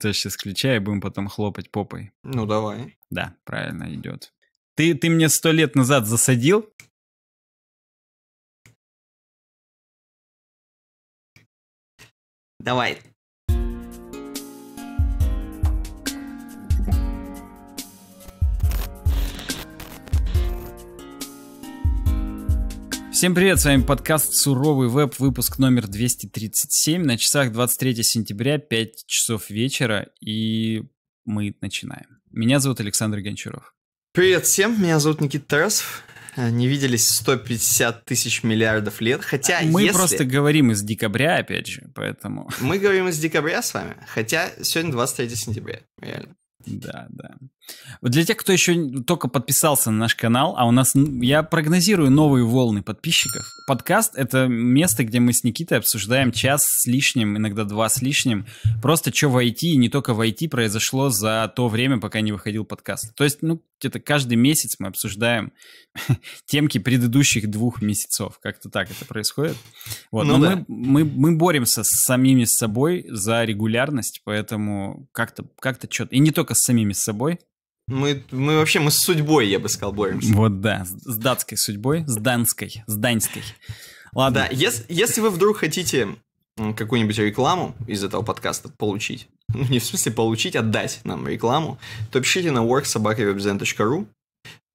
То есть сейчас ключа и будем потом хлопать попой. Ну давай. Да, правильно идет. Ты, ты мне сто лет назад засадил? Давай, Всем привет, с вами подкаст «Суровый веб», выпуск номер 237, на часах 23 сентября, 5 часов вечера, и мы начинаем. Меня зовут Александр Гончаров. Привет всем, меня зовут Никита Тарасов, э, не виделись 150 тысяч миллиардов лет, хотя а, Мы если... просто говорим из декабря, опять же, поэтому... Мы говорим из декабря с вами, хотя сегодня 23 сентября, реально. Да, да. Для тех, кто еще только подписался на наш канал, а у нас, я прогнозирую новые волны подписчиков. Подкаст — это место, где мы с Никитой обсуждаем час с лишним, иногда два с лишним. Просто что войти, и не только войти произошло за то время, пока не выходил подкаст. То есть, ну, где-то каждый месяц мы обсуждаем темки предыдущих двух месяцев. Как-то так это происходит. Вот. Ну, Но да. мы, мы, мы боремся с самими собой за регулярность, поэтому как-то как что-то... И не только с самими собой, мы, мы вообще мы с судьбой, я бы сказал, боремся. Вот да, с датской судьбой, с данской, с даньской. Ладно. Да, если, если вы вдруг хотите какую-нибудь рекламу из этого подкаста получить, ну, не в смысле получить, отдать нам рекламу, то пишите на worksobakawebdesign.ru.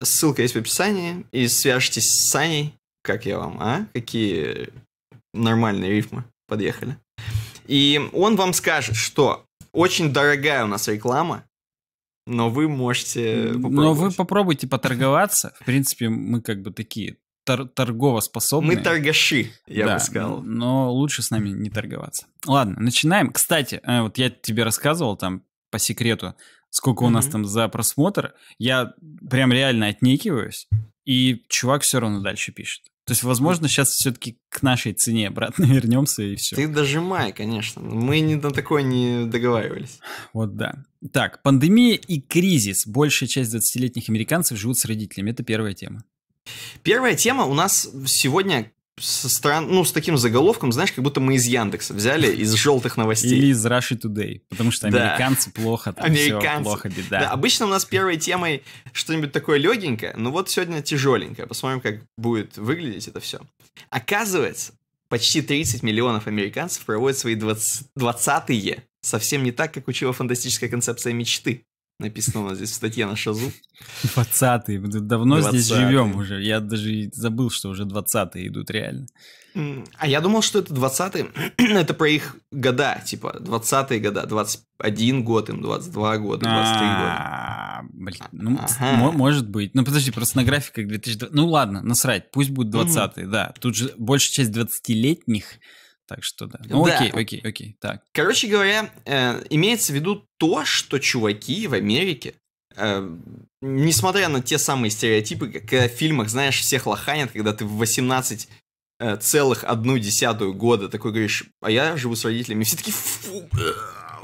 Ссылка есть в описании. И свяжитесь с Саней. Как я вам, а? Какие нормальные рифмы подъехали. И он вам скажет, что очень дорогая у нас реклама, но вы можете попробовать. Но вы попробуйте поторговаться. В принципе, мы как бы такие тор торговоспособные. Мы торгаши, я да, бы сказал. Но лучше с нами не торговаться. Ладно, начинаем. Кстати, э, вот я тебе рассказывал там по секрету, сколько у нас там за просмотр. Я прям реально отнекиваюсь. И чувак все равно дальше пишет. То есть, возможно, сейчас все-таки к нашей цене обратно вернемся и все. Ты дожимай, конечно. Мы не на такое не договаривались. Вот да. Так, пандемия и кризис. Большая часть 20-летних американцев живут с родителями. Это первая тема. Первая тема у нас сегодня со стран, ну, с таким заголовком, знаешь, как будто мы из Яндекса взяли, из желтых новостей. Или из Russia Today, потому что американцы да. плохо, там американцы. все плохо, беда. Да, обычно у нас первой темой что-нибудь такое легенькое, но вот сегодня тяжеленькое. Посмотрим, как будет выглядеть это все. Оказывается, почти 30 миллионов американцев проводят свои 20-е совсем не так, как учила фантастическая концепция мечты. Написано у нас здесь в статье на Шазу. 20-е. Давно 20 здесь живем уже. Я даже забыл, что уже 20-е идут реально. А я думал, что это 20-е. это про их года. Типа 20-е года. 21 год им, 22 года, 23 года. А, блин, ну, а, может быть. Ну, подожди, просто на графиках 2020... Ну, ладно, насрать. Пусть будут 20-е, да. Тут же большая часть 20-летних так что да. Ну да. окей, окей, окей, так. Короче говоря, э, имеется в виду то, что чуваки в Америке, э, несмотря на те самые стереотипы, когда в фильмах, знаешь, всех лоханят, когда ты в 18 э, целых одну десятую года такой говоришь, а я живу с родителями, все таки фу,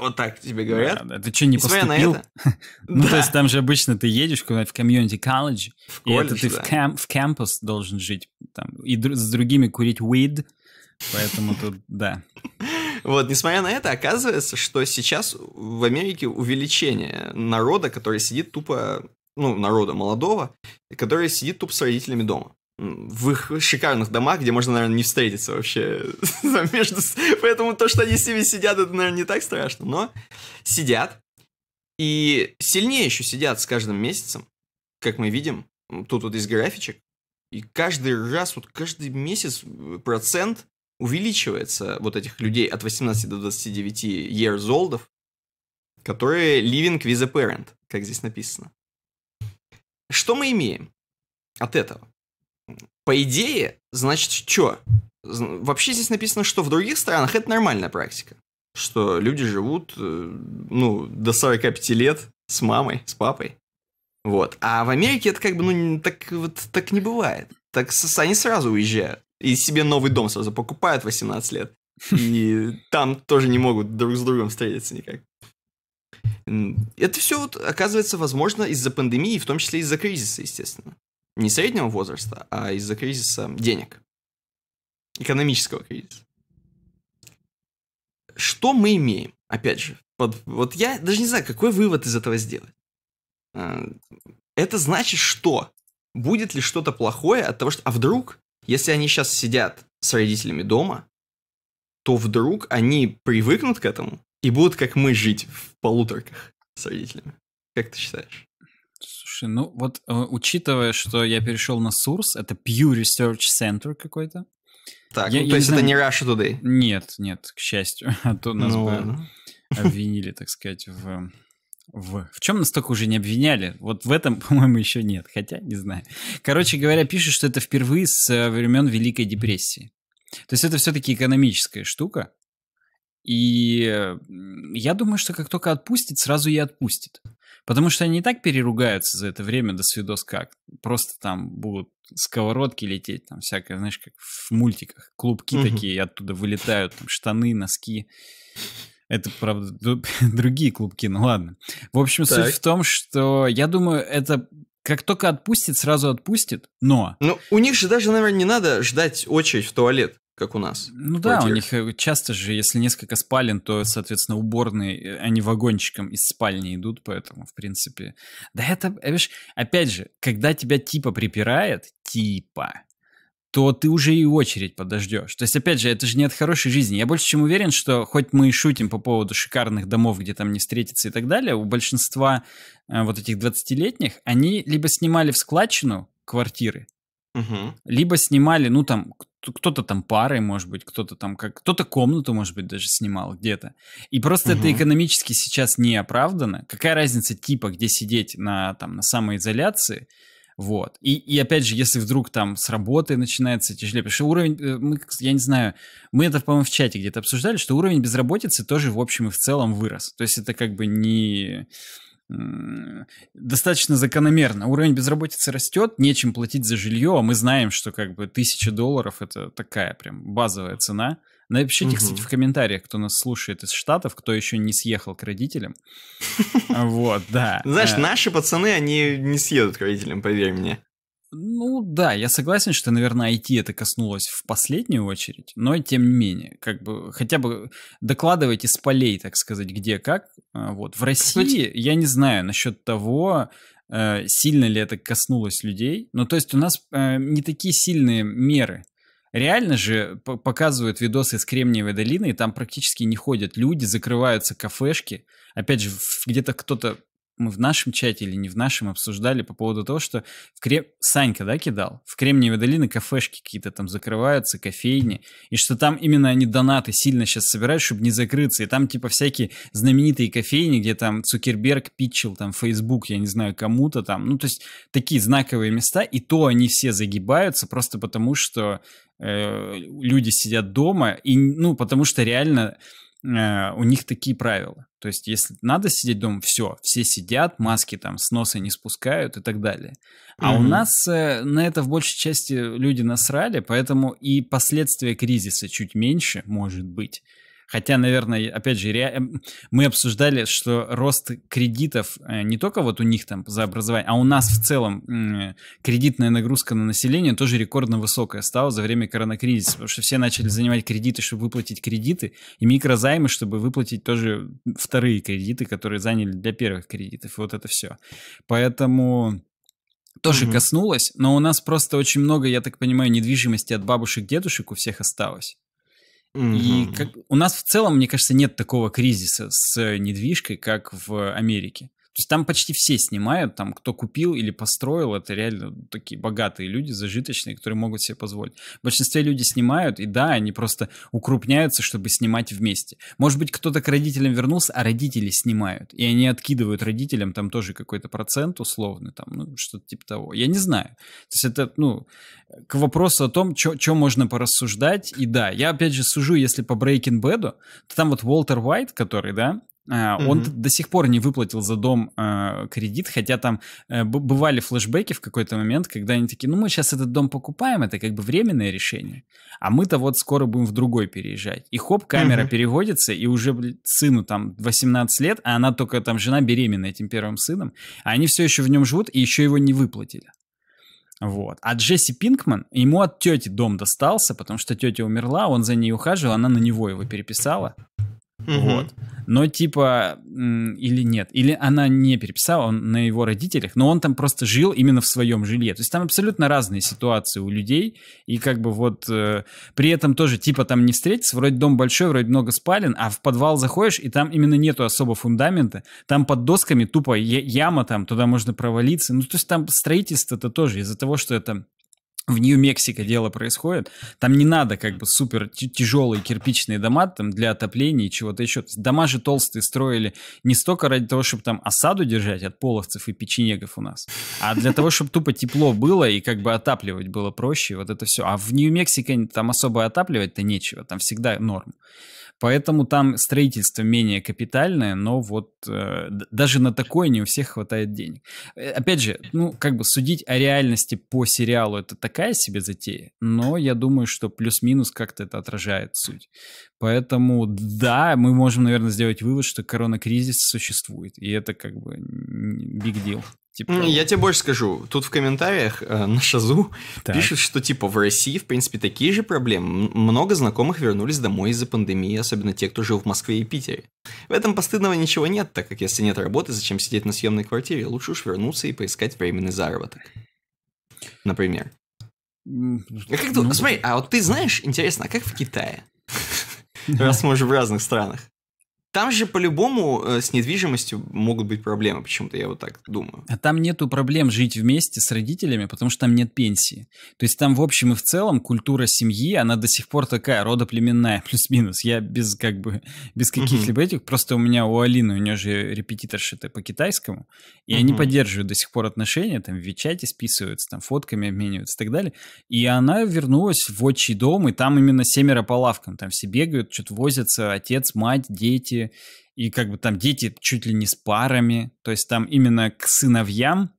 вот так тебе говорят. Да, да. Ты что, не Несмотря поступил? На это, ну, да. то есть там же обычно ты едешь куда-нибудь в комьюнити колледж, и это ты да. в, кам- в кампус должен жить, там, и др- с другими курить weed, Поэтому тут, да. Вот, несмотря на это, оказывается, что сейчас в Америке увеличение народа, который сидит тупо, ну, народа молодого, который сидит тупо с родителями дома в их шикарных домах, где можно, наверное, не встретиться вообще. между... Поэтому то, что они с ними сидят, это, наверное, не так страшно. Но сидят. И сильнее еще сидят с каждым месяцем, как мы видим. Тут вот есть графичек. И каждый раз, вот каждый месяц э, процент увеличивается вот этих людей от 18 до 29 years old, которые living with a parent, как здесь написано. Что мы имеем от этого? По идее, значит, что? Вообще здесь написано, что в других странах это нормальная практика. Что люди живут, э, ну, до 45 лет с мамой, с папой. Вот. А в Америке это как бы, ну, так вот так не бывает. Так они сразу уезжают. И себе новый дом сразу покупают 18 лет. И там тоже не могут друг с другом встретиться никак. Это все вот оказывается возможно из-за пандемии, в том числе из-за кризиса, естественно. Не среднего возраста, а из-за кризиса денег. Экономического кризиса. Что мы имеем, опять же? Вот, вот я даже не знаю, какой вывод из этого сделать. А, это значит, что будет ли что-то плохое от того, что... А вдруг если они сейчас сидят с родителями дома, то вдруг они привыкнут к этому и будут, как мы, жить в полуторках с родителями. Как ты считаешь? Слушай, ну вот э, учитывая, что я перешел на Source, это Pew Research Center какой-то. Так, я, ну, я то есть не это знаю... не Russia Today? Нет, нет, к счастью, а то нас ну, бы ладно. обвинили, так сказать, в в... В чем нас только уже не обвиняли? Вот в этом, по-моему, еще нет. Хотя, не знаю. Короче говоря, пишут, что это впервые с э, времен Великой депрессии. То есть это все-таки экономическая штука. И я думаю, что как только отпустит, сразу и отпустит. Потому что они и так переругаются за это время до свидос как. Просто там будут сковородки лететь, там всякое, знаешь, как в мультиках. Клубки угу. такие оттуда вылетают, там штаны, носки. Это, правда, другие клубки, ну ладно. В общем, так. суть в том, что я думаю, это как только отпустит, сразу отпустит, но... Ну, у них же даже, наверное, не надо ждать очередь в туалет как у нас. Ну да, у них э, часто же, если несколько спален, то, соответственно, уборные, э, они вагончиком из спальни идут, поэтому, в принципе... Да это, э, видишь, опять же, когда тебя типа припирает, типа, то ты уже и очередь подождешь. То есть, опять же, это же не от хорошей жизни. Я больше чем уверен, что хоть мы и шутим по поводу шикарных домов, где там не встретиться и так далее, у большинства э, вот этих 20-летних, они либо снимали в складчину квартиры, угу. либо снимали, ну там, кто-то там парой, может быть, кто-то там как... Кто-то комнату, может быть, даже снимал где-то. И просто угу. это экономически сейчас не оправдано. Какая разница типа, где сидеть на, там, на самоизоляции, вот. И, и опять же, если вдруг там с работы начинается тяжелее, потому что уровень, э, мы, я не знаю, мы это, по-моему, в чате где-то обсуждали, что уровень безработицы тоже, в общем, и в целом вырос. То есть это как бы не достаточно закономерно. Уровень безработицы растет, нечем платить за жилье, а мы знаем, что как бы тысяча долларов это такая прям базовая цена. Напишите, ну угу. кстати, в комментариях, кто нас слушает из Штатов, кто еще не съехал к родителям. Вот, да. Знаешь, э, наши пацаны, они не съедут к родителям, поверь мне. Ну да, я согласен, что, наверное, IT это коснулось в последнюю очередь, но тем не менее, как бы хотя бы докладывайте с полей, так сказать, где как. А вот в ну России Кстати... я не знаю насчет того, э, сильно ли это коснулось людей. Ну то есть у нас э, не такие сильные меры Реально же показывают видосы из Кремниевой долины, и там практически не ходят люди, закрываются кафешки. Опять же, где-то кто-то мы в нашем чате или не в нашем обсуждали по поводу того, что в Крем... Санька, да, кидал? В Кремниевой долине кафешки какие-то там закрываются, кофейни, и что там именно они донаты сильно сейчас собирают, чтобы не закрыться, и там типа всякие знаменитые кофейни, где там Цукерберг питчил, там Facebook, я не знаю, кому-то там, ну то есть такие знаковые места, и то они все загибаются просто потому, что Э, люди сидят дома, и, ну, потому что реально э, у них такие правила. То есть, если надо сидеть дома, все, все сидят, маски там с носа не спускают и так далее. А mm-hmm. у нас э, на это в большей части люди насрали, поэтому и последствия кризиса чуть меньше, может быть. Хотя, наверное, опять же, ре... Эм, мы обсуждали, что рост кредитов э, не только вот у них там за образование, а у нас в целом кредитная нагрузка на население тоже рекордно высокая стала за время коронакризиса, потому что все начали занимать кредиты, чтобы выплатить кредиты, и микрозаймы, чтобы выплатить тоже вторые кредиты, которые заняли для первых кредитов, и вот это все. Поэтому тоже угу. коснулось, но у нас просто очень много, я так понимаю, недвижимости от бабушек, дедушек у всех осталось. И как, у нас в целом, мне кажется, нет такого кризиса с недвижкой, как в Америке. То есть там почти все снимают, там кто купил или построил, это реально такие богатые люди, зажиточные, которые могут себе позволить. В большинстве люди снимают, и да, они просто укрупняются, чтобы снимать вместе. Может быть, кто-то к родителям вернулся, а родители снимают, и они откидывают родителям там тоже какой-то процент условный, там, ну, что-то типа того. Я не знаю. То есть это, ну, к вопросу о том, что можно порассуждать, и да, я опять же сужу, если по Breaking Bad, то там вот Уолтер Уайт, который, да, Mm-hmm. Он до сих пор не выплатил за дом э, кредит, хотя там э, бывали флешбеки в какой-то момент, когда они такие, ну мы сейчас этот дом покупаем, это как бы временное решение, а мы-то вот скоро будем в другой переезжать. И хоп, камера mm-hmm. переводится, и уже сыну там 18 лет, а она только там, жена беременна этим первым сыном, а они все еще в нем живут, и еще его не выплатили. Вот. А Джесси Пинкман, ему от тети дом достался, потому что тетя умерла, он за ней ухаживал, она на него его переписала. Угу. Вот. Но типа, или нет, или она не переписала, он на его родителях, но он там просто жил именно в своем жилье. То есть там абсолютно разные ситуации у людей, и как бы вот э, при этом тоже типа там не встретиться, вроде дом большой, вроде много спален, а в подвал заходишь, и там именно нету особо фундамента, там под досками тупо яма там, туда можно провалиться. Ну то есть там строительство-то тоже из-за того, что это в Нью-Мексико дело происходит, там не надо как бы супер тяжелые кирпичные дома там для отопления и чего-то еще. Дома же толстые строили не столько ради того, чтобы там осаду держать от половцев и печенегов у нас, а для того, чтобы тупо тепло было и как бы отапливать было проще, вот это все. А в Нью-Мексико там особо отапливать-то нечего, там всегда норм. Поэтому там строительство менее капитальное, но вот э, даже на такое не у всех хватает денег. Э, опять же, ну, как бы судить о реальности по сериалу это такая себе затея, но я думаю, что плюс-минус как-то это отражает суть. Поэтому да, мы можем, наверное, сделать вывод, что корона-кризис существует, и это как бы big deal. Типа... Я тебе больше скажу. Тут в комментариях э, на Шазу так. пишут, что типа в России, в принципе, такие же проблемы. Много знакомых вернулись домой из-за пандемии, особенно те, кто жил в Москве и Питере. В этом постыдного ничего нет, так как если нет работы, зачем сидеть на съемной квартире? Лучше уж вернуться и поискать временный заработок. Например. Ну, а как ну... Смотри, а вот ты знаешь, интересно, а как в Китае? Раз мы уже в разных странах. Там же по-любому э, с недвижимостью могут быть проблемы, почему-то я вот так думаю. А там нету проблем жить вместе с родителями, потому что там нет пенсии. То есть там в общем и в целом культура семьи, она до сих пор такая родоплеменная, плюс-минус. Я без как бы, без каких-либо этих, просто у меня у Алины, у нее же репетиторши-то по китайскому, и они поддерживают до сих пор отношения, там в Вичате списываются, там фотками обмениваются и так далее. И она вернулась в отчий дом, и там именно семеро по лавкам, там все бегают, что-то возятся, отец, мать, дети, дети, и как бы там дети чуть ли не с парами, то есть там именно к сыновьям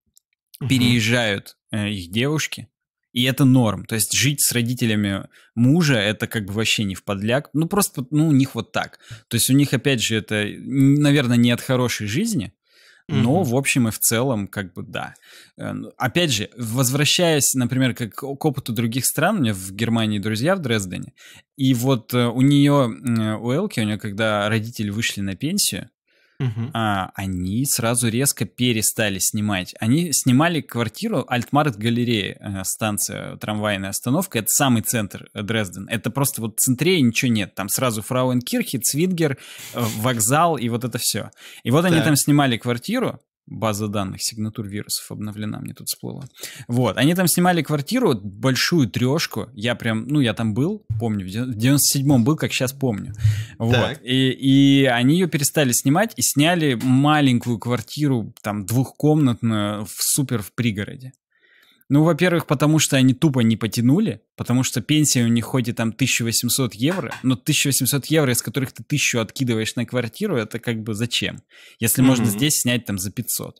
угу. переезжают э, их девушки, и это норм. То есть жить с родителями мужа это как бы вообще не в подляк. Ну просто ну, у них вот так. То есть у них опять же это, наверное, не от хорошей жизни, но, в общем и в целом, как бы да. Э, ну, опять же, возвращаясь, например, как к опыту других стран, у меня в Германии друзья в Дрездене, и вот э, у нее, э, у Элки, у нее, когда родители вышли на пенсию, угу. а, они сразу резко перестали снимать. Они снимали квартиру Альтмарт галерея, э, станция трамвайная остановка, это самый центр э, Дрезден. Это просто вот центре ничего нет, там сразу Фрауенкирхе, Цвингер, э, вокзал и вот это все. И вот они там снимали квартиру, база данных сигнатур вирусов обновлена, мне тут всплыла. Вот, они там снимали квартиру, большую трешку, я прям, ну, я там был, помню, в 97-м был, как сейчас помню. Вот, и, и они ее перестали снимать и сняли маленькую квартиру, там, двухкомнатную, в супер в пригороде. Ну, во-первых, потому что они тупо не потянули, потому что пенсия у них ходит там 1800 евро, но 1800 евро, из которых ты 1000 откидываешь на квартиру, это как бы зачем? Если mm-hmm. можно здесь снять там за 500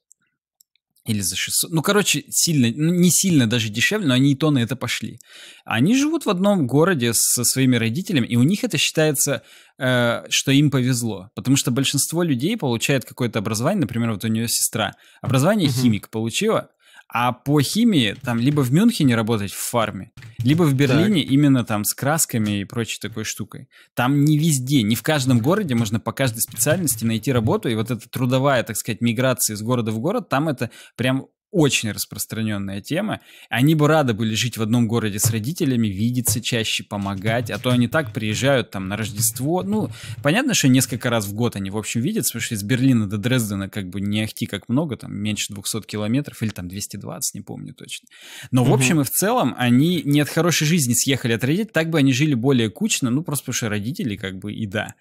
или за 600. Ну, короче, сильно, ну, не сильно даже дешевле, но они и то на это пошли. Они живут в одном городе со своими родителями, и у них это считается, э, что им повезло. Потому что большинство людей получает какое-то образование, например, вот у нее сестра. Образование mm-hmm. химик получила, а по химии там либо в Мюнхене работать в фарме, либо в Берлине так. именно там с красками и прочей такой штукой. Там не везде, не в каждом городе можно по каждой специальности найти работу. И вот эта трудовая, так сказать, миграция из города в город, там это прям очень распространенная тема. Они бы рады были жить в одном городе с родителями, видеться чаще, помогать, а то они так приезжают там на Рождество. Ну, понятно, что несколько раз в год они, в общем, видятся, потому что из Берлина до Дрездена как бы не ахти как много, там меньше 200 километров или там 220, не помню точно. Но, в общем и в целом, они не от хорошей жизни съехали а от родителей, так бы они жили более кучно, ну, просто потому что родители как бы и да.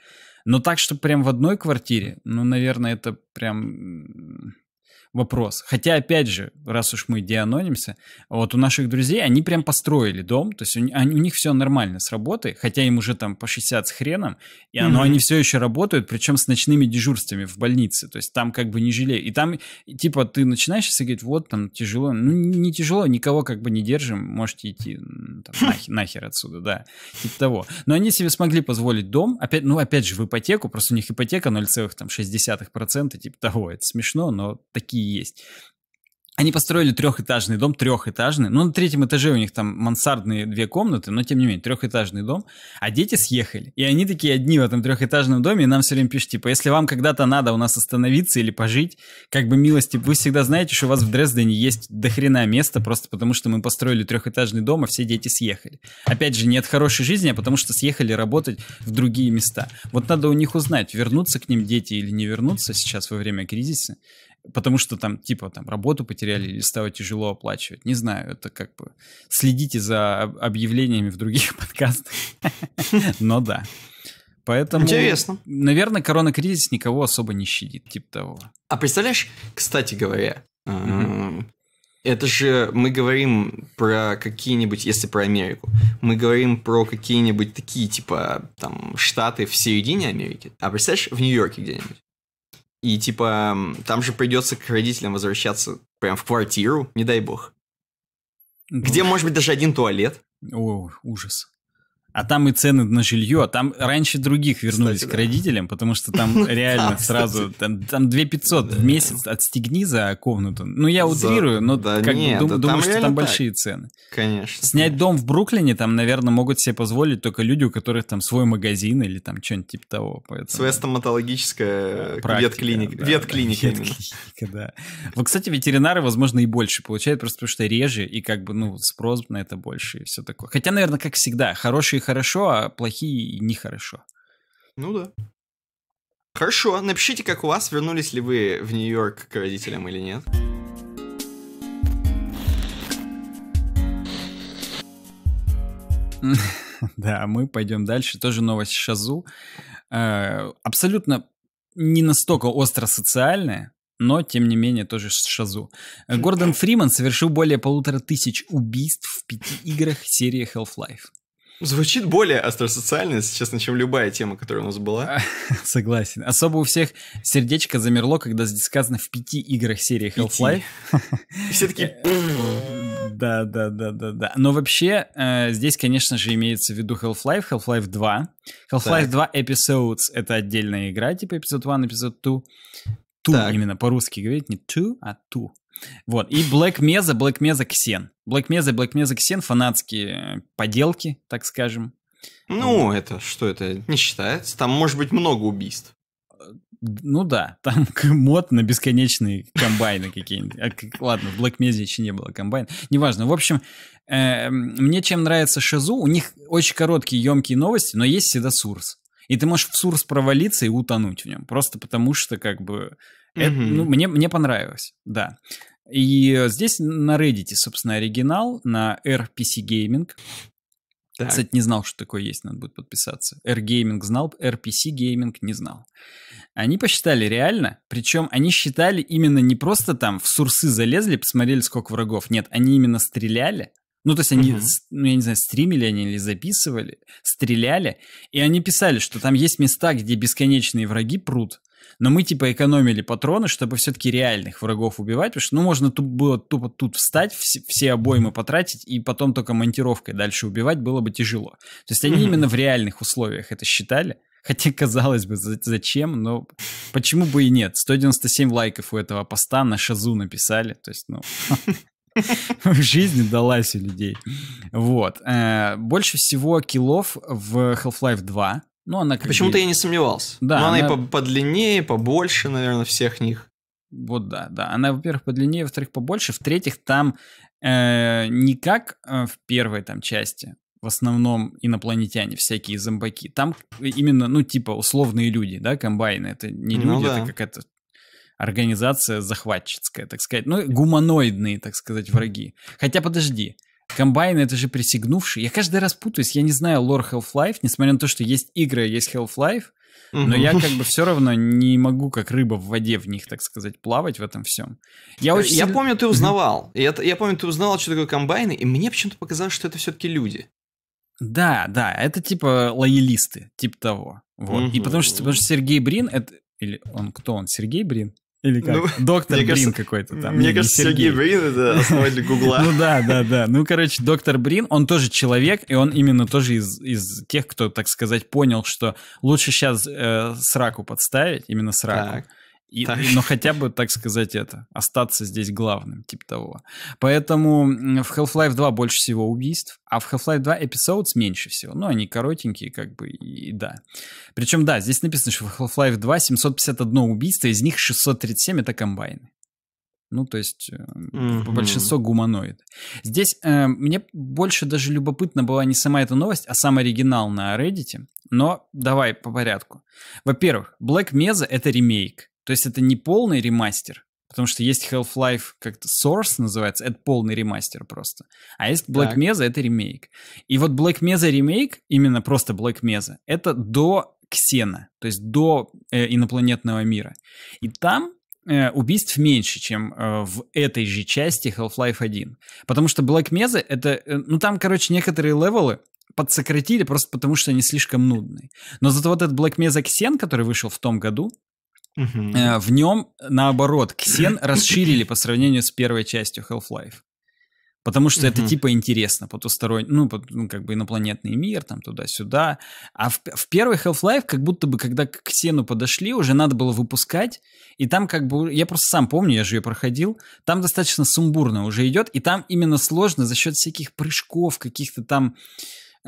Но так, что прям в одной квартире, ну, наверное, это прям вопрос. Хотя, опять же, раз уж мы дианонимся, вот у наших друзей, они прям построили дом, то есть у, они, у них все нормально с работой, хотя им уже там по 60 с хреном, и оно, mm-hmm. они все еще работают, причем с ночными дежурствами в больнице, то есть там как бы не жалею. И там, типа, ты начинаешь сейчас говорить, вот там тяжело, ну не тяжело, никого как бы не держим, можете идти там, нахер, нахер отсюда, да, типа того. Но они себе смогли позволить дом, опять, ну опять же в ипотеку, просто у них ипотека 0,6% типа того, это смешно, но такие такие есть. Они построили трехэтажный дом, трехэтажный. Ну, на третьем этаже у них там мансардные две комнаты, но тем не менее, трехэтажный дом. А дети съехали. И они такие одни в этом трехэтажном доме, и нам все время пишут, типа, если вам когда-то надо у нас остановиться или пожить, как бы милости, вы всегда знаете, что у вас в Дрездене есть дохрена место, просто потому что мы построили трехэтажный дом, а все дети съехали. Опять же, не от хорошей жизни, а потому что съехали работать в другие места. Вот надо у них узнать, вернутся к ним дети или не вернутся сейчас во время кризиса потому что там, типа, там, работу потеряли или стало тяжело оплачивать. Не знаю, это как бы... Следите за объявлениями в других подкастах. Но да. Поэтому, Интересно. наверное, корона-кризис никого особо не щадит, типа того. А представляешь, кстати говоря, а, это же мы говорим про какие-нибудь, если про Америку, мы говорим про какие-нибудь такие, типа, там, штаты в середине Америки. А представляешь, в Нью-Йорке где-нибудь? И типа там же придется к родителям возвращаться прям в квартиру, не дай бог. Ну, Где может быть даже один туалет. О, ужас. А там и цены на жилье, а там раньше других вернулись Кстати, к да. родителям, потому что там ну реально сразу, там, там 2 500 в месяц отстегни за комнату. Ну, я утрирую, но как бы, думаю, что там большие цены. Конечно. Снять дом в Бруклине там, наверное, могут себе позволить только люди, у которых там свой магазин или там что-нибудь типа того. Своя стоматологическая э, ветклиника. ветклиника, да, ветклиника, Вот, кстати, ветеринары, возможно, и больше получают, просто потому что реже, и как бы, ну, спрос на это больше и все такое. Хотя, наверное, как всегда, хорошие хорошие хорошо, а плохие нехорошо. Ну да. Хорошо, напишите, как у вас, вернулись ли вы в Нью-Йорк к родителям или нет. Да, мы пойдем дальше. Тоже новость Шазу. Э, абсолютно не настолько остро социальная, но, тем не менее, тоже шазу. Гордон Фриман совершил более полутора тысяч убийств в пяти играх серии Half-Life. Звучит более остросоциально, если честно, чем любая тема, которая у нас была. Согласен. Особо у всех сердечко замерло, когда сказано в пяти играх серии Half-Life. Все таки Да, да, да, да, да. Но вообще э, здесь, конечно же, имеется в виду Half-Life, Half-Life 2. Half-Life 2 Episodes — это отдельная игра, типа episode 1, episode 2. Ту именно по-русски говорить, не two, а two. Вот. И Black Mesa, Black Mesa Xen. Black Mesa, Black Mesa Xen фанатские э, поделки, так скажем. Ну, вот. это что это? Не считается. Там может быть много убийств. Э, ну да, там мод на бесконечные комбайны какие-нибудь. А ладно, в Black Mesa еще не было комбайн. Неважно. В общем, эм, мне чем нравится Шизу, у них очень короткие, емкие новости, но есть всегда сурс. И ты можешь в сурс провалиться и утонуть в нем. Просто потому что как бы это, ну, мне, мне понравилось, да. И э, здесь на Reddit, собственно, оригинал, на RPC Gaming. Так. Кстати, не знал, что такое есть, надо будет подписаться. R-Gaming знал, RPC Gaming не знал. Они посчитали реально, причем они считали именно не просто там в сурсы залезли, посмотрели, сколько врагов. Нет, они именно стреляли. Ну, то есть они, угу. ну, я не знаю, стримили они или записывали, стреляли. И они писали, что там есть места, где бесконечные враги прут. Но мы, типа, экономили патроны, чтобы все-таки реальных врагов убивать, потому что, ну, можно туп, было тупо тут встать, все, все обоймы потратить, и потом только монтировкой дальше убивать было бы тяжело. То есть они именно в реальных условиях это считали. Хотя, казалось бы, зачем, но почему бы и нет. 197 лайков у этого поста на шазу написали. То есть, ну, в жизни далась у людей. Вот. Э, больше всего киллов в Half-Life 2. Ну, она Почему-то я не сомневался. Да, Но она, она и по подлиннее, побольше, наверное, всех них. Вот да, да. Она, во-первых, подлиннее, во-вторых, побольше. В-третьих, там э, не как э, в первой там части, в основном инопланетяне, всякие зомбаки. Там именно, ну, типа, условные люди, да, комбайны. Это не ну люди, ну, да. это какая-то организация захватческая, так сказать. Ну, гуманоидные, так сказать, враги. Хотя, подожди, Комбайны это же присягнувший. Я каждый раз путаюсь, я не знаю лор Half-Life, несмотря на то, что есть игры, есть Half-Life, но я как бы все равно не могу как рыба в воде в них, так сказать, плавать в этом всем. Я, э, очень я сильно... помню, ты узнавал. Я, я помню, ты узнавал, что такое комбайны, и мне почему-то показалось, что это все-таки люди. Да, да, это типа лоялисты, типа того. Вот. И потому что, потому что Сергей Брин, это, или он кто он, Сергей Брин? Или как? Ну, доктор Брин кажется, какой-то там. Мне кажется, Сергей. Сергей Брин — это основатель Гугла. ну да, да, да. Ну, короче, доктор Брин, он тоже человек, и он именно тоже из, из тех, кто, так сказать, понял, что лучше сейчас э, сраку подставить, именно сраку, так. И, так. но хотя бы, так сказать, это, остаться здесь главным, типа того. Поэтому в Half-Life 2 больше всего убийств, а в Half-Life 2 эпизодс меньше всего. Ну, они коротенькие, как бы, и, да. Причем, да, здесь написано, что в Half-Life 2 751 убийство, из них 637 это комбайны. Ну, то есть mm-hmm. большинство гуманоид. Здесь э, мне больше даже любопытно была не сама эта новость, а сам оригинал на Reddit. Но давай по порядку. Во-первых, Black Mesa — это ремейк. То есть это не полный ремастер, потому что есть Half-Life как-то Source называется, это полный ремастер просто. А есть Black так. Mesa, это ремейк. И вот Black Mesa ремейк, именно просто Black Mesa, это до Ксена, то есть до э, инопланетного мира. И там э, убийств меньше, чем э, в этой же части Half-Life 1. Потому что Black Mesa это... Э, ну, там, короче, некоторые левелы подсократили просто потому, что они слишком нудные. Но зато вот этот Black Mesa Xen, который вышел в том году, Э, в нем, наоборот, Ксен расширили по сравнению с первой частью Half-Life. Потому что это типа интересно, потусторонний, ну, ну, как бы инопланетный мир, там туда-сюда. А в, в первый Half-Life, как будто бы, когда к Ксену подошли, уже надо было выпускать. И там как бы, я просто сам помню, я же ее проходил, там достаточно сумбурно уже идет, и там именно сложно за счет всяких прыжков, каких-то там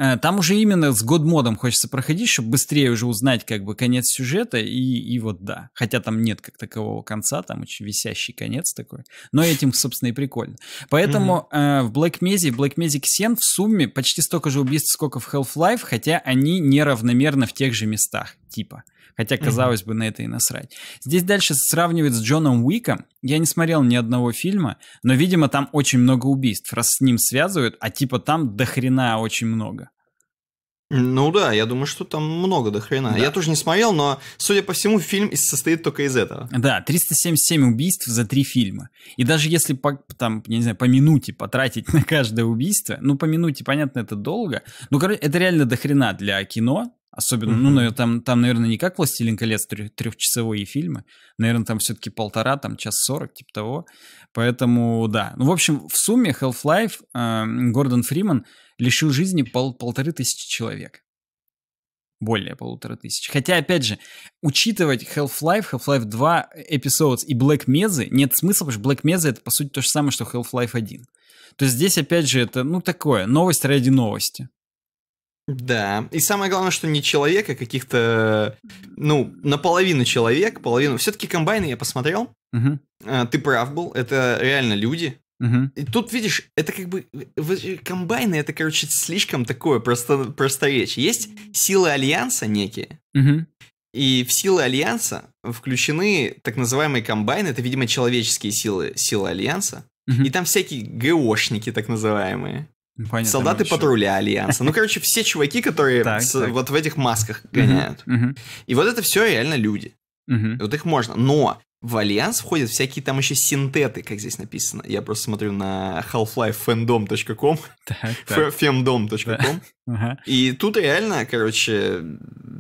Э, там уже именно с год модом хочется проходить, чтобы быстрее уже узнать как бы конец сюжета и, и вот да. Хотя там нет как такового конца, там очень висящий конец такой. Но этим, собственно, и прикольно. Поэтому mm-hmm. э, в Black Mesa, в Black Mesa Xen в сумме почти столько же убийств, сколько в Half-Life, хотя они неравномерно в тех же местах типа. Хотя, казалось бы, на это и насрать. Здесь дальше сравнивают с Джоном Уиком. Я не смотрел ни одного фильма, но, видимо, там очень много убийств, раз с ним связывают, а типа там дохрена очень много. Ну да, я думаю, что там много до хрена. Да. Я тоже не смотрел, но, судя по всему, фильм состоит только из этого. Да, 377 убийств за три фильма. И даже если по, там, не знаю, по минуте потратить на каждое убийство, ну по минуте, понятно, это долго, но ну, короче, это реально до хрена для кино, Особенно, угу. ну, там, там, наверное, не как «Властелин колец» трехчасовые фильмы. Наверное, там все-таки полтора, там час сорок, типа того. Поэтому, да. Ну, в общем, в сумме Half-Life э, Гордон Фриман лишил жизни пол, полторы тысячи человек. Более полутора тысяч. Хотя, опять же, учитывать Half-Life, Half-Life 2 эпизод и Black Mesa нет смысла, потому что Black Mesa это, по сути, то же самое, что Half-Life 1. То есть здесь, опять же, это, ну, такое, новость ради новости. Да, и самое главное, что не человека, каких-то, ну, наполовину человек, половину... Все-таки комбайны я посмотрел, угу. а, ты прав был, это реально люди. Угу. И тут, видишь, это как бы... Комбайны, это, короче, слишком такое просто, просторечие. Есть силы Альянса некие, угу. И в силы Альянса включены так называемые комбайны, это, видимо, человеческие силы, силы Альянса. Угу. И там всякие ГОшники, так называемые. Ну, понятно, Солдаты патруля Альянса. Ну, короче, все чуваки, которые так, с, так. вот в этих масках гоняют. Угу, угу. И вот это все реально люди. Угу. Вот их можно. Но в Альянс входят всякие там еще синтеты, как здесь написано. Я просто смотрю на half-lifefandom.com, femdom.com. Да. И тут реально, короче,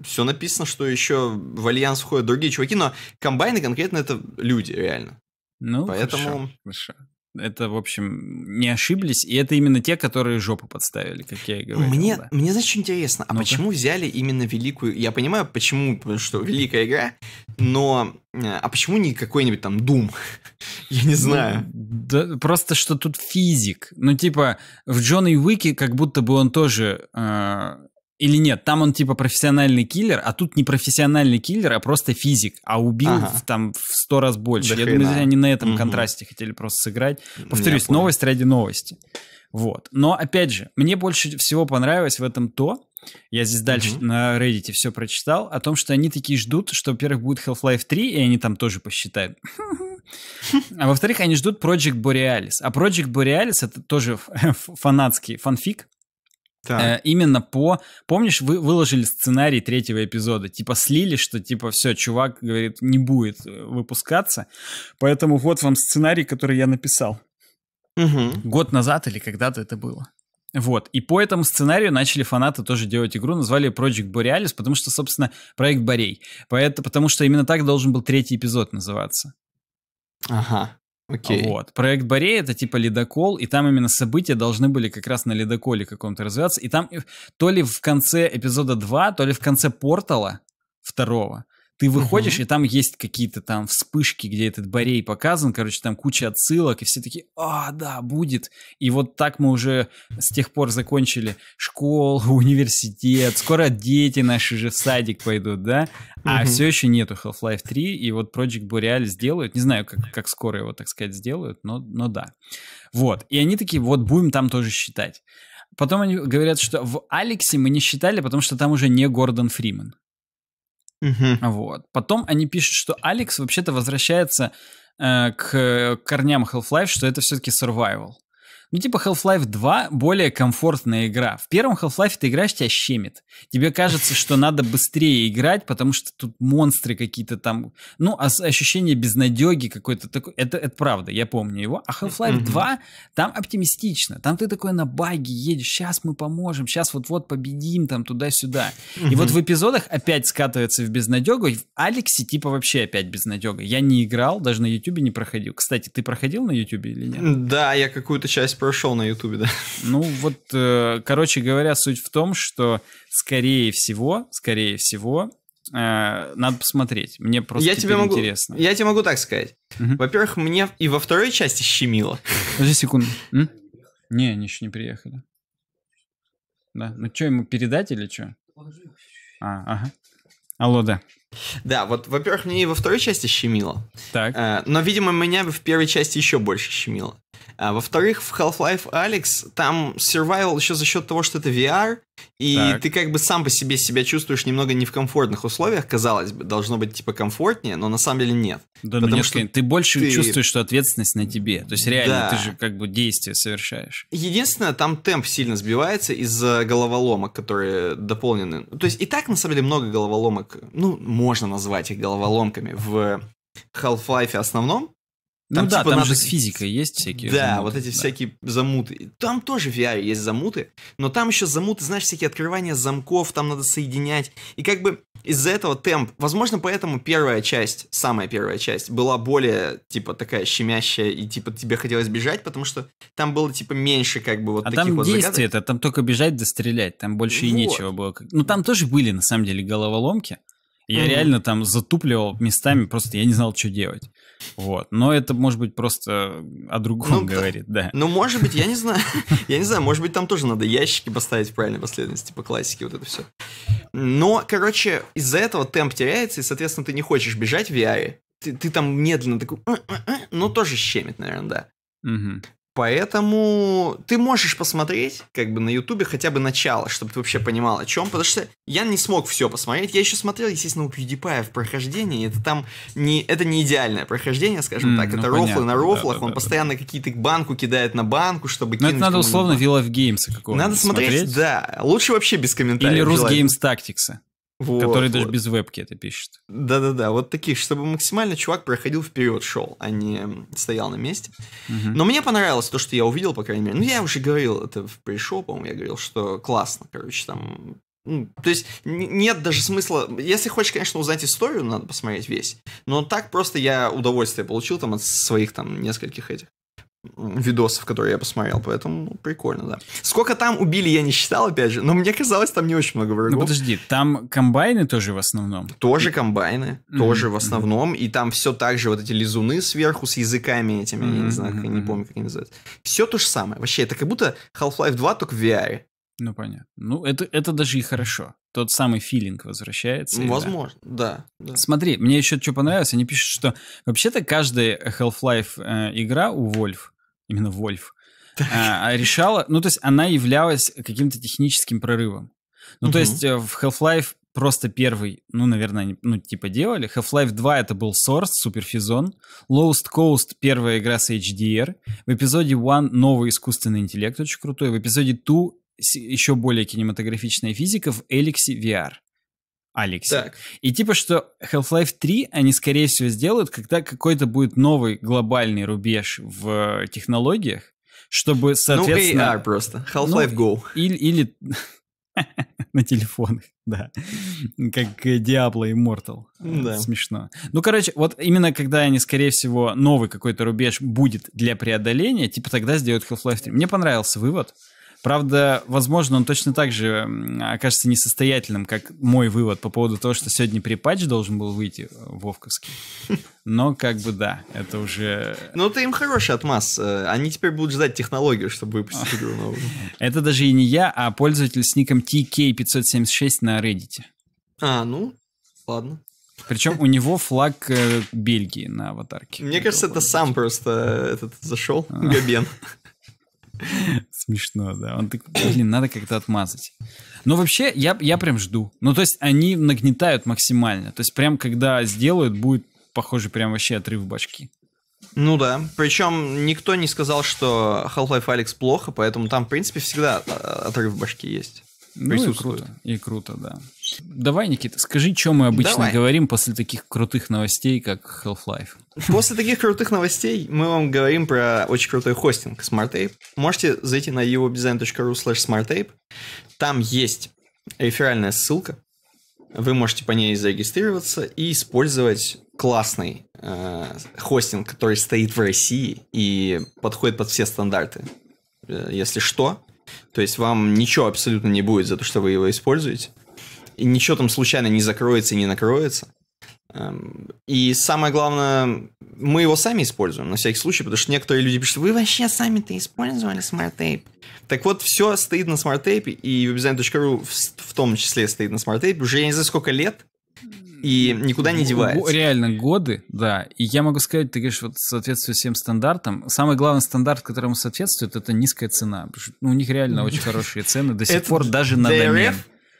все написано, что еще в Альянс входят другие чуваки, но комбайны конкретно это люди, реально. Ну, Поэтому... хорошо, хорошо это, в общем, не ошиблись, и это именно те, которые жопу подставили, как я и говорил. Мне, да. мне знаешь, что интересно, а ну почему взяли именно великую... Я понимаю, почему, что великая игра, но... Э, а почему не какой-нибудь там Doom? я не ну, знаю. Ну, да, просто, что тут физик. Ну, типа, в Джон и Уике как будто бы он тоже... Э или нет, там он типа профессиональный киллер, а тут не профессиональный киллер, а просто физик, а убил ага. в, там в сто раз больше. Да Я хрена. думаю, они на этом угу. контрасте хотели просто сыграть. Ну, Повторюсь, Я новость понял. ради новости. Вот. Но опять же, мне больше всего понравилось в этом то, я здесь дальше mm на Reddit все прочитал, о том, что они такие ждут, что, во-первых, будет Half-Life 3, и они там тоже посчитают. А во-вторых, они ждут Project Borealis. А Project Borealis — это тоже фанатский фанфик, да. Э, именно по... Помнишь, вы выложили сценарий третьего эпизода? Типа слили, что типа все, чувак, говорит, не будет э, выпускаться. Поэтому вот вам сценарий, который я написал. Угу. Год назад или когда-то это было. Вот. И по этому сценарию начали фанаты тоже делать игру, назвали Project Borealis, потому что, собственно, проект Борей. Поэтому, потому что именно так должен был третий эпизод называться. Ага. Okay. Вот. Проект Борей это типа ледокол, и там именно события должны были как раз на ледоколе каком-то развиваться. И там э, то ли в конце эпизода 2, то ли в конце портала второго ты выходишь, угу. и там есть какие-то там вспышки, где этот Борей показан, короче, там куча отсылок, и все такие, а, да, будет. И вот так мы уже с тех пор закончили школу, университет, скоро дети наши же в садик пойдут, да? А угу. все еще нету Half-Life 3, и вот Project Boreal сделают, не знаю, как, как скоро его, так сказать, сделают, но, но да. Вот, и они такие, вот будем там тоже считать. Потом они говорят, что в Алексе мы не считали, потому что там уже не Гордон Фриман. Угу. Вот. Потом они пишут, что Алекс вообще-то возвращается э, к э, корням Half-Life, что это все-таки survival. Ну, типа Half-Life 2 более комфортная игра. В первом Half-Life ты играешь, тебя щемит. Тебе кажется, что надо быстрее играть, потому что тут монстры какие-то там. Ну, ощущение безнадеги какой-то такой. Это, это правда, я помню его. А Half-Life 2 там оптимистично. Там ты такой на баге едешь. Сейчас мы поможем, сейчас вот-вот победим там туда-сюда. И вот в эпизодах опять скатывается в безнадегу. В Алексе типа вообще опять безнадега. Я не играл, даже на Ютубе не проходил. Кстати, ты проходил на Ютубе или нет? Да, я какую-то часть прошел на Ютубе, да. Ну вот, э, короче говоря, суть в том, что скорее всего, скорее всего, э, надо посмотреть. Мне просто я тебе могу, интересно. Я тебе могу так сказать. Угу. Во-первых, мне и во второй части щемило. Подожди секунду. М? Не, они еще не приехали. Да. Ну что, ему передать или что? А, ага. Алло, да. Да, вот, во-первых, мне и во второй части щемило. Так. Э, но, видимо, меня в первой части еще больше щемило. А, во-вторых, в Half-Life Alex там survival еще за счет того, что это VR, и так. ты как бы сам по себе себя чувствуешь немного не в комфортных условиях, казалось бы, должно быть типа комфортнее, но на самом деле нет. Да, потому ну, что ты больше ты... чувствуешь, что ответственность на тебе. То есть реально да. ты же как бы действие совершаешь. Единственное, там темп сильно сбивается из-за головоломок, которые дополнены. То есть и так на самом деле много головоломок, ну, можно назвать их головоломками в Half-Life основном. Ну там, ну да, типа, там надо... же с физикой есть всякие Да, замуты, вот эти да. всякие замуты. Там тоже в VR есть замуты, но там еще замуты, знаешь, всякие открывания замков, там надо соединять. И как бы из-за этого темп. Возможно, поэтому первая часть, самая первая часть, была более, типа, такая щемящая, и, типа, тебе хотелось бежать, потому что там было, типа, меньше, как бы, вот а таких там вот действие это, там только бежать да стрелять, там больше вот. и нечего было. Ну, там тоже были, на самом деле, головоломки, я mm-hmm. реально там затупливал местами, просто я не знал, что делать. Вот. Но это, может быть, просто о другом ну, говорит, да. Ну, может быть, я не знаю. я не знаю, может быть, там тоже надо ящики поставить в правильной последовательности по классике, вот это все. Но, короче, из-за этого темп теряется, и, соответственно, ты не хочешь бежать в VR. Ты, ты там медленно такой... Но тоже щемит, наверное, да. Угу. Поэтому ты можешь посмотреть, как бы на Ютубе хотя бы начало, чтобы ты вообще понимал, о чем. Потому что я не смог все посмотреть. Я еще смотрел, естественно, у PewDiePie в прохождении. Это там не, это не идеальное прохождение, скажем mm, так. Ну, это понятно, рофлы на рофлах. Да, он да, постоянно да. какие-то банку кидает на банку, чтобы Но это надо условно Will of Games какого-то. Надо смотреть, смотреть, да. Лучше вообще без комментариев. Или рус Games Tactics. Вот, Который вот. даже без вебки это пишет. Да-да-да, вот такие, чтобы максимально чувак проходил вперед, шел, а не стоял на месте. Угу. Но мне понравилось то, что я увидел, по крайней мере. Ну, я уже говорил это в пришел, по-моему, я говорил, что классно, короче, там ну, то есть нет даже смысла, если хочешь, конечно, узнать историю, надо посмотреть весь, но так просто я удовольствие получил там от своих там нескольких этих видосов, которые я посмотрел, поэтому ну, прикольно, да. Сколько там убили, я не считал, опять же, но мне казалось, там не очень много врагов. Ну подожди, там комбайны тоже в основном? Тоже комбайны, mm-hmm. тоже в основном, mm-hmm. и там все так же вот эти лизуны сверху с языками этими, mm-hmm. я не знаю, как, я не помню, как они называются. Все то же самое, вообще, это как будто Half-Life 2 только в VR. Ну, понятно. Ну, это, это даже и хорошо. Тот самый филинг возвращается. Ну, возможно, да. да. Смотри, мне еще что понравилось, они пишут, что вообще-то каждая Half-Life э, игра у Вольф, именно Вольф, э, а, а решала, ну, то есть она являлась каким-то техническим прорывом. Ну, угу. то есть э, в Half-Life просто первый, ну, наверное, они, ну, типа делали. Half-Life 2 это был Source, Суперфизон. Lost Coast первая игра с HDR. В эпизоде 1 новый искусственный интеллект, очень крутой. В эпизоде 2 еще более кинематографичная физиков Эликси VR. Алекси. И типа, что Half-Life 3 они, скорее всего, сделают, когда какой-то будет новый глобальный рубеж в э, технологиях, чтобы, ну, соответственно... Ну, AR просто. Half-Life ну, Go. Или... или... на телефонах, да. Как э, Diablo Immortal Да. Смешно. Ну, короче, вот именно когда они, скорее всего, новый какой-то рубеж будет для преодоления, типа тогда сделают Half-Life 3. Мне понравился вывод. Правда, возможно, он точно так же окажется несостоятельным, как мой вывод по поводу того, что сегодня припатч должен был выйти э, вовковский. Но как бы да, это уже... Ну, ты им хороший отмаз. Э, они теперь будут ждать технологию, чтобы выпустить игру новую. Это даже и не я, а пользователь с ником TK576 на Reddit. А, ну, ладно. Причем у него флаг э, Бельгии на аватарке. Мне кажется, это сам просто этот зашел, а. Габен. смешно, да. Он так, блин, надо как-то отмазать. Но ну, вообще, я, я прям жду. Ну, то есть, они нагнетают максимально. То есть, прям когда сделают, будет, похоже, прям вообще отрыв башки. Ну да, причем никто не сказал, что Half-Life Алекс плохо, поэтому там, в принципе, всегда а, отрыв башки есть ну, И круто, и круто, да. Давай, Никита, скажи, что мы обычно Давай. говорим после таких крутых новостей, как Half-Life. После таких крутых новостей мы вам говорим про очень крутой хостинг SmartApe. Можете зайти на uobdesign.ru slash smartape. Там есть реферальная ссылка. Вы можете по ней зарегистрироваться и использовать классный э, хостинг, который стоит в России и подходит под все стандарты. Э, если что, то есть вам ничего абсолютно не будет за то, что вы его используете. И ничего там случайно не закроется и не накроется. Эм, и самое главное, мы его сами используем на всякий случай, потому что некоторые люди пишут, вы вообще сами-то использовали смарт-тейп. Так вот, все стоит на смарт-тейпе, и webdesign.ru в том числе стоит на смарт-тейпе уже я не знаю сколько лет, и никуда не девается. Реально годы, да. И я могу сказать, ты говоришь, вот соответствует всем стандартам. Самый главный стандарт, которому соответствует, это низкая цена. Ну, у них реально очень хорошие цены до сих пор даже на домен.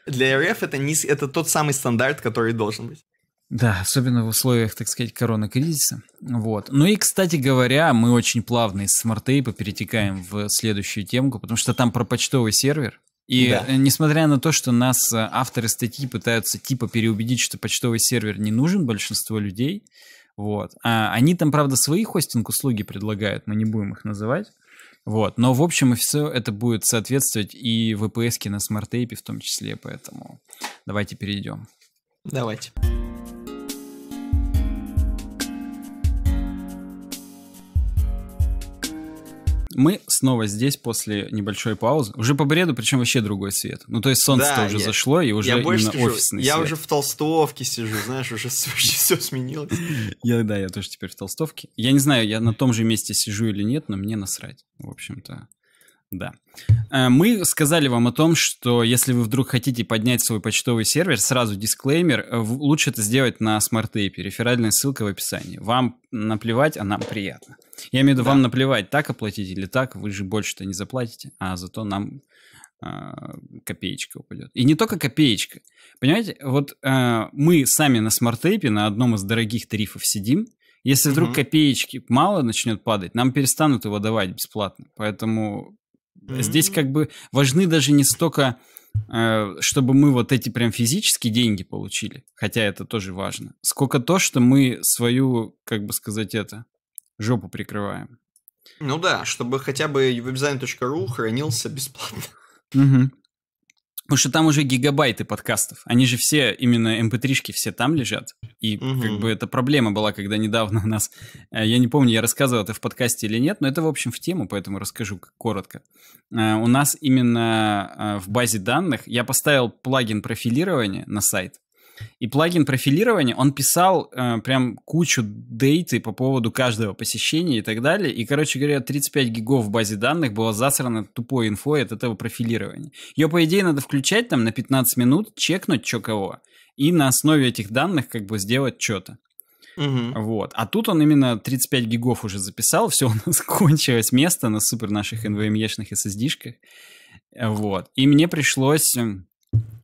Для РФ это, низ, это тот самый стандарт, который должен быть. Да, особенно в условиях, так сказать, корона кризиса. Вот. Ну и, кстати говоря, мы очень плавно из смарт перетекаем в следующую темку, потому что там про почтовый сервер. И да. Э, несмотря на то, что нас э, авторы статьи пытаются типа переубедить, что почтовый сервер не нужен большинству людей, вот. А они там, правда, свои хостинг-услуги предлагают, мы не будем их называть. Вот. Но, в общем, и все это будет соответствовать и VPS на смарт в том числе, поэтому давайте перейдем. Давайте. Мы снова здесь после небольшой паузы. Уже по бреду, причем вообще другой свет. Ну, то есть солнце-то да, уже я, зашло, и уже я больше скажу, офисный я свет. уже в толстовке сижу, знаешь, уже все сменилось. Я, да, я тоже теперь в толстовке. Я не знаю, я на том же месте сижу или нет, но мне насрать, в общем-то. Да. Э, мы сказали вам о том, что если вы вдруг хотите поднять свой почтовый сервер, сразу дисклеймер, э, лучше это сделать на смарт-тейпе. Реферальная ссылка в описании. Вам наплевать, а нам приятно. Я имею в виду, да. вам наплевать, так оплатить или так, вы же больше-то не заплатите, а зато нам а, копеечка упадет. И не только копеечка. Понимаете, вот а, мы сами на смарт на одном из дорогих тарифов сидим, если вдруг угу. копеечки мало начнет падать, нам перестанут его давать бесплатно. Поэтому Здесь как бы важны даже не столько, э, чтобы мы вот эти прям физические деньги получили, хотя это тоже важно, сколько то, что мы свою, как бы сказать это, жопу прикрываем. Ну да, чтобы хотя бы webdesign.ru хранился бесплатно. Угу. Потому что там уже гигабайты подкастов. Они же все, именно mp3-шки эм все там лежат. И угу. как бы эта проблема была, когда недавно у нас... Э, я не помню, я рассказывал это в подкасте или нет, но это, в общем, в тему, поэтому расскажу коротко. Э, у нас именно э, в базе данных я поставил плагин профилирования на сайт. И плагин профилирования, он писал э, прям кучу дейты по поводу каждого посещения и так далее. И, короче говоря, 35 гигов в базе данных было засрано тупой инфой от этого профилирования. Ее, по идее, надо включать там на 15 минут, чекнуть чё кого. И на основе этих данных как бы сделать что-то. Угу. Вот. А тут он именно 35 гигов уже записал, все, у нас кончилось место на супер наших NVMe-шных SSD-шках. Вот. И мне пришлось эм,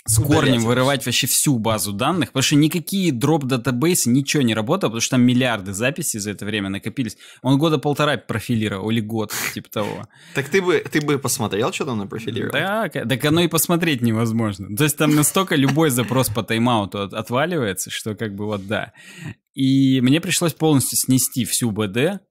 с корнем вырывать вообще всю базу данных, потому что никакие дроп датабейсы ничего не работало, потому что там миллиарды записей за это время накопились. Он года полтора профилировал или год, типа того. Так ты бы, ты бы посмотрел, что там на профилировал? Да, так оно и посмотреть невозможно. То есть там настолько любой запрос по тайм-ауту отваливается, что как бы вот да. И мне пришлось полностью снести всю БД,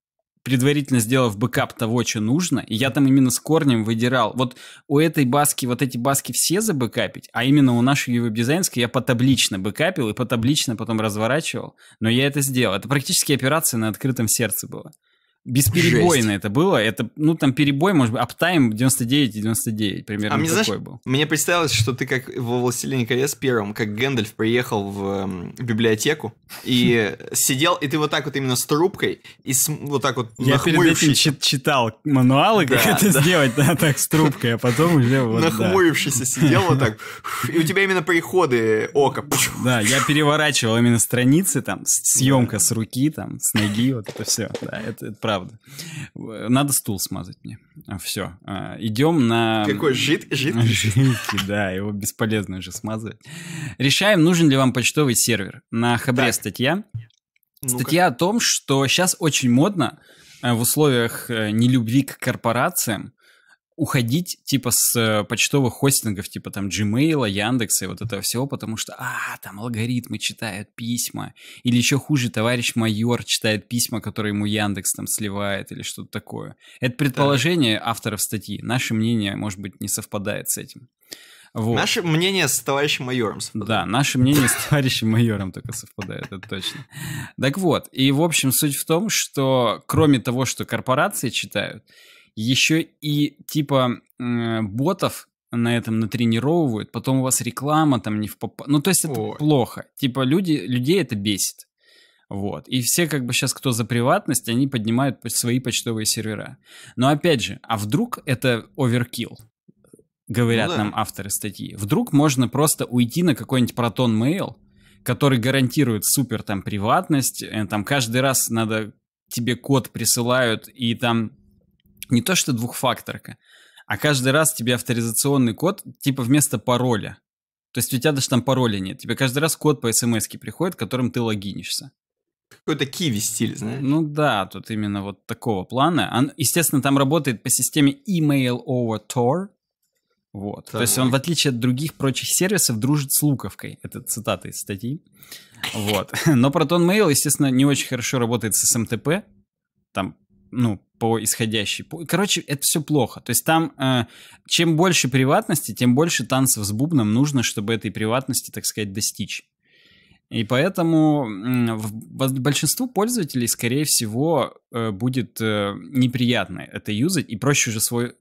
предварительно сделав бэкап того, что нужно, и я там именно с корнем выдирал. Вот у этой баски, вот эти баски все забэкапить, а именно у нашей веб-дизайнской я потаблично бэкапил и потаблично потом разворачивал, но я это сделал. Это практически операция на открытом сердце была. Бесперебойно Жесть. это было. Это, ну, там перебой, может быть, аптайм 99-99 примерно а мне, такой знаешь, был. Мне представилось, что ты как во «Властелине колец» первым, как Гэндальф приехал в эм, библиотеку и сидел, и ты вот так вот именно с трубкой и с, вот так вот Я перед этим читал мануалы, как да, это да. сделать, да, так с трубкой, а потом уже вот, Нахмурившийся да. сидел вот так, и у тебя именно приходы ока. Да, я переворачивал именно страницы, там, съемка с руки, там, с ноги, вот это все, да, это, это правда правда. Надо стул смазать мне. Все. А, Идем на... Какой жид? Жид? Жидкий, да, его бесполезно уже смазывать. Решаем, нужен ли вам почтовый сервер. На Хабре так. статья. ну Статья о том, что сейчас очень модно э, в условиях э, нелюбви к корпорациям уходить типа с э, почтовых хостингов, типа там Gmail, Яндекса и вот этого всего, потому что, а, там алгоритмы читают письма. Или еще хуже, товарищ майор читает письма, которые ему Яндекс там сливает или что-то такое. Это предположение да. авторов статьи. Наше мнение, может быть, не совпадает с этим. Вот. Наше мнение с товарищем майором совпадает. Да, наше мнение с товарищем майором только совпадает, это точно. Так вот, и в общем суть в том, что кроме того, что корпорации читают, еще и типа э, ботов на этом натренировывают, потом у вас реклама там не в поп... Ну, то есть это Ой. плохо. Типа люди, людей это бесит. Вот. И все как бы сейчас, кто за приватность, они поднимают свои почтовые сервера. Но опять же, а вдруг это оверкил? Говорят ну, да. нам авторы статьи. Вдруг можно просто уйти на какой-нибудь протон mail, который гарантирует супер там приватность, э, там каждый раз надо тебе код присылают, и там не то что двухфакторка, а каждый раз тебе авторизационный код типа вместо пароля. То есть у тебя даже там пароля нет. Тебе каждый раз код по смс приходит, которым ты логинишься. Какой-то киви стиль, знаешь? Ну да, тут именно вот такого плана. Он, естественно, там работает по системе Email over Tor. Вот. Так. То есть он, в отличие от других прочих сервисов, дружит с луковкой. Это цитата из статьи. Вот. Но Proton Mail, естественно, не очень хорошо работает с SMTP. Там ну, по исходящей. Короче, это все плохо. То есть там, э, чем больше приватности, тем больше танцев с бубном нужно, чтобы этой приватности, так сказать, достичь. И поэтому большинству пользователей, скорее всего, э, будет э, неприятно это юзать, и проще уже свой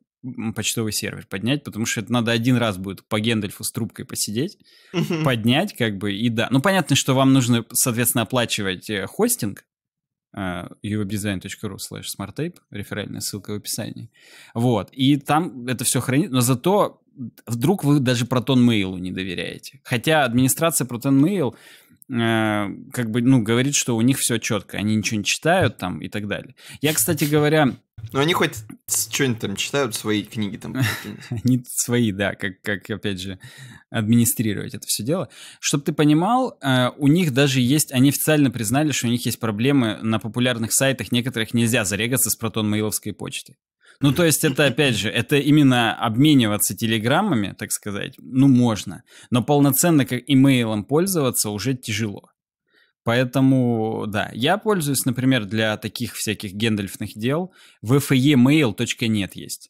почтовый сервер поднять, потому что это надо один раз будет по Гендальфу с трубкой посидеть, поднять как бы и да. Ну понятно, что вам нужно, соответственно, оплачивать э, хостинг, а, uwebdesign.ru slash smarttape, реферальная ссылка в описании. Вот, и там это все хранит, но зато вдруг вы даже Proton Mail не доверяете. Хотя администрация Proton Mail э, как бы, ну, говорит, что у них все четко, они ничего не читают там и так далее. Я, кстати говоря, ну, они хоть что-нибудь там читают, свои книги там. Они свои, да, как, как, опять же, администрировать это все дело. Чтобы ты понимал, э, у них даже есть, они официально признали, что у них есть проблемы на популярных сайтах, некоторых нельзя зарегаться с протон-мейловской почты. Ну, то есть это, опять же, это именно обмениваться телеграммами, так сказать, ну, можно. Но полноценно как имейлом пользоваться уже тяжело. Поэтому, да, я пользуюсь, например, для таких всяких гендельфных дел, в vfemail.net есть.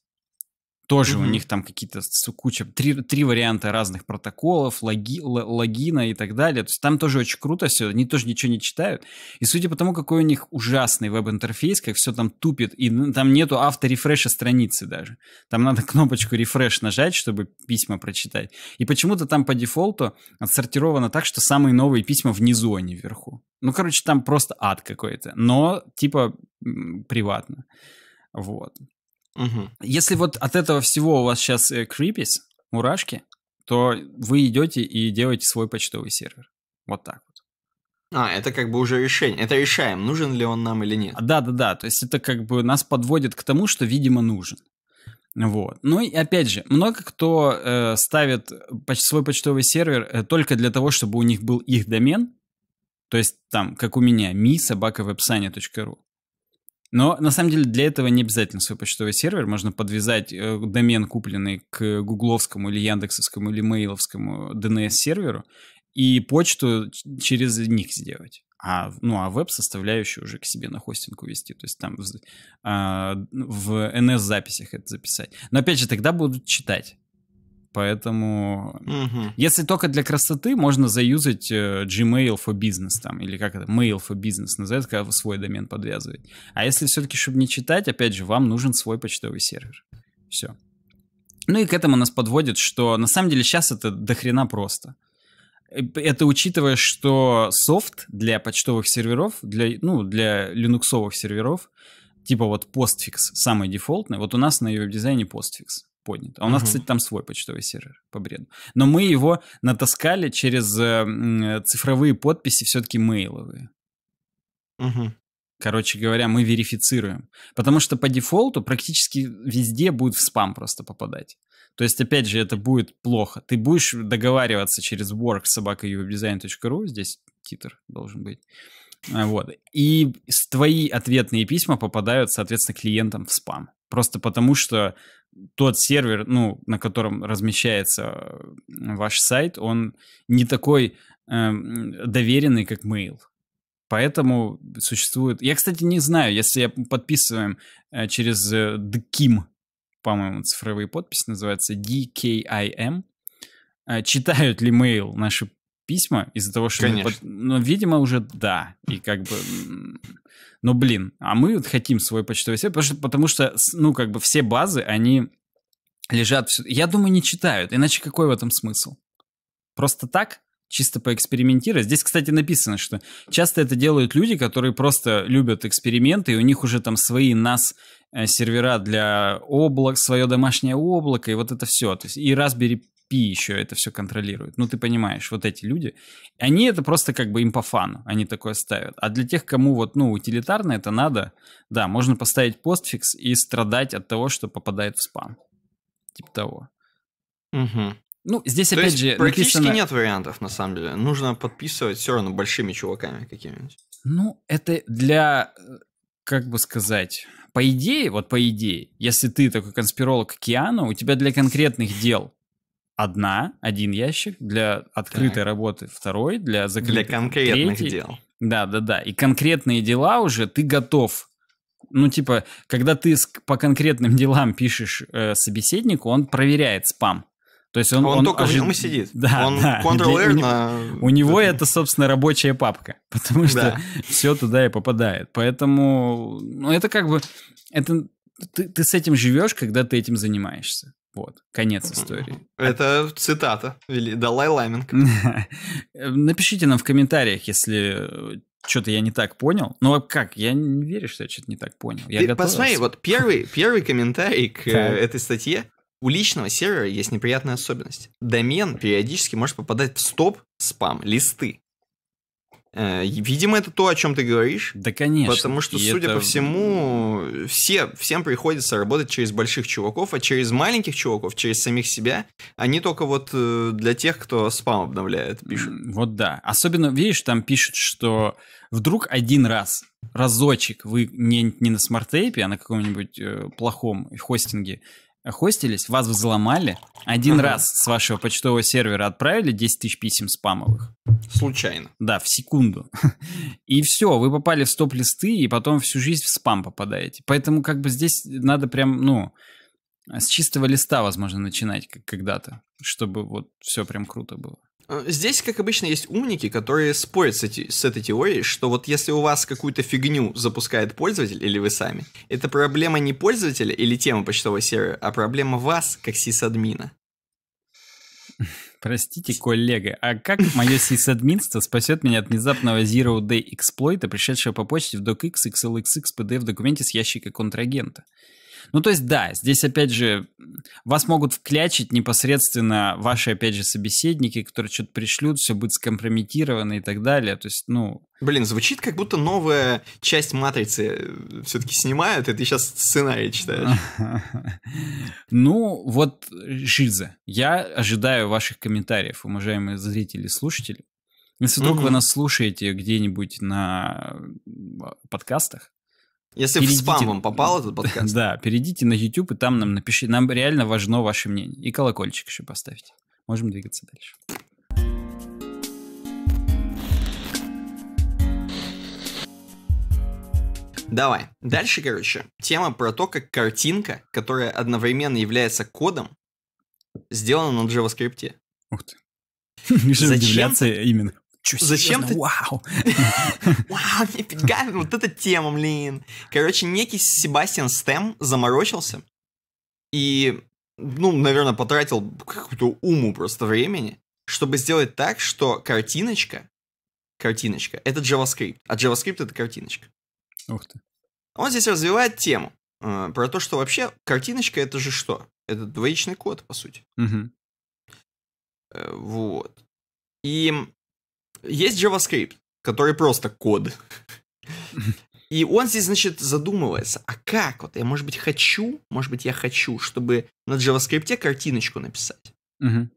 Тоже mm-hmm. у них там какие-то куча, три, три варианта разных протоколов, логи, логина и так далее. То есть там тоже очень круто все, они тоже ничего не читают. И судя по тому, какой у них ужасный веб-интерфейс, как все там тупит, и там нету авторефреша страницы даже. Там надо кнопочку рефреш нажать, чтобы письма прочитать. И почему-то там по дефолту отсортировано так, что самые новые письма внизу, а не вверху. Ну, короче, там просто ад какой-то. Но, типа, приватно. Вот. Угу. Если вот от этого всего у вас сейчас э, крипис, мурашки, то вы идете и делаете свой почтовый сервер. Вот так вот. А, это как бы уже решение. Это решаем, нужен ли он нам или нет. Да, да, да. То есть это как бы нас подводит к тому, что, видимо, нужен. Вот. Ну и опять же, много кто э, ставит поч- свой почтовый сервер э, только для того, чтобы у них был их домен. То есть там, как у меня, mi собака вебсаня.ру. Но на самом деле для этого не обязательно свой почтовый сервер. Можно подвязать э, домен, купленный к гугловскому или яндексовскому или мейловскому DNS-серверу, и почту через них сделать. А, ну, а веб-составляющую уже к себе на хостинг увести. То есть там а, в, в NS-записях это записать. Но опять же, тогда будут читать. Поэтому, угу. если только для красоты, можно заюзать э, Gmail for Business там, или как это, Mail for Business называется, когда свой домен подвязывать. А если все-таки, чтобы не читать, опять же, вам нужен свой почтовый сервер. Все. Ну и к этому нас подводит, что на самом деле сейчас это дохрена просто. Э, это учитывая, что софт для почтовых серверов, для, ну, для линуксовых серверов, типа вот postfix самый дефолтный, вот у нас на веб-дизайне postfix поднят. А у нас, кстати, там свой почтовый сервер по бреду. Но мы его натаскали через э, цифровые подписи, все-таки мейловые. Угу. Короче говоря, мы верифицируем. Потому что по дефолту практически везде будет в спам просто попадать. То есть, опять же, это будет плохо. Ты будешь договариваться через worksobakaubdesign.ru, здесь титр должен быть. А вот. И твои ответные письма попадают, соответственно, клиентам в спам. Просто потому что тот сервер, ну, на котором размещается э, ваш сайт, он не такой э, доверенный, как Mail. Поэтому существует... Я, кстати, не знаю, если я подписываем э, через DKIM, э, по-моему, цифровые подписи называется, DKIM, читают ли mail наши письма из-за того, что... Конечно. Под... Ну, видимо, уже да. И как бы... Ну, блин, а мы вот хотим свой почтовый сервер потому что, потому что, ну, как бы все базы, они лежат... Я думаю, не читают, иначе какой в этом смысл? Просто так? чисто поэкспериментировать. Здесь, кстати, написано, что часто это делают люди, которые просто любят эксперименты, и у них уже там свои нас э, сервера для облак, свое домашнее облако, и вот это все. То есть и Raspberry API еще это все контролирует. Ну, ты понимаешь, вот эти люди, они это просто как бы им по фану, они такое ставят. А для тех, кому вот, ну, утилитарно это надо, да, можно поставить постфикс и страдать от того, что попадает в спам. Типа того. Угу. Ну, здесь То опять есть, же практически написано... нет вариантов, на самом деле. Нужно подписывать все равно большими чуваками какими-нибудь. Ну, это для, э, как бы сказать, по идее, вот по идее, если ты такой конспиролог Киану, у тебя для конкретных дел одна, один ящик для открытой так. работы, второй для закрытых Для конкретных третий. дел. Да, да, да. И конкретные дела уже ты готов. Ну, типа, когда ты по конкретным делам пишешь э, собеседнику, он проверяет спам. То есть он, он, он только ожи... в нем и сидит. Да, он да. Ctrl-R у, на... у него это, собственно, рабочая папка, потому что да. все туда и попадает. Поэтому, ну, это как бы, это ты, ты с этим живешь, когда ты этим занимаешься. Вот, конец истории. Это цитата, Далай Ламинг. Напишите нам в комментариях, если э, что-то я не так понял. Ну, а как? Я не верю, что я что-то не так понял. Я посмотри, вот первый, первый комментарий к э, этой статье. У личного сервера есть неприятная особенность. Домен периодически может попадать в стоп спам листы. Э, видимо, это то, о чем ты говоришь. Да, конечно. Потому что, и судя это... по всему, все, всем приходится работать через больших чуваков, а через маленьких чуваков, через самих себя, они только вот э, для тех, кто спам обновляет, пишут. Вот да. Особенно, видишь, там пишут, что вдруг один раз, разочек вы не, не на смарт-тейпе, а на каком-нибудь э, плохом хостинге, хостились, вас взломали, один ага. раз с вашего почтового сервера отправили 10 тысяч писем спамовых. Случайно. Да, в секунду. И все, вы попали в стоп-листы, и потом всю жизнь в спам попадаете. Поэтому как бы здесь надо прям, ну, с чистого листа, возможно, начинать как когда-то, чтобы вот все прям круто было. А, здесь, как обычно, есть умники, которые спорят с, эти, с этой теорией, что вот если у вас какую-то фигню запускает пользователь или вы сами, это проблема не пользователя или темы почтового сервера, а проблема вас, как сисадмина. Простите, коллега, а как мое сисадминство спасет меня от внезапного Zero Day эксплойта, пришедшего по почте в docx XLXX PDF документе с ящика контрагента? Ну, то есть, да, здесь, опять же, вас могут вклячить непосредственно ваши, опять же, собеседники, которые что-то пришлют, все будет скомпрометировано и так далее. То есть, ну... Блин, звучит, как будто новая часть «Матрицы» э, все-таки снимают, и ты сейчас сценарий читаешь. Ну, вот, э, Жиза, я ожидаю ваших комментариев, уважаемые зрители и слушатели. Если вдруг вы нас слушаете где-нибудь на э, подкастах, если перейдите... в спам вам попал этот подкаст. Да, перейдите на YouTube и там нам напишите. Нам реально важно ваше мнение. И колокольчик еще поставьте. Можем двигаться дальше. Давай. Дальше, короче, тема про то, как картинка, которая одновременно является кодом, сделана на JavaScript. Ух ты. Зачем? Удивляться именно. Че, Зачем ты... Вау! Вау, нифига, вот эта тема, блин. Короче, некий Себастьян Стэм заморочился и, ну, наверное, потратил какую-то уму просто времени, чтобы сделать так, что картиночка, картиночка, это JavaScript, а JavaScript это картиночка. Ух ты. Он здесь развивает тему э, про то, что вообще картиночка это же что? Это двоичный код, по сути. Угу. Э, вот. И есть JavaScript, который просто код. И он здесь, значит, задумывается, а как? Вот я, может быть, хочу, может быть, я хочу, чтобы на JavaScript картиночку написать. Угу.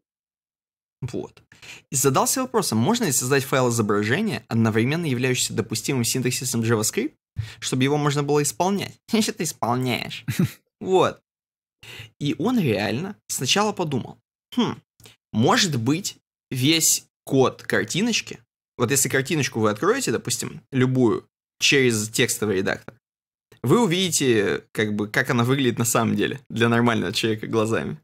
Вот. И задался вопросом, можно ли создать файл изображения, одновременно являющийся допустимым синтаксисом JavaScript, чтобы его можно было исполнять? Значит, ты исполняешь. Вот. И он реально сначала подумал, хм, может быть, весь код картиночки, вот если картиночку вы откроете, допустим, любую, через текстовый редактор, вы увидите, как бы, как она выглядит на самом деле для нормального человека глазами.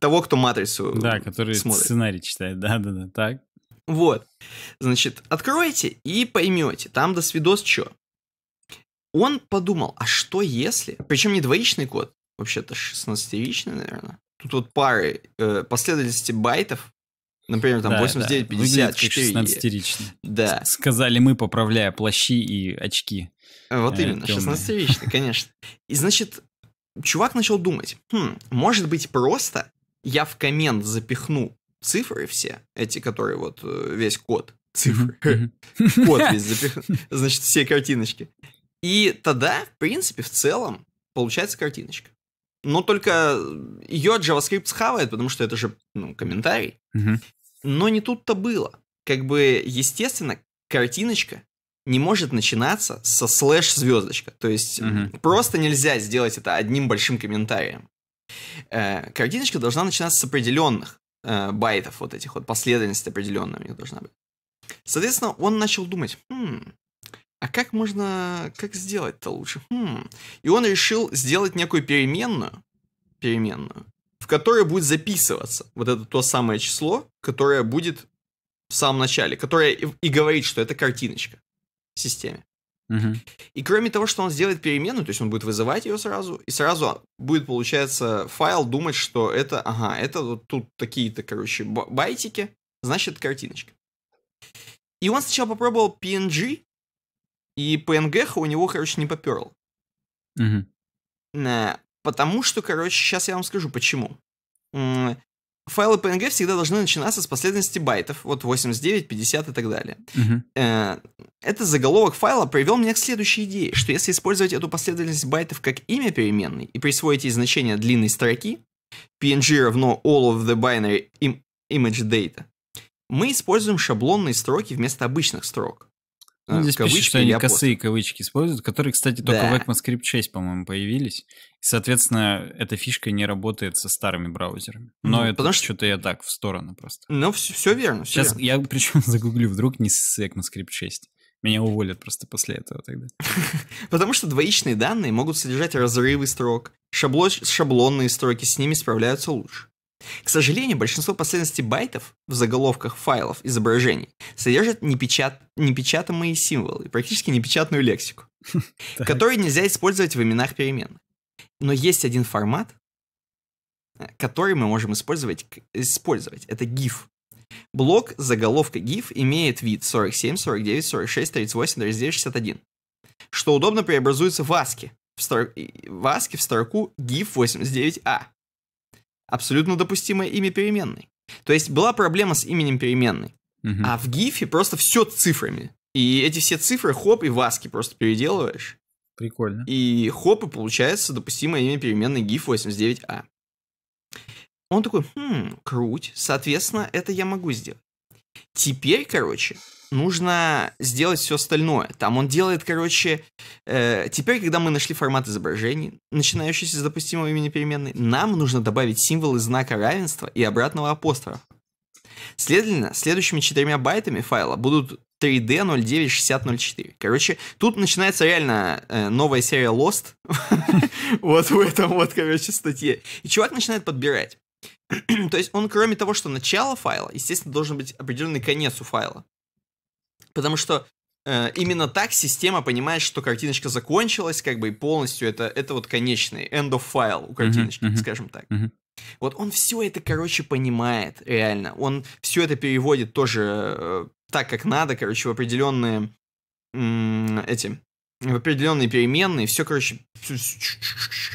Того, кто матрицу Да, который смотрит. сценарий читает, да-да-да, так. Вот. Значит, откройте и поймете, там до свидос чё. Он подумал, а что если... Причем не двоичный код, вообще-то 16-ричный, наверное. Тут вот пары э, последовательности байтов Например, там да, 89, да. 50, 4. Да. Сказали мы, поправляя плащи и очки. А, вот э, именно, 16 конечно. И значит, чувак начал думать, хм, может быть просто я в коммент запихну цифры все, эти, которые вот э, весь код, цифры, код весь запихну, значит, все картиночки. И тогда, в принципе, в целом получается картиночка. Но только ее JavaScript схавает, потому что это же ну, комментарий. Угу. Но не тут-то было. Как бы, естественно, картиночка не может начинаться со слэш-звездочка. То есть угу. просто нельзя сделать это одним большим комментарием. Э, картиночка должна начинаться с определенных э, байтов, вот этих вот последовательности определенная у них должна быть. Соответственно, он начал думать, хм, а как можно, как сделать-то лучше? Хм. И он решил сделать некую переменную, переменную, в которой будет записываться вот это то самое число, которое будет в самом начале, которое и говорит, что это картиночка в системе. Угу. И кроме того, что он сделает переменную, то есть он будет вызывать ее сразу, и сразу будет, получается, файл думать, что это, ага, это вот тут такие-то, короче, байтики, значит, картиночка. И он сначала попробовал PNG, и PNG у него, короче, не поперло. Угу. Э, потому что, короче, сейчас я вам скажу, почему. Файлы PNG всегда должны начинаться с последовательности байтов, вот 89, 50 и так далее. Угу. Этот заголовок файла привел меня к следующей идее, что если использовать эту последовательность байтов как имя переменной и присвоить ей значение длинной строки, PNG равно all of the binary im image data, мы используем шаблонные строки вместо обычных строк. Ну, здесь кавычки, пишут, что они косые кавычки используют, которые, кстати, только да. в ECMAScript 6, по-моему, появились. соответственно, эта фишка не работает со старыми браузерами. Но ну, это потому что... что-то я так, в сторону просто. Ну, все, все верно. Все Сейчас верно. я причем загуглю, вдруг не с ECMAScript 6. Меня уволят просто после этого тогда. Потому что двоичные данные могут содержать разрывы строк. Шабло... Шаблонные строки с ними справляются лучше. К сожалению, большинство последовательностей байтов в заголовках файлов изображений содержат непечат... непечатаемые символы, практически непечатную лексику, которую нельзя использовать в именах переменных. Но есть один формат, э, который мы можем использовать, использовать. это GIF. Блок заголовка GIF имеет вид 47, 49, 46, 38, 39, 61, что удобно преобразуется в ASCII, в, стар... в ASCII в строку GIF 89A абсолютно допустимое имя переменной. То есть была проблема с именем переменной. Угу. А в гифе просто все цифрами. И эти все цифры хоп и васки просто переделываешь. Прикольно. И хоп и получается допустимое имя переменной GIF 89а. Он такой, хм, круть, соответственно, это я могу сделать. Теперь, короче, нужно сделать все остальное. Там он делает, короче, э, теперь, когда мы нашли формат изображений, начинающийся с допустимого имени переменной, нам нужно добавить символы знака равенства и обратного апострофа. Следовательно, следующими четырьмя байтами файла будут 3D096004. Короче, тут начинается реально э, новая серия Lost. Вот в этом вот, короче, статье. И чувак начинает подбирать. То есть он, кроме того, что начало файла, естественно, должен быть определенный конец у файла. Потому что э, именно так система понимает, что картиночка закончилась, как бы и полностью это, это вот конечный end of file у картиночки, uh-huh, скажем так. Uh-huh. Вот он все это, короче, понимает реально. Он все это переводит тоже э, так, как надо, короче, в определенные э, эти в определенные переменные, все, короче,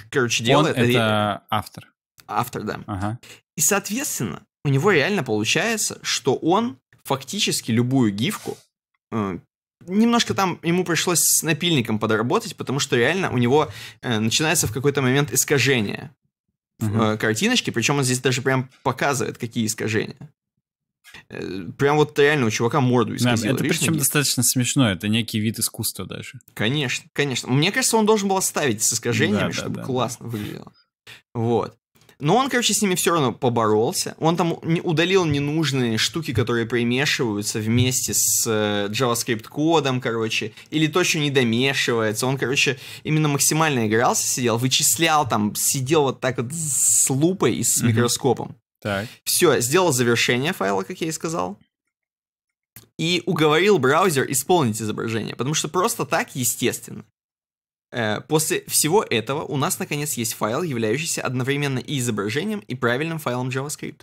короче, делает. Он это автор. Автор, да. Ага. И, соответственно, у него реально получается, что он фактически любую гифку Э, немножко там ему пришлось с напильником подработать, потому что реально у него э, начинается в какой-то момент искажение uh-huh. Mm э, картиночки, причем он здесь даже прям показывает, какие искажения. Э, прям вот реально у чувака морду исказило. Да, это причем есть. достаточно смешно, это некий вид искусства даже. Конечно, конечно. Мне кажется, он должен был оставить с искажениями, да, чтобы да. классно выглядело. Вот. Но он, короче, с ними все равно поборолся. Он там удалил ненужные штуки, которые примешиваются вместе с э, JavaScript-кодом, короче, или то, что не домешивается. Он, короче, именно максимально игрался, сидел, вычислял там, сидел вот так вот с лупой и с mm-hmm. микроскопом. Так. Все, сделал завершение файла, как я и сказал и уговорил браузер исполнить изображение, потому что просто так естественно. Э, после всего этого у нас наконец есть файл, являющийся одновременно и изображением, и правильным файлом JavaScript.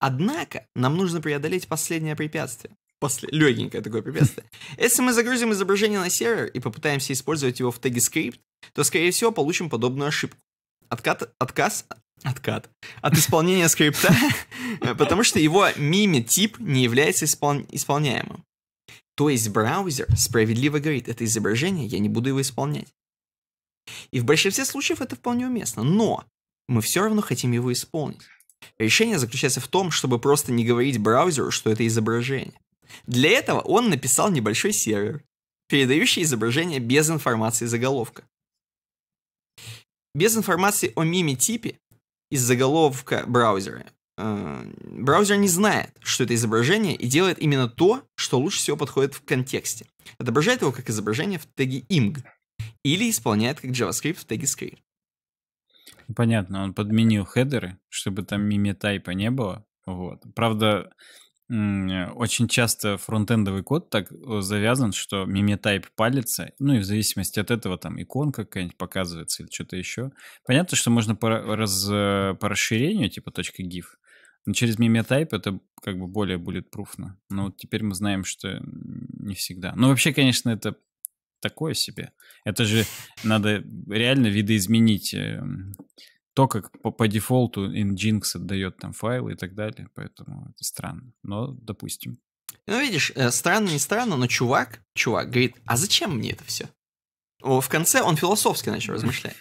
Однако нам нужно преодолеть последнее препятствие. После... Легенькое такое препятствие. Если мы загрузим изображение на сервер и попытаемся использовать его в теге скрипт, то, скорее всего, получим подобную ошибку. Откат... Отказ... Откат. От исполнения скрипта, потому что его мими-тип не является исполняемым. То есть браузер справедливо говорит, это изображение, я не буду его исполнять. И в большинстве случаев это вполне уместно, но мы все равно хотим его исполнить. Решение заключается в том, чтобы просто не говорить браузеру, что это изображение. Для этого он написал небольшой сервер, передающий изображение без информации заголовка. Без информации о мими-типе из заголовка браузера э, браузер не знает, что это изображение, и делает именно то, что лучше всего подходит в контексте. Отображает его как изображение в теге img или исполняет как JavaScript в теге screen. Понятно, он подменил хедеры, чтобы там мимитайпа не было. Вот. Правда, очень часто фронтендовый код так э, завязан, что мимитайп палится, ну и в зависимости от этого там иконка какая-нибудь показывается или что-то еще. Понятно, что можно по, раз, э, по расширению, типа .gif, но через мимитайп это как бы более будет пруфно. Но вот теперь мы знаем, что не всегда. Ну вообще, конечно, это такое себе. Это же надо реально видоизменить эм, то, как по, по дефолту Nginx отдает там файлы и так далее, поэтому это странно, но допустим. Ну, видишь, э, странно, не странно, но чувак, чувак говорит, а зачем мне это все? в конце он философски начал размышлять.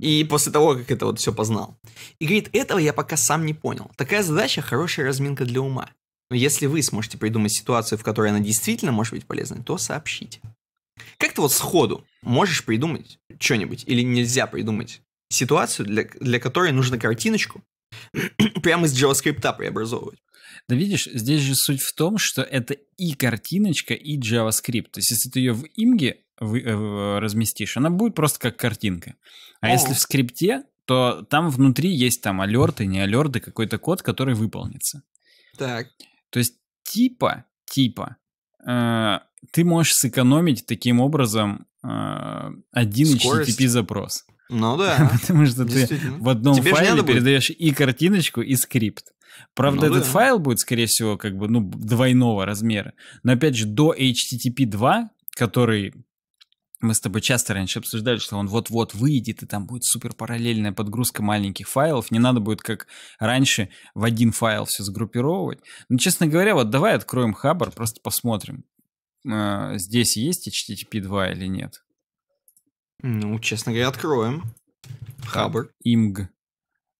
и после того, как это вот все познал. И говорит, этого я пока сам не понял. Такая задача хорошая разминка для ума. Но если вы сможете придумать ситуацию, в которой она действительно может быть полезной, то сообщите. Как ты вот сходу можешь придумать что-нибудь или нельзя придумать ситуацию, для, для которой нужно картиночку прямо из JavaScript преобразовывать? Да видишь, здесь же суть в том, что это и картиночка, и JavaScript. То есть, если ты ее в имге э, э, разместишь, она будет просто как картинка. А О. если в скрипте, то там внутри есть там алерты, не алерты, какой-то код, который выполнится. Так. То есть типа, типа, э, ты можешь сэкономить таким образом э, один HTTP запрос. Ну да. Потому что ты в одном Тебе файле передаешь будет. и картиночку, и скрипт. Правда, ну, этот да. файл будет, скорее всего, как бы, ну, двойного размера. Но опять же, до HTTP 2, который мы с тобой часто раньше обсуждали, что он вот-вот выйдет, и там будет супер параллельная подгрузка маленьких файлов. Не надо будет, как раньше, в один файл все сгруппировывать. Но, ну, честно говоря, вот давай откроем Хабар, просто посмотрим. А, здесь есть HTTP 2 или нет? Ну, честно говоря, откроем. Хабр. Имг.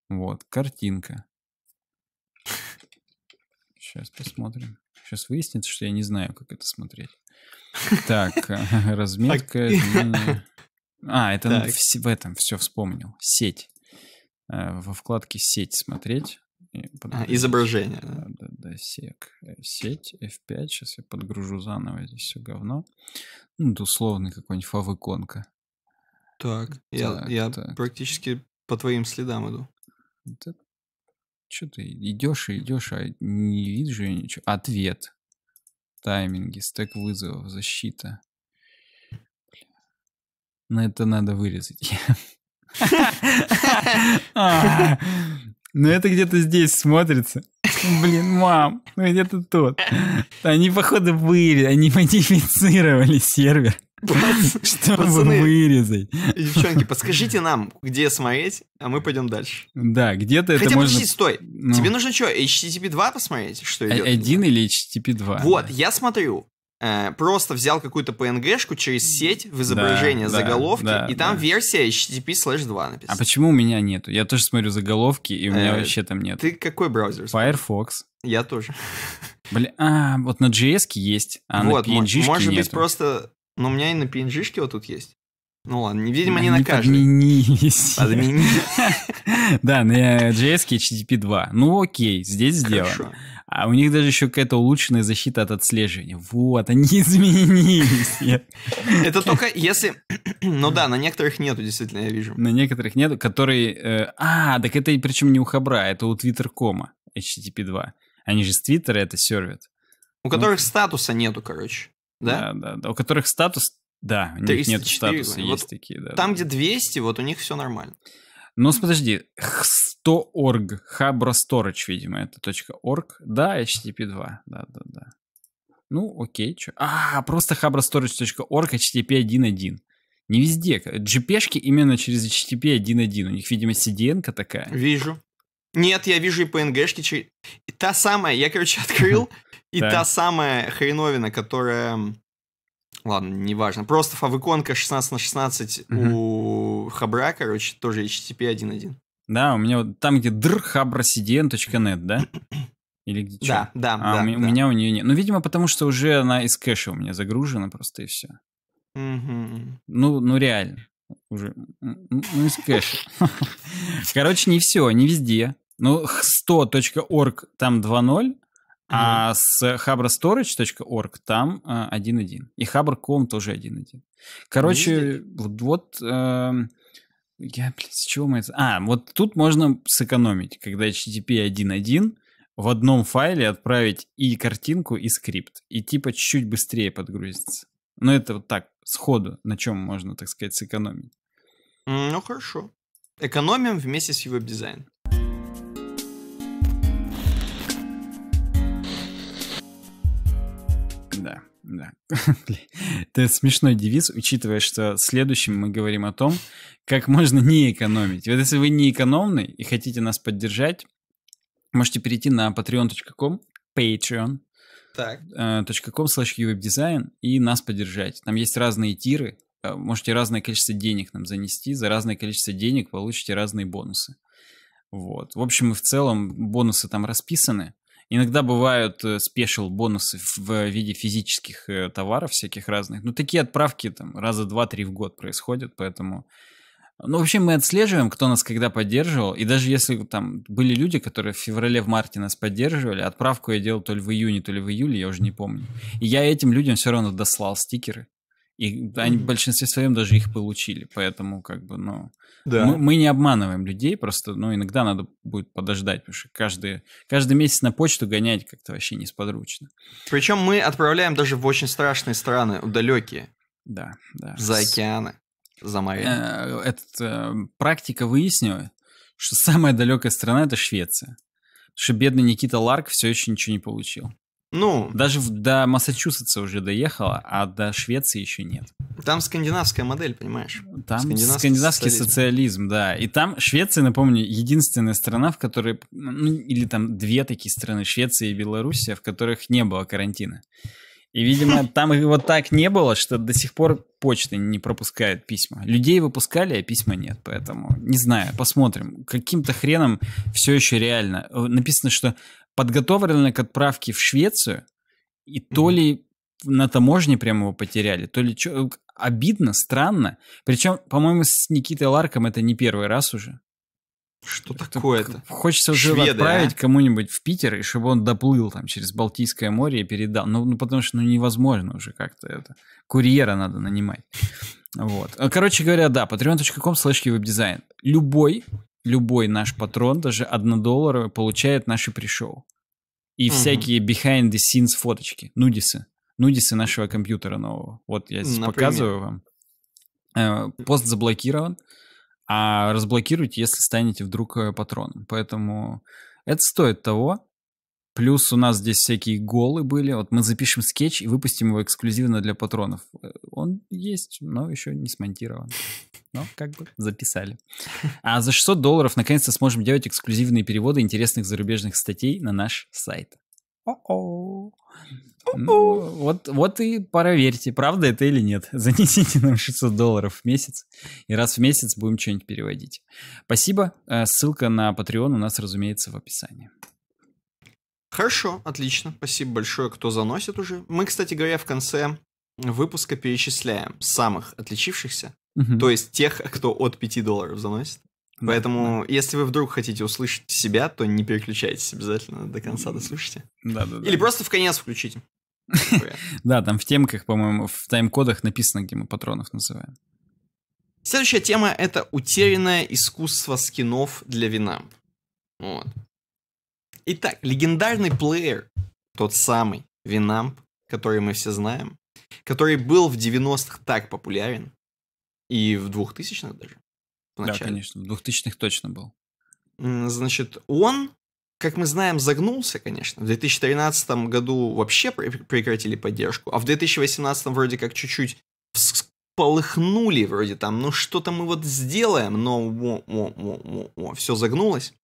Вот, картинка. Сейчас посмотрим. Сейчас выяснится, что я не знаю, как это смотреть. Так, разметка. А, это в этом все вспомнил. Сеть. Э, во вкладке сеть смотреть. А, изображение. Да, да, да, сек. Э, сеть F5. Сейчас я подгружу заново здесь все говно. Ну, условный какой-нибудь фав Так, так, я, так. я практически по твоим следам иду. Это... Че ты идешь и идешь, а не вижу ее ничего. Ответ. Тайминги, стек вызовов, защита. Но это надо вырезать. А. Ну это где-то здесь смотрится. Блин, мам, ну где-то тут. Они, походу, вырезали, они модифицировали сервер. Чтобы вырезать. Девчонки, подскажите нам, где смотреть, а мы пойдем дальше. Да, где-то это можно... Хотя стой. Ну. Тебе нужно что, HTTP 2 посмотреть, что идет? Один или HTTP 2? Вот, я смотрю. Э, просто взял какую-то PNG-шку через сеть в изображение да, заголовки, да, и там да. версия HTTP slash 2 написана. А почему у меня нету? Я тоже смотрю заголовки, и у меня э, вообще там нет. Ты какой браузер? Firefox. Я тоже. Блин, а, вот на JS есть, а вот, на PNG шке Может нету. быть, просто... Но у меня и на PNG шке вот тут есть. Ну ладно, видимо, не на каждый. Подменились. Да, на JS HTTP 2. Ну окей, здесь сделано. А у них даже еще какая-то улучшенная защита от отслеживания. Вот, они изменились. Это только если... Ну да, на некоторых нету, действительно, я вижу. На некоторых нету, которые... Э, а, так это причем не у Хабра, это у Twitter.com, HTTP 2. Они же с Твиттера это сервят. У которых ну. статуса нету, короче. Да? да, да, У которых статус, да, у них нет статуса, есть такие, да. Там, где 200, вот у них все нормально. Ну, подожди, 100.org, Хабра Storage, видимо, это .org. Да, HTTP 2, да-да-да. Ну, окей, что А, просто habrastorage.org, HTTP 1.1. Не везде. gp именно через HTTP 1.1. У них, видимо, cdn такая. Вижу. Нет, я вижу и PNG-шки. Через... И та самая, я, короче, открыл, и та самая хреновина, которая... Ладно, неважно. Просто фавиконка 16 на 16 у Хабра, короче, тоже HTTP 1.1. Да, у меня вот там, где drhabrosidn.net, да? Или где Да, да, а, да, у, да. у меня у нее нет. Ну, видимо, потому что уже она из кэша у меня загружена просто и все. Угу. Ну, ну реально. Уже. Ну, из кэша. Короче, не все, не везде. Ну, 100.org там 2.0, а с HabraStorage.org там 1.1. А, и Habr.com тоже 1.1. Ну, Короче, вот, вот эм, я, блядь, с чего мы это... А, вот тут можно сэкономить, когда HTTP 1.1 в одном файле отправить и картинку, и скрипт. И типа чуть-чуть быстрее подгрузится. Но это вот так, сходу, на чем можно, так сказать, сэкономить. Ну, хорошо. Экономим вместе с его дизайн. Да. Это смешной девиз, учитывая, что следующим мы говорим о том, как можно не экономить. Вот если вы не экономны и хотите нас поддержать, можете перейти на patreon.com, patreon, .com slash uwebdesign и нас поддержать. Там есть разные тиры, э, можете разное количество денег нам занести, за разное количество денег получите разные бонусы. Вот. В общем и в целом бонусы там расписаны. Иногда бывают э, спешил бонусы в виде физических э, товаров всяких разных. но ну, такие отправки там раза два-три в год происходят, поэтому... Ну, вообще мы отслеживаем, кто нас когда поддерживал. И даже если там были люди, которые в феврале, марте нас поддерживали, отправку я делал то ли в июне, то ли в июле, я уже не помню. И я этим людям все равно дослал стикеры. И они в большинстве своем даже их получили, поэтому как бы, ну... Да. Мы, мы не обманываем людей, просто, ну, иногда надо будет подождать, потому что каждый, каждый месяц на почту гонять как-то вообще несподручно. Причем мы отправляем даже в очень страшные страны, далекие. Да, да. За океаны, за моря. Э, Эта э, практика выяснила, что самая далекая страна — это Швеция. Потому что бедный Никита Ларк все еще ничего не получил. Ну, даже в, до Массачусетса уже доехала, а до Швеции еще нет. Там скандинавская модель, понимаешь? Там скандинавский, скандинавский социализм. социализм, да. И там Швеция, напомню, единственная страна, в которой, ну, или там две такие страны, Швеция и Белоруссия, в которых не было карантина. И, видимо, там его так не было, что до сих пор почта не пропускает письма. Людей выпускали, а письма нет. Поэтому, не знаю, посмотрим. Каким-то хреном все еще реально. Написано, что подготовлены к отправке в Швецию, и то ли на таможне прямо его потеряли, то ли что обидно, странно. Причем, по-моему, с Никитой Ларком это не первый раз уже. Что такое-то? Хочется уже Шведы, а? отправить а? кому-нибудь в Питер, и чтобы он доплыл там через Балтийское море и передал. Ну, ну потому что ну, невозможно уже как-то это. Курьера надо нанимать. Вот. Короче говоря, да, patreon.com slash веб-дизайн. Любой любой наш патрон, даже 1 доллара, получает наши пришел. И угу. всякие behind the scenes фоточки, нудисы. Нудисы нашего компьютера нового. Вот я здесь Например. показываю вам. Э, пост заблокирован, а разблокируйте, если станете вдруг э, патроном. Поэтому это стоит того. Плюс у нас здесь всякие голы были. Вот мы запишем скетч и выпустим его эксклюзивно для патронов. Э, он есть, но еще не смонтирован. Но как бы записали. А за 600 долларов наконец-то сможем делать эксклюзивные переводы интересных зарубежных статей на наш сайт. О-о. Ну, вот, вот и проверьте, правда это или нет. Занесите нам 600 долларов в месяц, и раз в месяц будем что-нибудь переводить. Спасибо. Э, ссылка на Patreon у нас, разумеется, в описании. Хорошо, отлично. Спасибо большое, кто заносит уже. Мы, кстати говоря, в конце выпуска перечисляем самых отличившихся, угу. то есть тех, кто от 5 долларов заносит. Да, Поэтому, да. если вы вдруг хотите услышать себя, то не переключайтесь обязательно до конца дослушайте. Да, да, да. Или просто в конец включите. Да, там в темках, по-моему, в тайм-кодах написано, где мы патронов называем. Следующая тема — это утерянное искусство скинов для вина. Вот. Итак, легендарный плеер, тот самый Винамп, который мы все знаем, который был в 90-х так популярен, и в 2000-х даже. Вначале. Да, конечно, в 2000-х точно был. Значит, он, как мы знаем, загнулся, конечно. В 2013 году вообще прекратили поддержку, а в 2018 вроде как чуть-чуть полыхнули вроде там, ну что-то мы вот сделаем, но о, о, о, о, о, все загнулось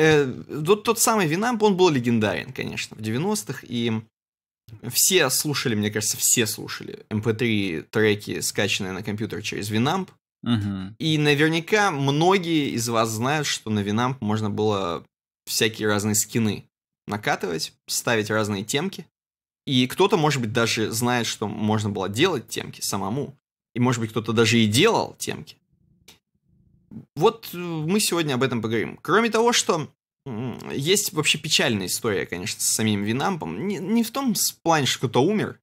э, тот, тот самый Винамп, он был легендарен, конечно, в 90-х, и все слушали, мне кажется, все слушали MP3 эм треки, скачанные на компьютер через Винамп. Угу. И наверняка многие из вас знают, что на Винамп можно было всякие разные скины накатывать, ставить разные темки. И кто-то, может быть, даже знает, что можно было делать темки самому. И, может быть, кто-то даже и делал темки вот э, мы сегодня об этом поговорим. Кроме того, что есть вообще печальная история, конечно, с самим Винампом. Не, не в том плане, что кто-то умер.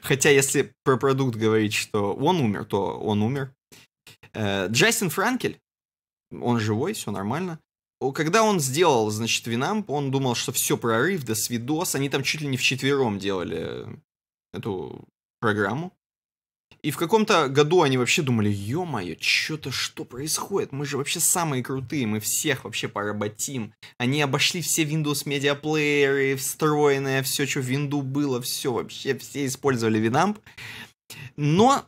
Хотя, если про продукт говорить, что он умер, то он умер. Э, Джастин Франкель, он живой, все нормально. Когда он сделал, значит, Винамп, он думал, что все, прорыв, до свидос. Они там чуть ли не вчетвером делали эту программу. И в каком-то году они вообще думали, ё-моё, чё то что происходит? Мы же вообще самые крутые, мы всех вообще поработим. Они обошли все Windows Media медиаплееры, встроенное, все, что в Винду было, все вообще, все использовали Winamp. Но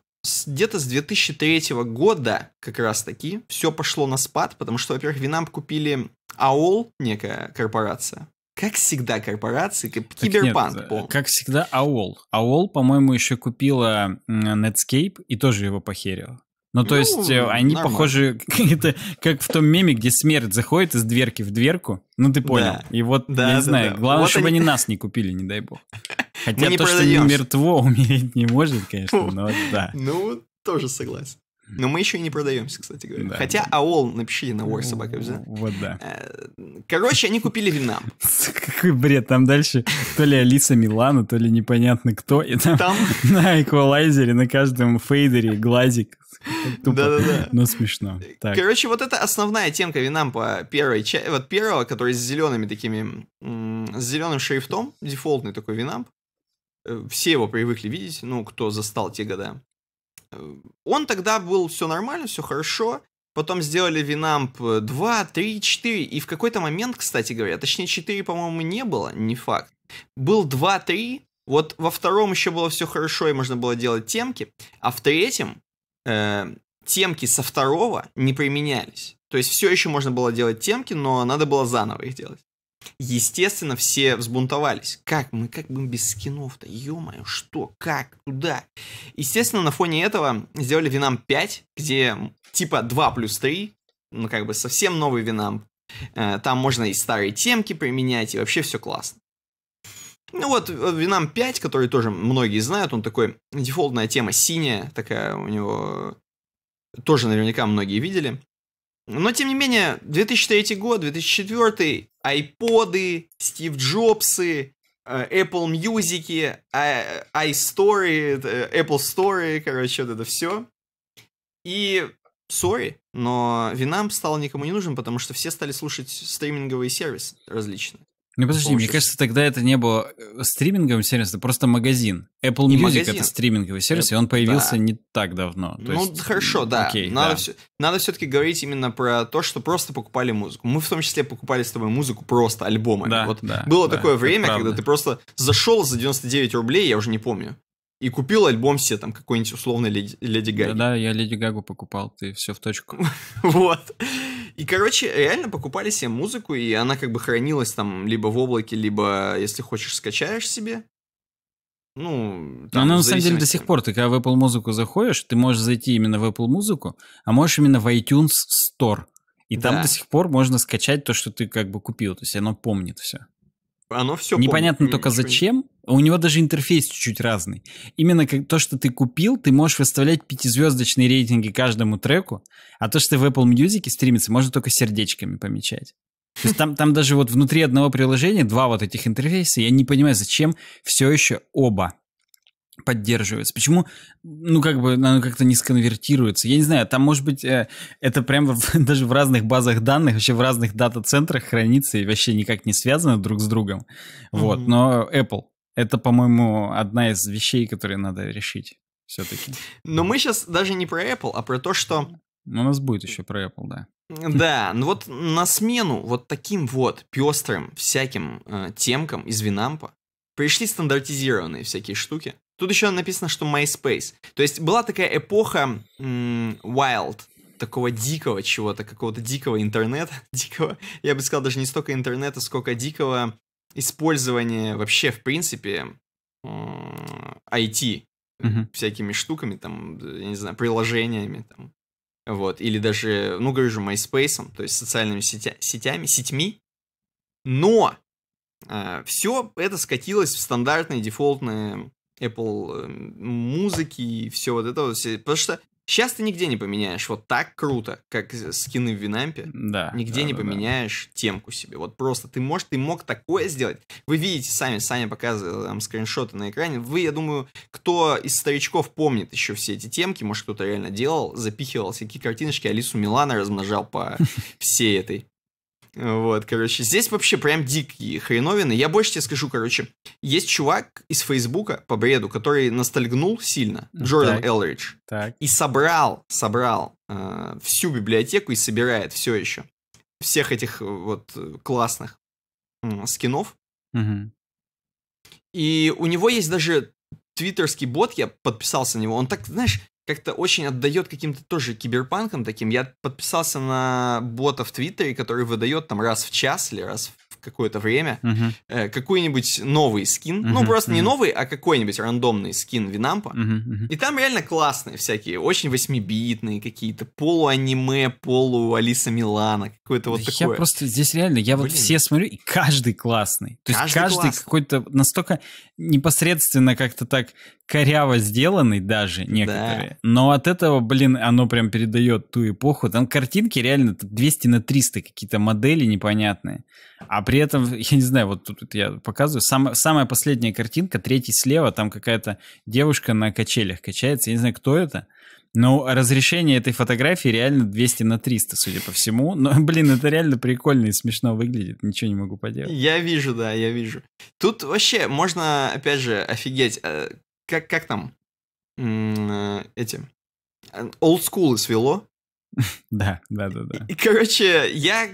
где-то с 2003 года как раз таки все пошло на спад, потому что, во-первых, Винамп купили AOL, некая корпорация, как всегда корпорации, как киберпанк. Нет, э, как всегда AOL. AOL, по-моему, еще купила Netscape и тоже его похерила. Ну, то ну, есть э, они нормально. похожи это, как в том меме, где смерть заходит из дверки в дверку. Ну, ты понял. Да. И вот, да, я не да, знаю, да. главное, вот чтобы они... они нас не купили, не дай бог. Хотя то, продаемся. что не мертво, умереть не может, конечно, но да. Ну, тоже согласен. Но мы еще и не продаемся, кстати говоря. Да. Хотя АОЛ, напишите на War собака взял. Вот да. Э, короче, они купили Винам. Какой бред, там дальше то ли Алиса Милана, то ли непонятно кто. И там, там... на эквалайзере, на каждом фейдере глазик. Да-да-да. Но ну, смешно. Так. Короче, вот это основная темка Винам по первой части. Вот первого, который с зелеными такими... С зеленым шрифтом, дефолтный такой Винамп. Э, все его привыкли видеть, ну, кто застал те года. Он тогда был все нормально, все хорошо. Потом сделали Винамп 2, 3, 4. И в какой-то момент, кстати говоря, точнее 4, по-моему, не было, не факт. Был 2, 3. Вот во втором еще было все хорошо, и можно было делать темки. А в третьем э, темки со второго не применялись. То есть все еще можно было делать темки, но надо было заново их делать. Естественно, все взбунтовались. Как мы, как бы без скинов-то? Ё-моё, что, как, куда? Естественно, на фоне этого сделали Винам 5, где типа 2 плюс 3, ну как бы совсем новый Винам. Э, там можно и старые темки применять, и вообще все классно. Ну вот, э, Винам 5, который тоже многие знают, он такой, дефолтная тема синяя, такая у него, э, тоже наверняка многие видели. Но, тем не менее, 2003 год, 2004, айподы, Стив Джобсы, э, Apple Music, э, iStory, э, Apple Story, короче, вот это все. И, сори, но Винамп стал никому не нужен, потому что все стали слушать стриминговые сервисы различные. Ну подожди, мне кажется, тогда это не было э, стриминговым сервисом, это просто магазин. Apple не Music магазин. это стриминговый э, сервис, это, и он появился да. не так давно. То ну есть, хорошо, да. Окей, надо, да. Все, надо все-таки говорить именно про то, что просто покупали музыку. Мы в том числе покупали с тобой музыку просто альбомы. Да, вот да, было да, такое время, когда ты просто зашел за 99 рублей, я уже не помню, и купил альбом себе там какой-нибудь условный Леди, Леди Гаги. Да, да, я Леди Гагу покупал, ты все в точку. вот. И, короче, реально покупали себе музыку, и она как бы хранилась там либо в облаке, либо, если хочешь, скачаешь себе. Ну, там, Она на самом деле до сих пор, ты когда в Apple Музыку заходишь, ты можешь зайти именно в Apple Музыку, а можешь именно в iTunes Store. И да. там до сих пор можно скачать то, что ты как бы купил, то есть оно помнит все. Оно все Непонятно помнит, только зачем. А у него даже интерфейс чуть-чуть разный. Именно как то, что ты купил, ты можешь выставлять пятизвездочные рейтинги каждому треку, а то, что ты в Apple Music стримится, можно только сердечками помечать. То есть там, там даже вот внутри одного приложения два вот этих интерфейса, я не понимаю, зачем все еще оба поддерживается? Почему, ну, как бы, оно как-то не сконвертируется? Я не знаю, там, может быть, э, это прям даже в разных базах данных, вообще в разных дата-центрах хранится и вообще никак не связано друг с другом. Mm-hmm. Вот, но Apple, это, по-моему, одна из вещей, которые надо решить все-таки. Но мы сейчас даже не про Apple, а про то, что... Ну, у нас будет еще про Apple, да. Да, ну вот на смену вот таким вот пестрым всяким э, темкам из Винампа пришли стандартизированные всякие штуки. Тут еще написано, что MySpace. То есть была такая эпоха м- wild, такого дикого чего-то, какого-то дикого интернета, дикого, я бы сказал, даже не столько интернета, сколько дикого использования вообще, в принципе, IT mm-hmm. всякими штуками, там, я не знаю, приложениями, там, вот, или даже, ну, говорю же, MySpace, то есть социальными сетя- сетями, сетьми, но э, а, все это скатилось в стандартные дефолтные Apple эм, музыки и все вот это. Все. Потому что сейчас ты нигде не поменяешь вот так круто, как скины в Винампе. Да. Нигде да, не да, поменяешь да. темку себе. Вот просто ты, можешь, ты мог такое сделать. Вы видите сами, Саня показывал там скриншоты на экране. Вы, я думаю, кто из старичков помнит еще все эти темки, может, кто-то реально делал, запихивал всякие картиночки, Алису Милана размножал по всей этой вот, короче, здесь вообще прям дикие хреновины. Я больше тебе скажу, короче, есть чувак из Фейсбука по бреду, который ностальгнул сильно, Джордан так, Элридж, так. и собрал, собрал э, всю библиотеку и собирает все еще всех этих э, вот классных э, скинов. Угу. И у него есть даже твиттерский бот, я подписался на него, он так, знаешь, как-то очень отдает каким-то тоже киберпанком таким. Я подписался на бота в Твиттере, который выдает там раз в час или раз в какое-то время uh-huh. э, какой-нибудь новый скин. Uh-huh, ну, просто uh-huh. не новый, а какой-нибудь рандомный скин Винампа. Uh-huh, uh-huh. И там реально классные всякие, очень восьмибитные какие-то, полуаниме, полу-Алиса Милана, какое-то вот да такое. Я просто здесь реально, я Блин. вот все смотрю, и каждый классный. То каждый есть каждый классный. какой-то настолько непосредственно как-то так коряво сделанный даже некоторые. Да. Но от этого, блин, оно прям передает ту эпоху. Там картинки реально 200 на 300 какие-то модели непонятные. А при этом, я не знаю, вот тут, я показываю, сам, самая последняя картинка, третий слева, там какая-то девушка на качелях качается, я не знаю, кто это, но разрешение этой фотографии реально 200 на 300, судя по всему. Но, блин, это реально прикольно и смешно выглядит. Ничего не могу поделать. Я вижу, да, я вижу. Тут вообще можно, опять же, офигеть. Э, как, как там? Э, эти. Э, old Олдскулы свело. Да, да, да, да. И, короче, я,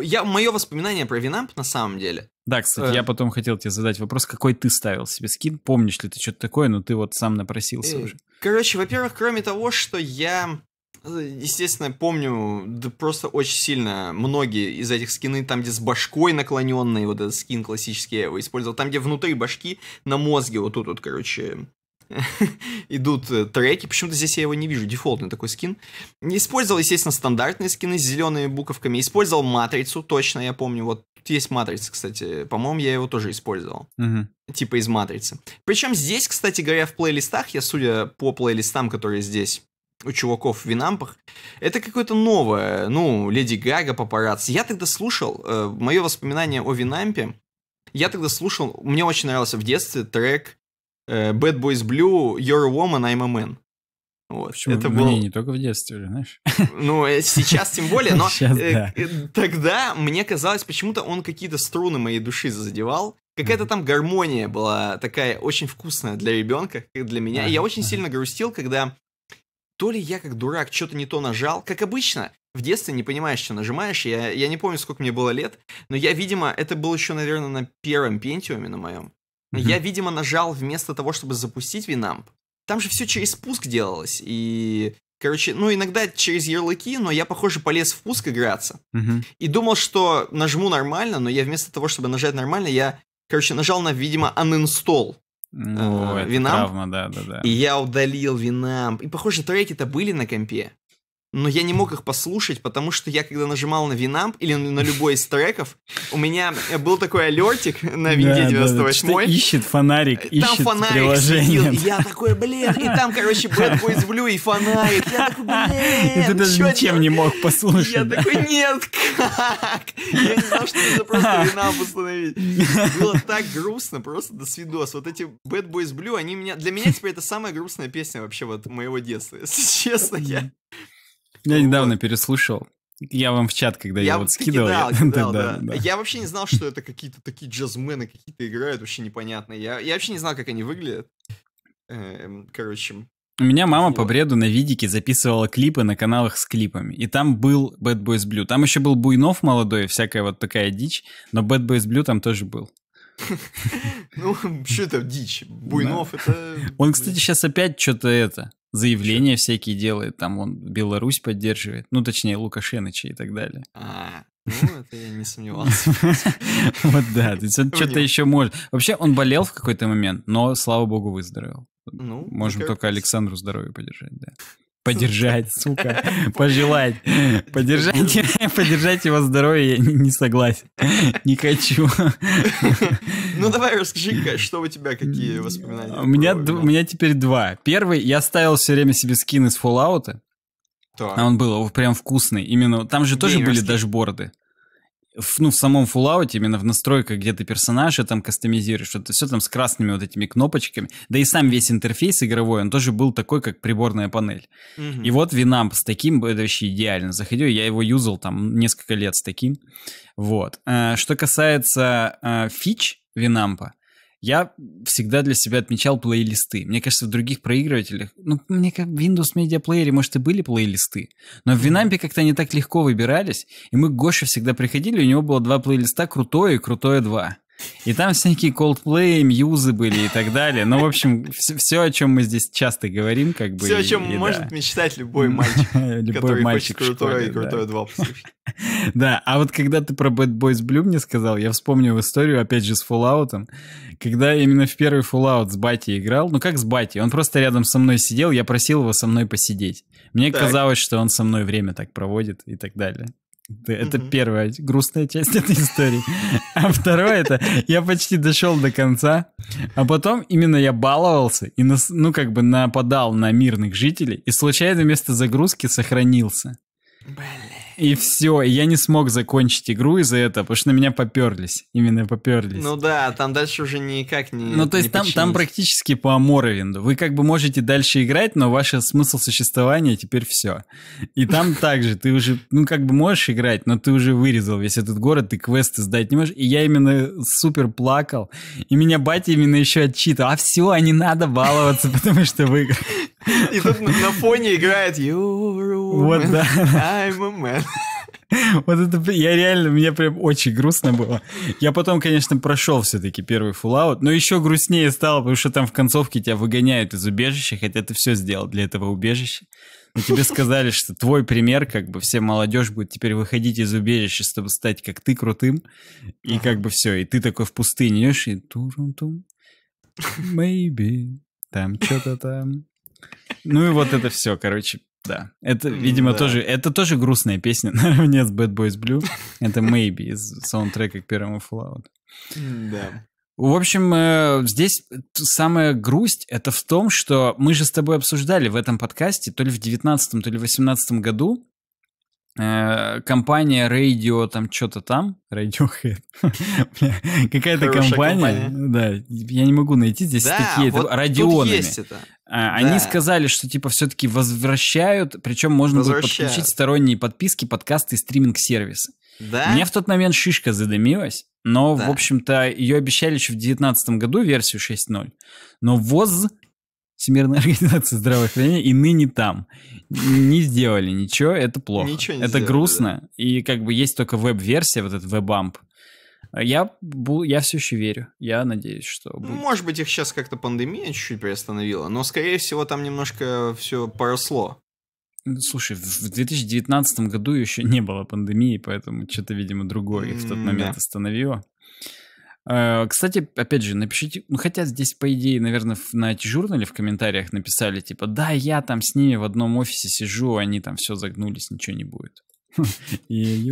я, мое воспоминание про Винамп на самом деле. Да, кстати, э, я потом хотел тебе задать вопрос, какой ты ставил себе скин, помнишь ли ты что-то такое, но ты вот сам напросился э, уже. Короче, во-первых, кроме того, что я, естественно, помню да просто очень сильно многие из этих скины, там, где с башкой наклоненный, вот этот скин классический я его использовал, там, где внутри башки на мозге, вот тут вот, короче, идут э, треки. Почему-то здесь я его не вижу, дефолтный такой скин. Не использовал, естественно, стандартные скины с зелеными буковками. Использовал матрицу, точно, я помню. Вот тут есть матрица, кстати. По-моему, я его тоже использовал. Угу. Типа из матрицы. Причем здесь, кстати говоря, в плейлистах, я судя по плейлистам, которые здесь у чуваков в Винампах. Это какое-то новое, ну, Леди Гага, папарацци. Я тогда слушал, э, мое воспоминание о Винампе, я тогда слушал, мне очень нравился в детстве трек Э, Bad Boys Blue, You're a Woman, I'm a Man. Вот. Почему? Это было... Не, не только в детстве, знаешь. Ну, э, сейчас тем более, но сейчас, э, да. тогда мне казалось, почему-то он какие-то струны моей души задевал. Какая-то там гармония была такая очень вкусная для ребенка, как для меня. И я очень сильно грустил, когда то ли я как дурак что-то не то нажал, как обычно. В детстве не понимаешь, что нажимаешь. Я, я не помню, сколько мне было лет, но я, видимо, это был еще, наверное, на первом пентиуме на моем mm-hmm. я, видимо, нажал вместо того, чтобы запустить Winamp. Там же все через пуск делалось, и... Короче, ну иногда через ярлыки, но я, похоже, полез в пуск играться. Mm-hmm. И думал, что нажму нормально, но я вместо того, чтобы нажать нормально, я, короче, нажал на, видимо, uninstall. Ну, э, да, да, да. И я удалил Winamp. И, похоже, треки-то были на компе но я не мог их послушать, потому что я, когда нажимал на Винамп или на любой из треков, у меня был такой алертик на Винде 98 да, да, ищет фонарик, ищет фонарик приложение. Светил, и я такой, блин, и там, короче, Bad Boys Blue и фонарик. Я такой, блин, И ты даже ничем не мог послушать. Я такой, нет, как? Я не знал, что это просто Винамп установить. Было так грустно, просто до свидос. Вот эти Bad Boys Blue, они меня... Для меня теперь это самая грустная песня вообще вот моего детства, если честно. Я я недавно переслушал. Я вам в чат, когда я, вот скидывал. я, да, да. Да. я вообще не знал, что это какие-то такие джазмены какие-то играют, вообще непонятно. Я, я вообще не знал, как они выглядят. Эм, короче. У меня мама вот. по бреду на видике записывала клипы на каналах с клипами. И там был Bad Boys Blue. Там еще был Буйнов молодой, всякая вот такая дичь. Но Bad Boys Blue там тоже был. Ну, что это дичь? Буйнов это... Он, кстати, сейчас опять что-то это заявления Че? всякие делает, там он Беларусь поддерживает, ну, точнее, Лукашеныча и так далее. А, ну, это я не сомневался. Вот да, то есть он что-то еще может. Вообще, он болел в какой-то момент, но, слава богу, выздоровел. Ну, Можем только Александру здоровье поддержать, да поддержать, сука, пожелать, поддержать, поддержать его здоровье, я не, не согласен, не хочу. Ну давай расскажи, что у тебя, какие воспоминания? У меня, у меня теперь два. Первый, я ставил все время себе скин из Fallout, а он был прям вкусный, именно, там же тоже были дашборды в, ну, в самом Fallout, именно в настройках, где ты персонажа там кастомизируешь, это все там с красными вот этими кнопочками, да и сам весь интерфейс игровой, он тоже был такой, как приборная панель. Mm -hmm. И вот Винамп с таким, это вообще идеально заходил, я его юзал там несколько лет с таким. Вот. Э, что касается э, фич Винампа, я всегда для себя отмечал плейлисты. Мне кажется, в других проигрывателях, ну, мне как в Windows Media Player, может, и были плейлисты, но в Винампе как-то они так легко выбирались, и мы к Гоше всегда приходили, у него было два плейлиста, крутое и крутое два. И там всякие Coldplay, Мьюзы были и так далее. Ну, в общем, все, все о чем мы здесь часто говорим, как бы. Все, о чем и, может да. мечтать любой мальчик, Любой мальчик хочет крутое и крутое 2 послушать. Да, а вот когда ты про Bad Boys Blue мне сказал, я вспомнил историю, опять же, с Fallout. Когда именно в первый Fallout с Бати играл, ну как с Бати, он просто рядом со мной сидел, я просил его со мной посидеть. Мне так. казалось, что он со мной время так проводит и так далее. Это mm-hmm. первая грустная часть этой истории. А второе это я почти дошел до конца, а потом именно я баловался и нас, ну как бы нападал на мирных жителей и случайно вместо загрузки сохранился. Блин. И все, я не смог закончить игру из-за этого, потому что на меня поперлись, именно поперлись. Ну да, там дальше уже никак не Ну то есть там, там практически по Моровинду. Вы как бы можете дальше играть, но ваш смысл существования теперь все. И там также ты уже, ну как бы можешь играть, но ты уже вырезал весь этот город, ты квесты сдать не можешь. И я именно супер плакал, и меня батя именно еще отчитывал. А все, а не надо баловаться, потому что вы... И тут на фоне играет You're a woman, вот, да. I'm a man. Вот это, я реально, мне прям очень грустно было. Я потом, конечно, прошел все-таки первый Fallout, но еще грустнее стало, потому что там в концовке тебя выгоняют из убежища, хотя ты все сделал для этого убежища. Но тебе сказали, что твой пример, как бы все молодежь будет теперь выходить из убежища, чтобы стать как ты крутым, и как бы все, и ты такой в пустыне идешь, и тум тум maybe, там что-то там, ну и вот это все, короче, да. Это, видимо, да. тоже... Это тоже грустная песня наравне с Bad Boys Blue. Это Maybe из саундтрека к первому Fallout. Да. В общем, э, здесь самая грусть это в том, что мы же с тобой обсуждали в этом подкасте то ли в 19 то ли в 18 году э, компания Radio там что-то там, Radiohead, какая-то компания, да, я не могу найти здесь статьи, радионами. А, да. Они сказали, что типа все-таки возвращают, причем можно возвращают. будет подключить сторонние подписки, подкасты и стриминг-сервисы. Да? Мне в тот момент шишка задымилась, но, да. в общем-то, ее обещали еще в 2019 году, версию 6.0. Но ВОЗ, Всемирная организация здравоохранения, и ныне там. Не сделали ничего, это плохо. Ничего не это сделали, грустно. Да. И как бы есть только веб-версия, вот этот веб-амп. Я, бу... я все еще верю. Я надеюсь, что ну, будет. Может быть, их сейчас как-то пандемия чуть-чуть приостановила, но, скорее всего, там немножко все поросло. Ну, слушай, в 2019 году еще не было пандемии, поэтому что-то, видимо, другое их в тот момент остановило. А, кстати, опять же, напишите, ну хотя здесь, по идее, наверное, на дежурнале в комментариях написали, типа, да, я там с ними в одном офисе сижу, они там все загнулись, ничего не будет. Они,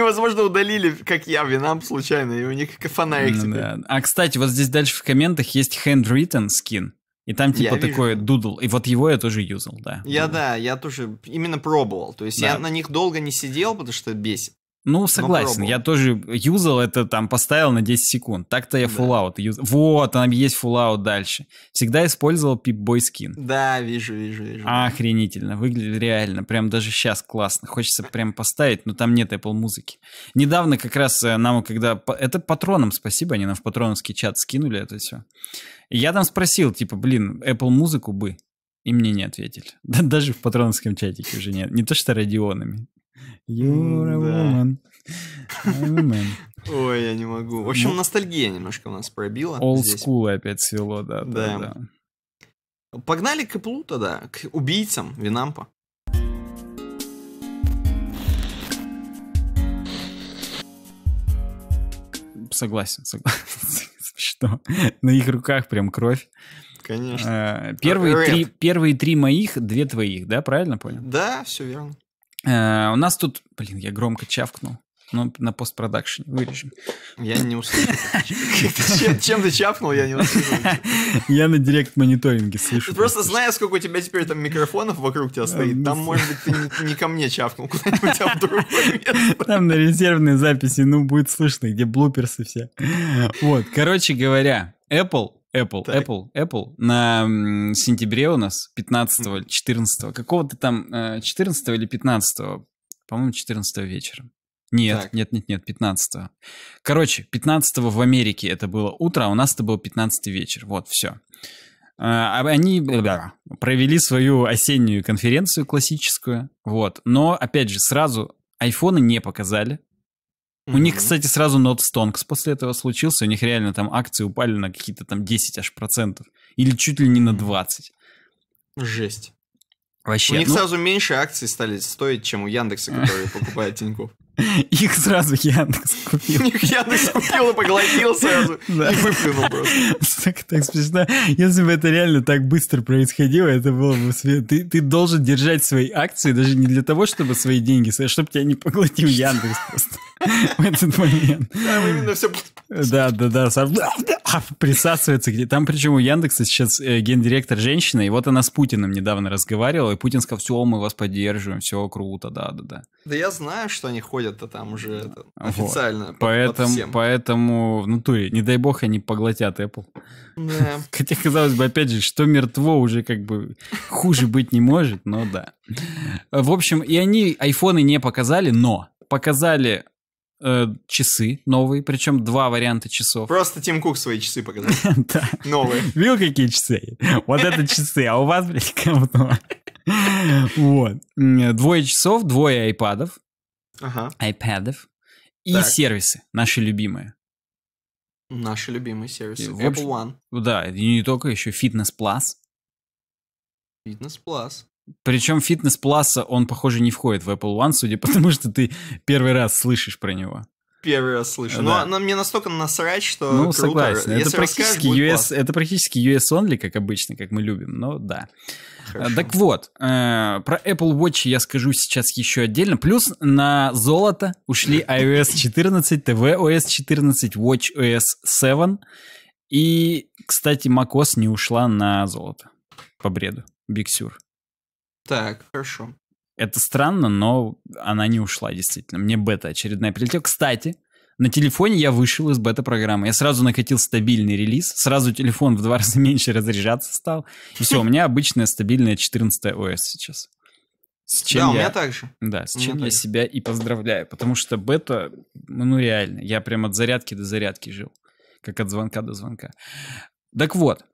возможно, удалили, как я, винам случайно, и у них фонарик ну теперь. А, кстати, вот здесь дальше в комментах есть handwritten скин. И там типа такой дудл. И вот его я тоже юзал, да. Я да, я тоже именно пробовал. То есть я на них долго не сидел, потому что бесит. Ну, ну, согласен, я тоже юзал это там, поставил на 10 секунд. Так-то я Fallout да. юзал. Вот, там есть Fallout дальше. Всегда использовал пип-бой скин. Да, вижу, вижу, вижу. Охренительно, выглядит реально. Прям даже сейчас классно. Хочется прям поставить, но там нет Apple музыки. Недавно как раз э, нам, когда... Это патронам спасибо, они нам в патроновский чат скинули это все. Я там спросил, типа, блин, Apple музыку бы. И мне не ответили. даже в патроновском чатике уже нет. Не то что радионами. You're a woman. I'm a man. Ой, я не могу. В общем, ну. ностальгия немножко у нас пробила. Олдскулы опять свело, да, да. да, Погнали к Apple тогда, к убийцам Винампа. Согласен, согласен. Что? На их руках прям кровь. Конечно. А, первые три, первые три моих, две твоих, да, правильно понял? Да, все верно. Э, у нас тут... Блин, я громко чавкнул. Ну, на постпродакшене вырежем. Я не услышал. Чем, ты чапнул, я не услышал. Я на директ-мониторинге слышу. Ты просто знаешь, сколько у тебя теперь там микрофонов вокруг тебя стоит, там, э, может быть, ты не ко мне чапнул, куда-нибудь, а в другое место. Там на резервной записи, ну, будет слышно, где блуперсы все. Вот, короче говоря, Apple Apple, так. Apple, Apple на сентябре у нас 15 го 14 го какого-то там 14 э, го или 15 го по-моему, 14 вечера. Нет, так. нет, нет, нет, 15 -го. Короче, 15 го в Америке это было утро, а у нас это был 15 вечер. Вот, все. А, а они провели свою осеннюю конференцию классическую, вот. Но, опять же, сразу айфоны не показали, у них, кстати, сразу Not Stonks после этого случился. У них реально там акции упали на какие-то там 10 аж процентов. Или чуть ли не на 20. Жесть. Вообще, у них ну... сразу меньше акций стали стоить, чем у Яндекса, которые покупают Тиньков. Их сразу Яндекс купил. Их Яндекс купил и поглотил сразу. Да. И выплюнул просто. Так, так смешно. Если бы это реально так быстро происходило, это было бы... Ты, ты должен держать свои акции даже не для того, чтобы свои деньги, а чтобы тебя не поглотил Яндекс просто в этот момент. Да, именно все... Да, да, да. Сам... А, присасывается где Там причем у Яндекса сейчас э, гендиректор женщина, и вот она с Путиным недавно разговаривала, и Путин сказал, все, мы вас поддерживаем, все круто, да, да, да. Да я знаю, что они ходят выходят-то там уже это, официально. Вот. По, поэтому, под поэтому в ну, натуре, не дай бог, они поглотят Apple. Да. Хотя, казалось бы, опять же, что мертво уже как бы хуже быть не может, но да. В общем, и они айфоны не показали, но показали э, часы новые, причем два варианта часов. Просто Тим Кук свои часы показал. Да. Новые. Видел, какие часы? Вот это часы, а у вас, блядь, кому Вот. Двое часов, двое айпадов ага. iPad'ов и так. сервисы, наши любимые. Наши любимые сервисы. И, Apple One. Да, и не только, еще Fitness Plus. Fitness Plus. Причем Fitness Plus, он, похоже, не входит в Apple One, судя потому что ты первый раз слышишь про него. Первый раз слышу. Ну, да. А, но она мне настолько насрать, что Ну, круто. согласен. Если это практически, US, это практически US Only, как обычно, как мы любим, но да. Хорошо. Так вот, э, про Apple Watch я скажу сейчас еще отдельно. Плюс на золото ушли iOS 14, tvOS 14, WatchOS 7. И, кстати, macOS не ушла на золото. По бреду. Big Sur. Так, хорошо. Это странно, но она не ушла, действительно. Мне бета очередная прилетела. Кстати, на телефоне я вышел из бета-программы. Я сразу накатил стабильный релиз, сразу телефон в два раза меньше разряжаться стал. И все, у меня обычная стабильная 14 ОС сейчас. С чем да, я, у меня так же. Да, с чем я также. себя и поздравляю, потому что бета, ну, ну реально, я прям от зарядки до зарядки жил, как от звонка до звонка. Так вот,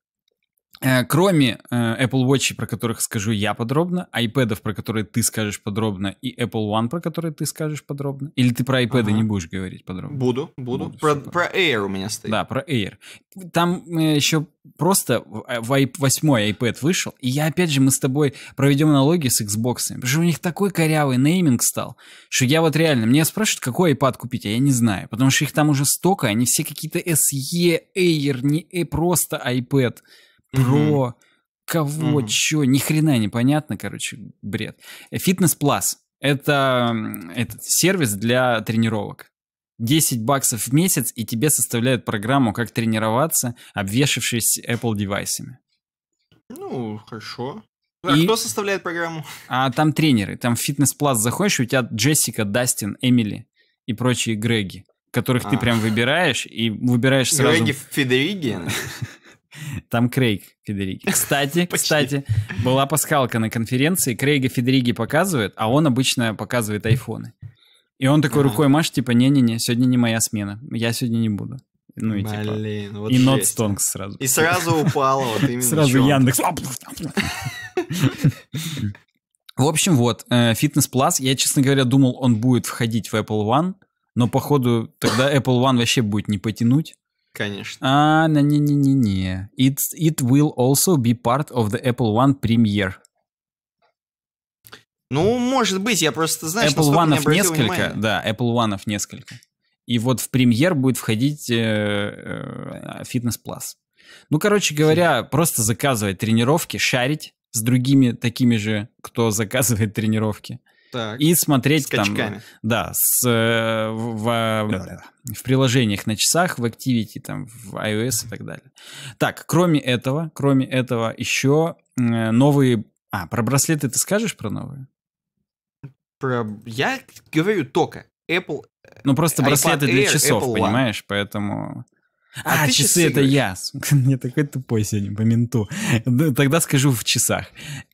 Э, кроме э, Apple Watch, про которых скажу я подробно, iPad, про которые ты скажешь подробно, и Apple One, про которые ты скажешь подробно. Или ты про iPad ага. не будешь говорить подробно? Буду, буду. буду про, про Air у меня стоит. Да, про Air. Там э, еще просто восьмой iPad вышел, и я опять же, мы с тобой проведем аналогию с Xbox. Потому что у них такой корявый нейминг стал, что я вот реально, мне спрашивают, какой iPad купить, а я не знаю. Потому что их там уже столько, они все какие-то SE, Air, не просто iPad про кого, mm-hmm. чё, ни хрена непонятно, короче, бред. Фитнес Плюс — это этот сервис для тренировок. 10 баксов в месяц, и тебе составляют программу, как тренироваться, обвешившись Apple девайсами. Ну, хорошо. А и... кто составляет программу? А там тренеры. Там в Фитнес Плюс заходишь, у тебя Джессика, Дастин, Эмили и прочие Греги, которых а. ты прям выбираешь, и выбираешь сразу... Греги Федериги? Там Крейг Федериги. Кстати, кстати, была пасхалка на конференции, Крейга Федериги показывает, а он обычно показывает айфоны. И он такой рукой машет, типа, не-не-не, сегодня не моя смена, я сегодня не буду. Ну и типа, Блин, вот и Not Stonks сразу. И сразу упало, вот именно Сразу Яндекс. В общем, вот, э, Fitness Plus, я, честно говоря, думал, он будет входить в Apple One, но походу тогда Apple One вообще будет не потянуть. Конечно. А, не, не, не, не. It, it will also be part of the Apple One Premiere. Ну, может быть, я просто знаю, Apple One не несколько, внимания. да, Apple One несколько. И вот в премьер будет входить э, э, Fitness Plus. Ну, короче говоря, просто заказывать тренировки, шарить с другими такими же, кто заказывает тренировки так. и смотреть с там, да, с, э, в, в, а, в приложениях на часах, в Activity, там, в iOS и так далее. Так, кроме этого, кроме этого, еще э, новые... А, про браслеты ты скажешь про новые? Про... Я говорю только Apple... Э, ну, просто браслеты Air, для часов, Apple понимаешь, поэтому... А, а часы, часы это я. Мне такой тупой сегодня по менту. Тогда скажу в часах.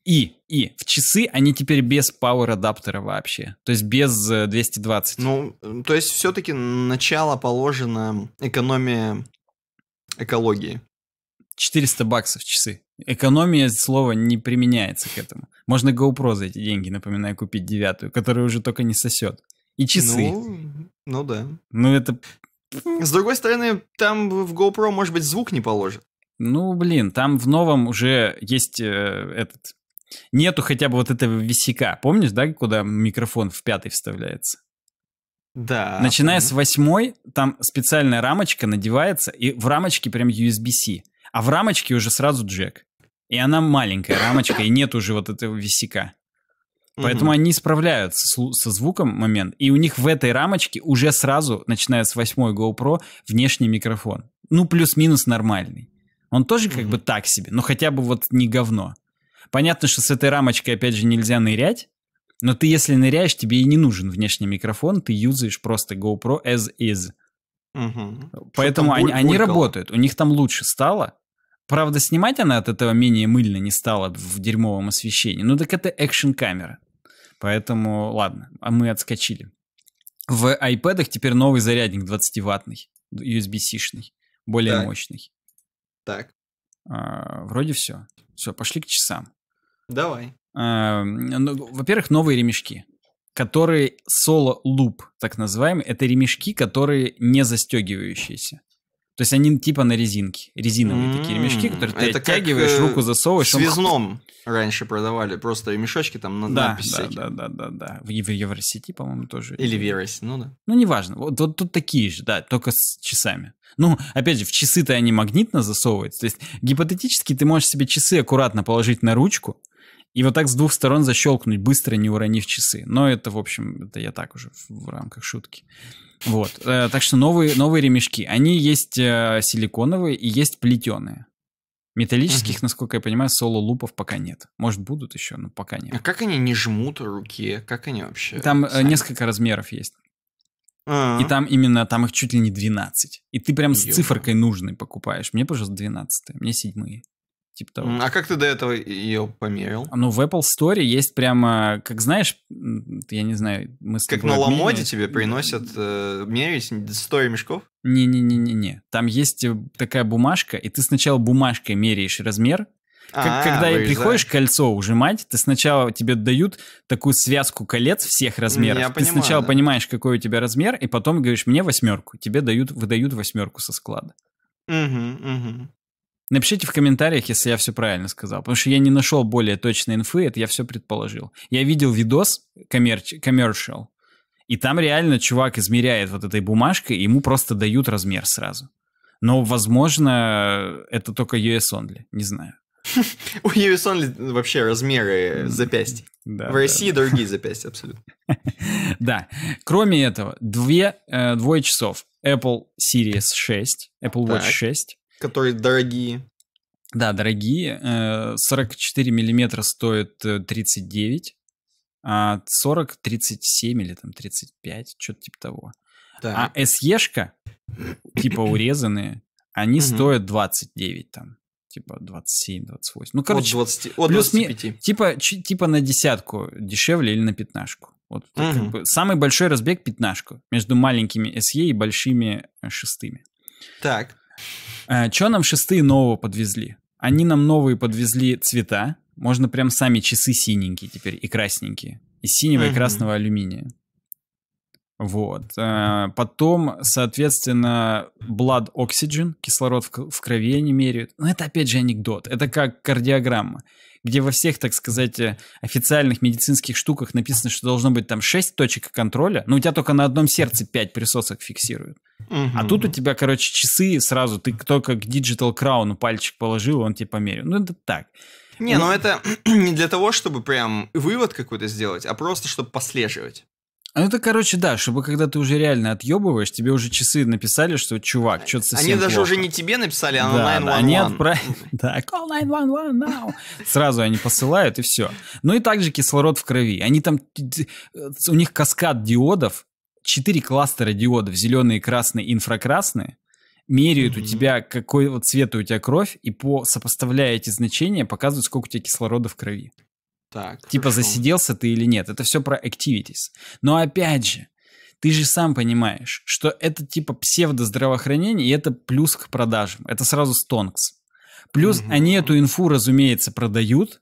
И, и, в часы они теперь без Power адаптера вообще. То есть без 220. Э, ну, то есть все-таки начало положено экономия экологии. 400 баксов в часы. Экономия слова не применяется к этому. Можно GoPro за эти деньги, напоминаю, купить девятую, которая уже только не сосет. И часы. Ну, ну да. Ну это с другой стороны, там в GoPro, может быть, звук не положит. Ну, блин, там в новом уже есть э, этот... Нету хотя бы вот этого висяка. Помнишь, да, куда микрофон в пятый вставляется? Да. Начиная с восьмой, там специальная рамочка надевается, и в рамочке прям USB-C. А в рамочке уже сразу джек. И она маленькая рамочка, и нет уже вот этого висяка. Поэтому угу. они справляются со звуком момент, и у них в этой рамочке уже сразу, начиная с восьмой GoPro, внешний микрофон. Ну, плюс-минус нормальный. Он тоже как угу. бы так себе, но хотя бы вот не говно. Понятно, что с этой рамочкой, опять же, нельзя нырять, но ты, если ныряешь, тебе и не нужен внешний микрофон, ты юзаешь просто GoPro as is. Угу. Поэтому они, они работают, у них там лучше стало. Правда, снимать она от этого менее мыльно не стала в дерьмовом освещении. Ну так это экшн-камера. Поэтому, ладно, а мы отскочили. В iPad теперь новый зарядник 20-ваттный, USB-C-шный, более так. мощный. Так. А, вроде все. Все, пошли к часам. Давай. А, ну, во-первых, новые ремешки, которые соло-луп, так называемые, Это ремешки, которые не застегивающиеся. То есть они типа на резинке, резиновые mm-hmm. такие ремешки, которые ты это оттягиваешь, как, э, руку засовываешь. Связном он... раньше продавали, просто мешочки там на да, надпись да, да, да, да, да, в, в Евросети, по-моему, тоже. Или в Евросети, ну да. Ну, неважно, вот, вот тут такие же, да, только с часами. Ну, опять же, в часы-то они магнитно засовываются, то есть гипотетически ты можешь себе часы аккуратно положить на ручку, и вот так с двух сторон защелкнуть, быстро не уронив часы. Но это, в общем, это я так уже в, в рамках шутки. Вот. Э, так что новые, новые ремешки. Они есть э, силиконовые и есть плетеные. Металлических, uh-huh. насколько я понимаю, соло-лупов пока нет. Может, будут еще, но пока нет. А как они не жмут руки? Как они вообще? Там э, сами? несколько размеров есть. Uh-huh. И а. там именно, там их чуть ли не 12. И ты прям с Ё-ка. циферкой нужной покупаешь. Мне, пожалуйста, 12 мне седьмые. Типа того. А как ты до этого ее померил? Ну, в Apple Store есть прямо, как знаешь, я не знаю, мы с Как на ломоде тебе приносят э, мерить 100 мешков? Не-не-не-не-не. Там есть э, такая бумажка, и ты сначала бумажкой меряешь размер, как, а, когда вырезаешь. приходишь кольцо ужимать, ты сначала тебе дают такую связку колец всех размеров. Я ты понимаю, сначала да. понимаешь, какой у тебя размер, и потом говоришь, мне восьмерку. Тебе дают, выдают восьмерку со склада. Угу, угу. Напишите в комментариях, если я все правильно сказал, потому что я не нашел более точной инфы, это я все предположил. Я видел видос коммерчал, и там реально чувак измеряет вот этой бумажкой, и ему просто дают размер сразу. Но, возможно, это только US only, не знаю. У US only вообще размеры запястья. Да, в России да. другие запястья абсолютно. Да. Кроме этого, две, э, двое часов. Apple Series 6, Apple Watch 6 которые дорогие. Да, дорогие. 44 э, миллиметра стоит 39, э, а 40 37 или там 35, что-то типа того. Да. А SE-шка, типа урезанные, они угу. стоят 29 там типа 27, 28. Ну, короче, от 20, от плюс 25. Ми, типа, ч, типа на десятку дешевле или на пятнашку. Вот, угу. как бы, самый большой разбег пятнашку между маленькими SE и большими э, шестыми. Так. Э, что нам шестые нового подвезли? Они нам новые подвезли цвета. Можно прям сами часы синенькие теперь и красненькие. Из синего mm-hmm. и красного алюминия. Вот. Э, потом, соответственно, blood oxygen, кислород в, в крови они меряют. Но ну, это опять же анекдот. Это как кардиограмма, где во всех, так сказать, э, официальных медицинских штуках написано, что должно быть там 6 точек контроля, но ну, у тебя только на одном сердце 5 присосок фиксируют. Угу. А тут у тебя, короче, часы сразу, ты только к Digital Crown пальчик положил, он тебе померил. Ну, это так. Не, ну, ну это не для того, чтобы прям вывод какой-то сделать, а просто чтобы послеживать. Ну это, короче, да, чтобы когда ты уже реально отъебываешь, тебе уже часы написали, что чувак, э, что-то совсем Они даже уже не тебе написали, а да, 911. Да, они отправили, да, call 911 now. Сразу они посылают, и все. Ну и также кислород в крови. Они там, у них каскад диодов, четыре кластера диодов, зеленые, красные, инфракрасные, меряют mm-hmm. у тебя, какой вот цвет у тебя кровь, и по, сопоставляя эти значения, показывают, сколько у тебя кислорода в крови. Так, типа, хорошо. засиделся ты или нет. Это все про activities. Но опять же, ты же сам понимаешь, что это типа псевдо здравоохранение и это плюс к продажам. Это сразу стонкс. Плюс mm-hmm. они эту инфу, разумеется, продают,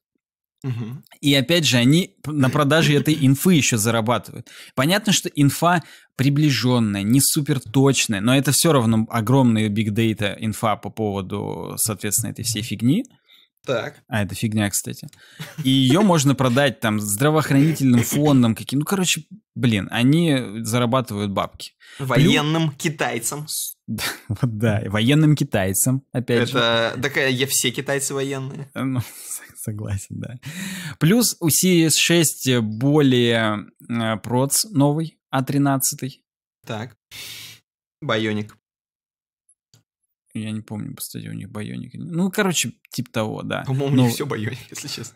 и опять же, они на продаже этой инфы еще зарабатывают. Понятно, что инфа приближенная, не супер точная, но это все равно огромная бигдейта инфа по поводу, соответственно, этой всей фигни. Так. А это фигня, кстати. И ее можно продать там здравоохранительным фондом каким. Ну, короче, блин, они зарабатывают бабки. Военным Плю... китайцам. Да, военным китайцам, опять это... Такая, э, я все китайцы военные. Э, ну, согласен, да. Плюс у Series 6 более э, проц новый, А13. Так. Байоник. Я не помню, кстати, у них байоник. Ну, короче, тип того, да. По-моему, Но... не ну, все байоник, если честно.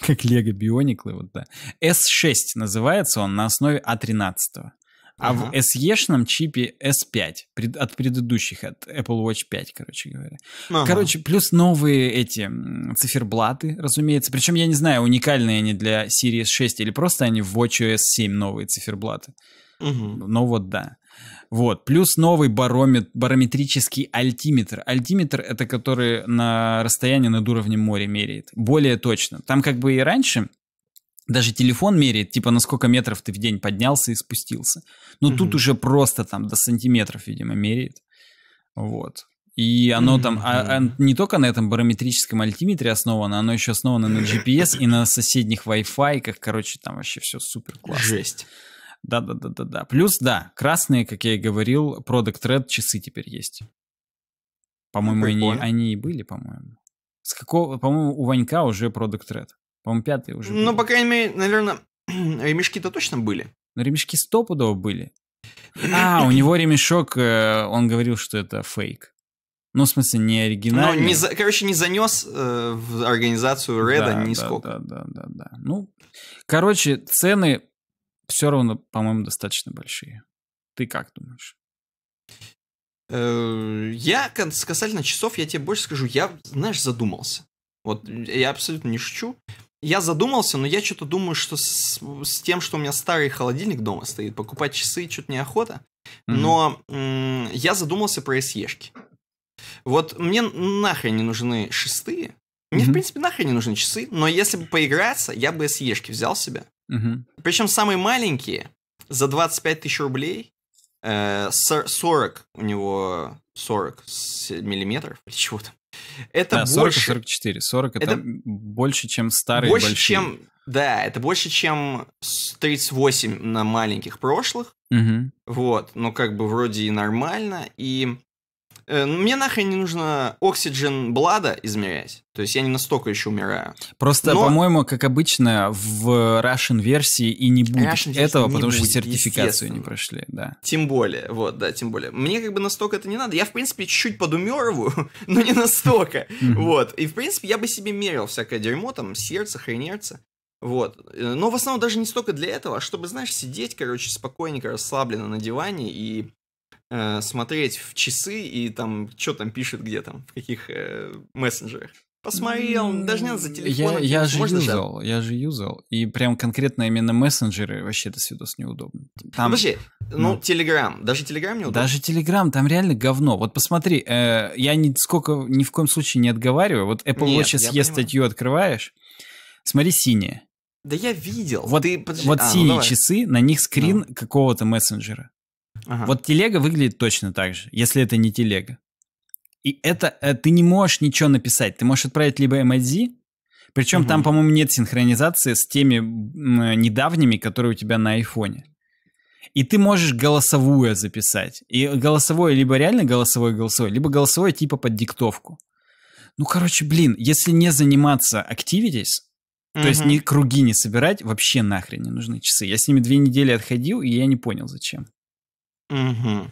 Как Лего Биониклы, вот да. S6 называется он на основе А13. a 13 а uh в SE-шном чипе S5, пред, от предыдущих, от Apple Watch 5, короче говоря. uh Короче, плюс новые эти циферблаты, разумеется. Причем, я не знаю, уникальные они для Series 6 или просто они в WatchOS 7 новые циферблаты. Угу. Ну Но вот да. Вот. Плюс новый баромет, барометрический альтиметр. Альтиметр — это который на расстоянии над уровнем моря меряет. Более точно. Там как бы и раньше даже телефон меряет, типа, на сколько метров ты в день поднялся и спустился. Но угу. тут уже просто там до сантиметров, видимо, меряет. Вот. И оно там а, а, не только на этом барометрическом альтиметре основано, оно еще основано на GPS и на соседних Wi-Fi, как, короче, там вообще все супер классно. Жесть. Да-да-да-да-да. Плюс, да, красные, как я и говорил, Product Red часы теперь есть. Ну, по-моему, они, они и были, по-моему. С какого, по-моему, у Ванька уже Product Red. По-моему, пятый уже. Ну, был. по крайней мере, наверное, ремешки-то точно были. Но ремешки стопудово были. А, у него ремешок, э, он говорил, что это фейк. Ну, в смысле, не оригинальный. Но ну, не за, короче, не занес э, в организацию Реда да, нисколько. Да, да, да, да, да. Ну, короче, цены все равно, по-моему, достаточно большие. Ты как думаешь? Э, я касательно часов, я тебе больше скажу, я, знаешь, задумался. Вот я абсолютно не шучу. Я задумался, но я что-то думаю, что с, с тем, что у меня старый холодильник дома стоит, покупать часы что-то неохота. Mm-hmm. Но м- я задумался про se Вот мне нахрен не нужны шестые. Мне, mm-hmm. в принципе, нахрен не нужны часы, но если бы поиграться, я бы se взял себе. Угу. Причем самые маленькие за 25 тысяч рублей, э, 40 у него 40 миллиметров или чего то Это да, 40 больше... 44. 40 это, это больше, чем старые больше, большие. Чем... Да, это больше, чем 38 на маленьких прошлых. Угу. Вот, но как бы вроде и нормально. И Э, ну, мне нахрен не нужно оксиджен блада измерять. То есть я не настолько еще умираю. Просто, Но... по-моему, как обычно, в Russian версии и не будет этого, не потому будет, что сертификацию не прошли, да. Тем более, вот, да, тем более. Мне как бы настолько это не надо. Я, в принципе, чуть-чуть подумерываю, но не настолько. Вот. И, в принципе, я бы себе мерил всякое дерьмо, там, сердце, хренерце. Вот. Э, но в основном даже не столько для этого, а чтобы, знаешь, сидеть, короче, спокойненько, расслабленно на диване и Э, смотреть в часы и там, что там пишет где там, в каких э, мессенджерах. Посмотрел, даже не надо за телефоном. Я, я же Можно юзал, же? я же юзал. И прям конкретно именно мессенджеры вообще до свидос неудобно. Там, Подожди, ну, ну, Телеграм, даже Телеграм неудобно? Даже Телеграм, там реально говно. Вот посмотри, э, я ни, сколько, ни в коем случае не отговариваю. Вот Apple Нет, Watch SE статью открываешь, смотри синее. Да я видел. Вот, Ты, вот а, ну синие ну часы, на них скрин ну. какого-то мессенджера. Ага. Вот телега выглядит точно так же, если это не телега. И это э, ты не можешь ничего написать. Ты можешь отправить либо MIDI, причем угу. там, по-моему, нет синхронизации с теми э, недавними, которые у тебя на айфоне. И ты можешь голосовое записать. И голосовое либо реально голосовое голосовое, либо голосовое типа под диктовку. Ну, короче, блин, если не заниматься activities, угу. то есть ни круги не собирать, вообще нахрен не нужны часы. Я с ними две недели отходил, и я не понял, зачем. Угу.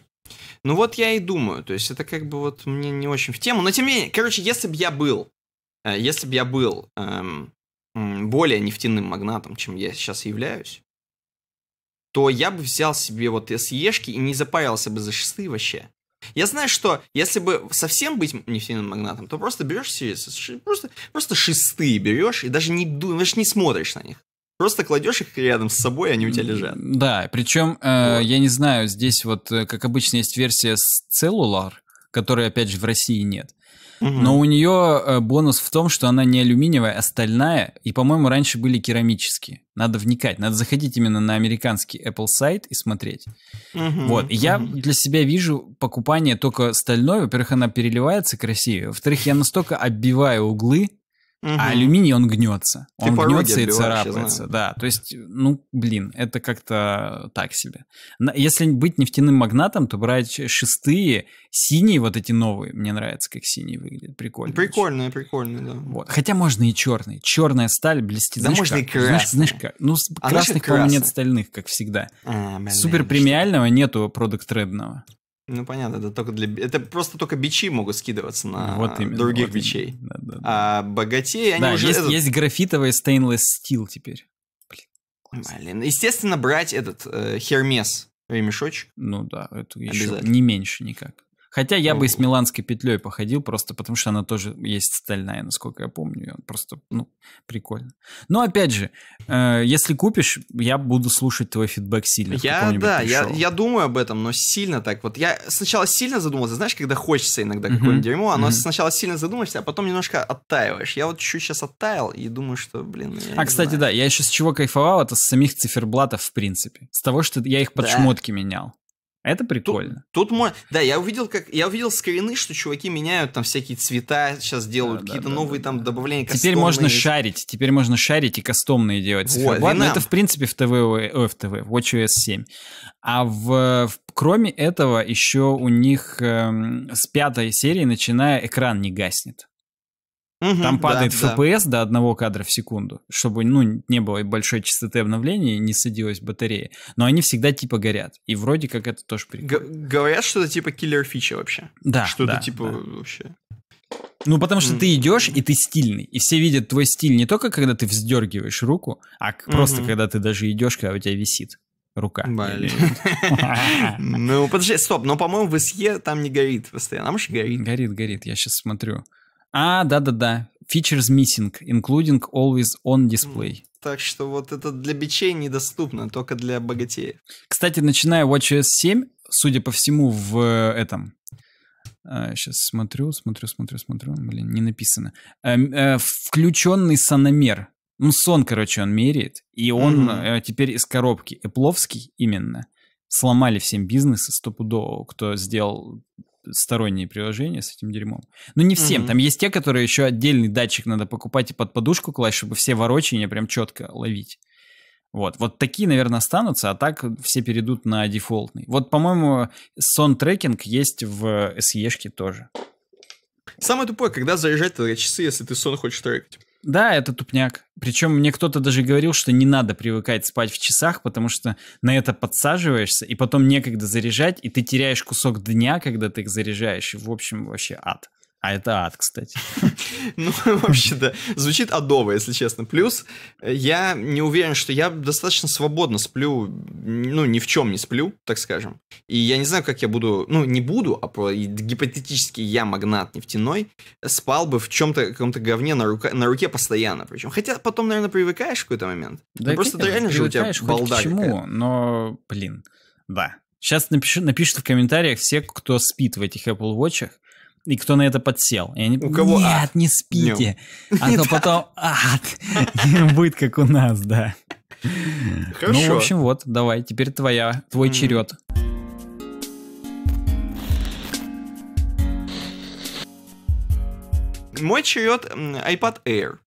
Ну вот я и думаю, то есть это как бы вот мне не очень в тему, но тем не менее, короче, если бы я был, э, если бы я был эм, более нефтяным магнатом, чем я сейчас являюсь, то я бы взял себе вот СЕшки и не запаялся бы за шесты вообще. Я знаю, что если бы совсем быть нефтяным магнатом, то просто берешь себе просто, просто шесты берешь и даже не даже не смотришь на них. Просто кладешь их рядом с собой, они у тебя лежат. Да, причем, э, я не знаю, здесь вот, э, как обычно, есть версия с Cellular, которой, опять же, в России нет. Угу. Но у нее э, бонус в том, что она не алюминиевая, а стальная, и, по-моему, раньше были керамические. Надо вникать, надо заходить именно на американский Apple сайт и смотреть. Угу, вот, и угу. я для себя вижу покупание только стальной. Во-первых, она переливается красивее. Во-вторых, я настолько оббиваю углы, Угу. А алюминий, он гнется. Ты он гнется и царапается. Да, то есть, ну, блин, это как-то так себе. Если быть нефтяным магнатом, то брать шестые, синие вот эти новые. Мне нравится, как синие выглядят. Прикольно. Прикольные, прикольные, да. Вот. Хотя можно и черные. Черная сталь блестит. Да знаешь, можно как? и красные. Знаешь, знаешь как? Ну, а красных, по-моему, нет стальных, как всегда. А, блин, Супер премиального нету продукт редного. Ну понятно, это только для это просто только бичи могут скидываться на вот именно, других вот бичей. Да, да, да. А богатеи они да, уже есть, этот... есть графитовый stainless steel теперь. Блин, Блин. естественно брать этот э, Hermes ремешочек. Ну да, это еще не меньше никак. Хотя я бы и с миланской петлей походил, просто потому что она тоже есть стальная, насколько я помню. И просто, ну, прикольно. Но опять же, э, если купишь, я буду слушать твой фидбэк сильно. Я, да, я, я думаю об этом, но сильно так вот. Я сначала сильно задумался, знаешь, когда хочется иногда uh-huh. какое-нибудь дерьмо, оно uh-huh. сначала сильно задумаешься, а потом немножко оттаиваешь. Я вот чуть сейчас оттаял и думаю, что, блин, А, кстати, знаю. да, я еще с чего кайфовал, это с самих циферблатов, в принципе. С того, что я их под да. шмотки менял. Это прикольно. Тут, тут мой, да, я увидел как, я увидел скрины, что чуваки меняют там всякие цвета, сейчас делают да, какие-то да, новые да, там добавления. кастомные. Теперь можно шарить, теперь можно шарить и кастомные делать. Вот, Ладно, это в принципе в ТВ, о, э, э, в ТВ, в WatchOS 7. А в, в кроме этого еще у них э, с пятой серии начиная экран не гаснет. Угу, Там падает да, FPS да. до одного кадра в секунду, чтобы ну, не было большой частоты обновления, и не садилась батарея. Но они всегда типа горят. И вроде как это тоже прикольно. говорят, что это типа киллер фича вообще. Да. Что-то да, типа да. вообще. Ну, потому что mm. ты идешь, и ты стильный. И все видят твой стиль не только, когда ты вздергиваешь руку, а mm-hmm. просто когда ты даже идешь, когда у тебя висит рука. Блин. Ну, подожди, стоп, но, по-моему, в СЕ там не горит постоянно. А может, горит? Горит, горит, я сейчас смотрю. А, да-да-да. Features missing, including always on display. Так что вот это для бичей недоступно, только для богатеев. Кстати, начиная WatchOS 7, судя по всему, в э, этом... Сейчас а, смотрю, смотрю, смотрю, смотрю. Блин, не написано. Эм, э, включенный сономер. Ну, сон, короче, он меряет. И он mm теперь из коробки. Эпловский именно. Сломали всем бизнес, стопудово, кто сделал сторонние приложения с этим дерьмом. Ну, не всем. mm Там есть те, которые еще отдельный датчик надо покупать и под подушку класть, чтобы все ворочения прям четко ловить. Вот. Вот такие, наверное, останутся, а так все перейдут на дефолтный. Вот, по-моему, сон-трекинг есть в SE-шке тоже. Самое тупое, когда заряжать тогда часы, если ты сон хочешь трекать. Да, это тупняк. Причем мне кто-то даже говорил, что не надо привыкать спать в часах, потому что на это подсаживаешься, и потом некогда заряжать, и ты теряешь кусок дня, когда ты их заряжаешь. И, в общем, вообще ад. А это ад, кстати. Ну, вообще, да. Звучит адово, если честно. Плюс э, я не уверен, что я достаточно свободно сплю, ну, ни в чем не сплю, так скажем. И я не знаю, как я буду, ну, не буду, а гипотетически я, магнат нефтяной, спал бы в чем-то, каком-то говне на, рука, на руке постоянно. Причем, хотя потом, наверное, привыкаешь в какой-то момент. Да, ну, просто ты реально же у тебя балда. Почему? Но, блин, да. Сейчас напишу, напишут в комментариях все, кто спит в этих Apple Watchах и кто на это подсел. И они, у кого нет, ад? не спите. Нет. А то потом ад будет как у нас, да. Хорошо. Ну, в общем, вот, давай, теперь твоя, твой mm. черед. Мой черед iPad Air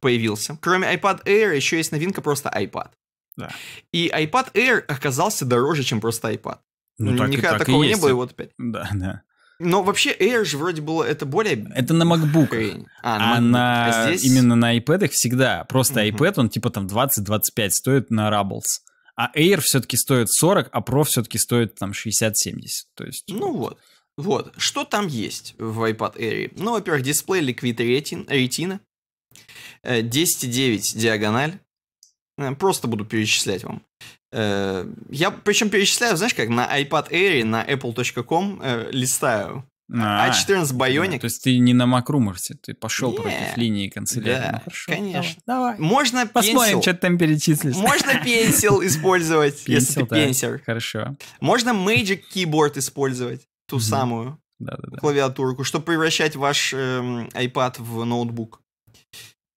появился. Кроме iPad Air еще есть новинка просто iPad. Да. И iPad Air оказался дороже, чем просто iPad. Ну, так, Никогда так такого и есть. не было, и вот опять. Да, да. Но вообще Air же вроде было это более... Это на MacBook. Э, а, на, а на... А здесь... именно на iPad всегда. Просто uh-huh. iPad, он типа там 20-25 стоит на Rubbles. А Air все-таки стоит 40, а Pro все-таки стоит там 60-70. То есть... Ну вот. Вот. Что там есть в iPad Air? Ну, во-первых, дисплей Liquid Retina. 10,9 э, диагональ. Э, просто буду перечислять вам. Э, я причем перечисляю, знаешь, как на iPad Air, на apple.com э, листаю. А, А14 а Bionic. Да, то есть ты не на Макрумовсе, ты пошел Нет, против линии канцелярии. Да, ну, хорошо, конечно. Давай. Можно Посмотрим, пенсил. что там перечислишь. Можно пенсил использовать, если ты пенсер. Хорошо. Можно Magic Keyboard использовать, ту самую клавиатурку, чтобы превращать ваш эм, iPad в ноутбук.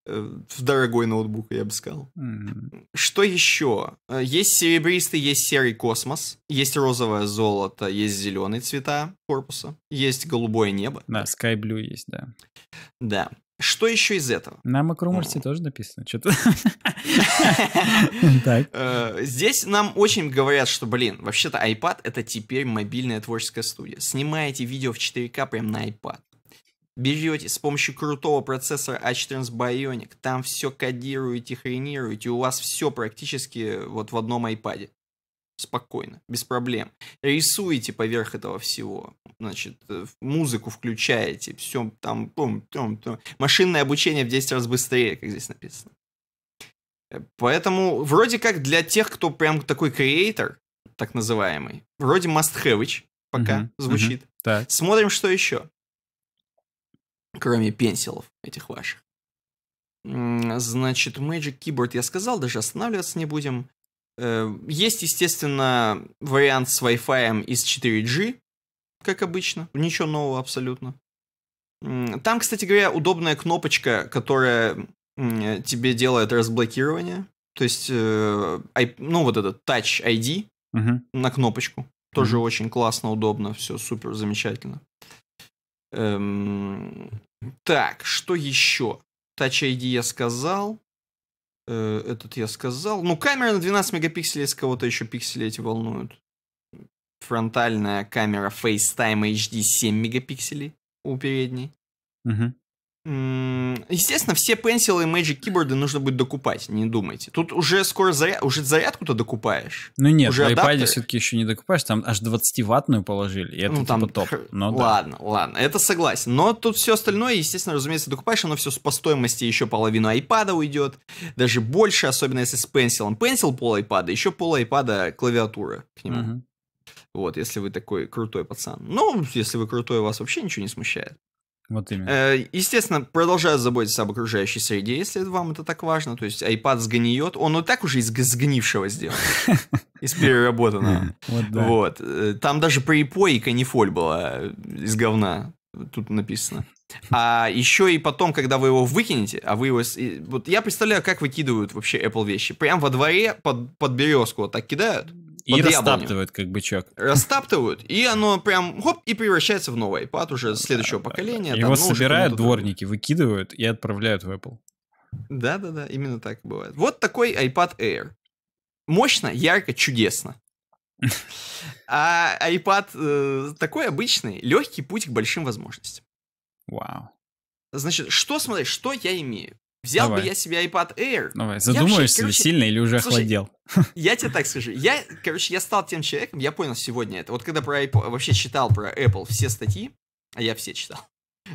Э, в дорогой ноутбук, я бы сказал. Mm-hmm. Что еще? Э, есть серебристый, есть серый космос, есть розовое золото, есть зеленые цвета корпуса, есть голубое небо. Да, Sky Blue есть, да. Да. Что еще из этого? На Макруморсе mm. тоже написано что-то. Э, здесь нам очень говорят, что, блин, вообще-то iPad это теперь мобильная творческая студия. Снимаете видео в 4К прям на iPad берете с помощью крутого процессора A14 Bionic, там все кодируете, хренируете, у вас все практически вот в одном iPad. Спокойно, без проблем. Рисуете поверх этого всего, значит, э, музыку включаете, все там, пум, пум, пум. машинное обучение в 10 раз быстрее, как здесь написано. Э, поэтому вроде как для тех, кто прям такой креатор, так называемый, вроде must have пока mm-hmm. звучит. Mm-hmm. Так. Смотрим, что еще. Кроме пенсилов этих ваших. Значит, Magic Keyboard я сказал, даже останавливаться не будем. Э, есть, естественно, вариант с Wi-Fi из 4G, как обычно. Ничего нового абсолютно. Там, кстати говоря, удобная кнопочка, которая тебе делает разблокирование. То есть, э, ну, вот этот Touch ID угу. на кнопочку. Тоже угу. очень классно, удобно, все супер, замечательно. Эм, так, что еще? Touch ID я сказал. Э, этот я сказал. Ну, камера на 12 мегапикселей, с кого-то еще пиксели эти волнуют. Фронтальная камера FaceTime HD 7 мегапикселей у передней. Угу. Естественно, все пенсилы и Magic киборды нужно будет докупать, не думайте. Тут уже скоро заряд, уже зарядку-то докупаешь. Ну нет, уже в iPad все-таки еще не докупаешь, там аж 20-ваттную положили, и это ну, типа там, типа топ. Но ну ладно, да. ладно, это согласен. Но тут все остальное, естественно, разумеется, докупаешь, оно все по стоимости еще половину iPad уйдет, даже больше, особенно если с пенсилом. Пенсил пол iPad, еще пол iPad клавиатура к нему. Угу. Вот, если вы такой крутой пацан. Ну, если вы крутой, вас вообще ничего не смущает. Вот именно. Э, естественно, продолжают заботиться об окружающей среде, если вам это так важно. То есть iPad сгниет, он и так уже из сгнившего сделан, из переработанного. Вот. Э, там даже припой и канифоль была из говна, тут написано. А еще и потом, когда вы его выкинете, а вы его... Вот я представляю, как выкидывают вообще Apple вещи. Прям во дворе под, под березку вот так кидают. И под растаптывают, яблоню. как бычок. Растаптывают, и оно прям хоп, и превращается в новый iPad уже следующего поколения. Его собирают дворники, выкидывают и отправляют в Apple. Да-да-да, именно так бывает. Вот такой iPad Air. Мощно, ярко, чудесно. А iPad э, такой обычный, легкий путь к большим возможностям. Вау. Значит, что смотри, что я имею? Взял Давай. бы я себе iPad Air. Давай, задумаешься я вообще, короче, сильно или уже слушай, охладел? Я тебе так скажу. Я, короче, я стал тем человеком, я понял сегодня это. Вот когда про Apple, вообще читал про Apple все статьи, а я все читал.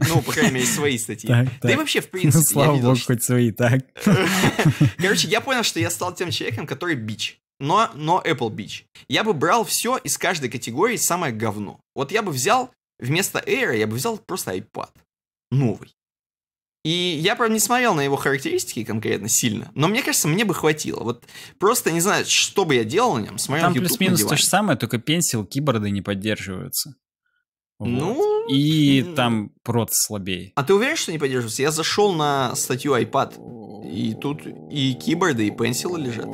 Ну, по крайней мере, свои статьи. Так, да так. и вообще, в ну, принципе... Ну, слава видел, богу, что... хоть свои, так. Короче, я понял, что я стал тем человеком, который бич. Но, но Apple бич. Я бы брал все из каждой категории самое говно. Вот я бы взял, вместо Air я бы взял просто iPad. Новый. И я, правда, не смотрел на его характеристики конкретно сильно, но мне кажется, мне бы хватило. Вот просто не знаю, что бы я делал на нем, смотрел Там плюс-минус то же самое, только пенсил киборды не поддерживаются. Ну... И там прот слабее. А ты уверен, что не поддерживается? Я зашел на статью iPad, и тут и киборды, и пенсилы лежат.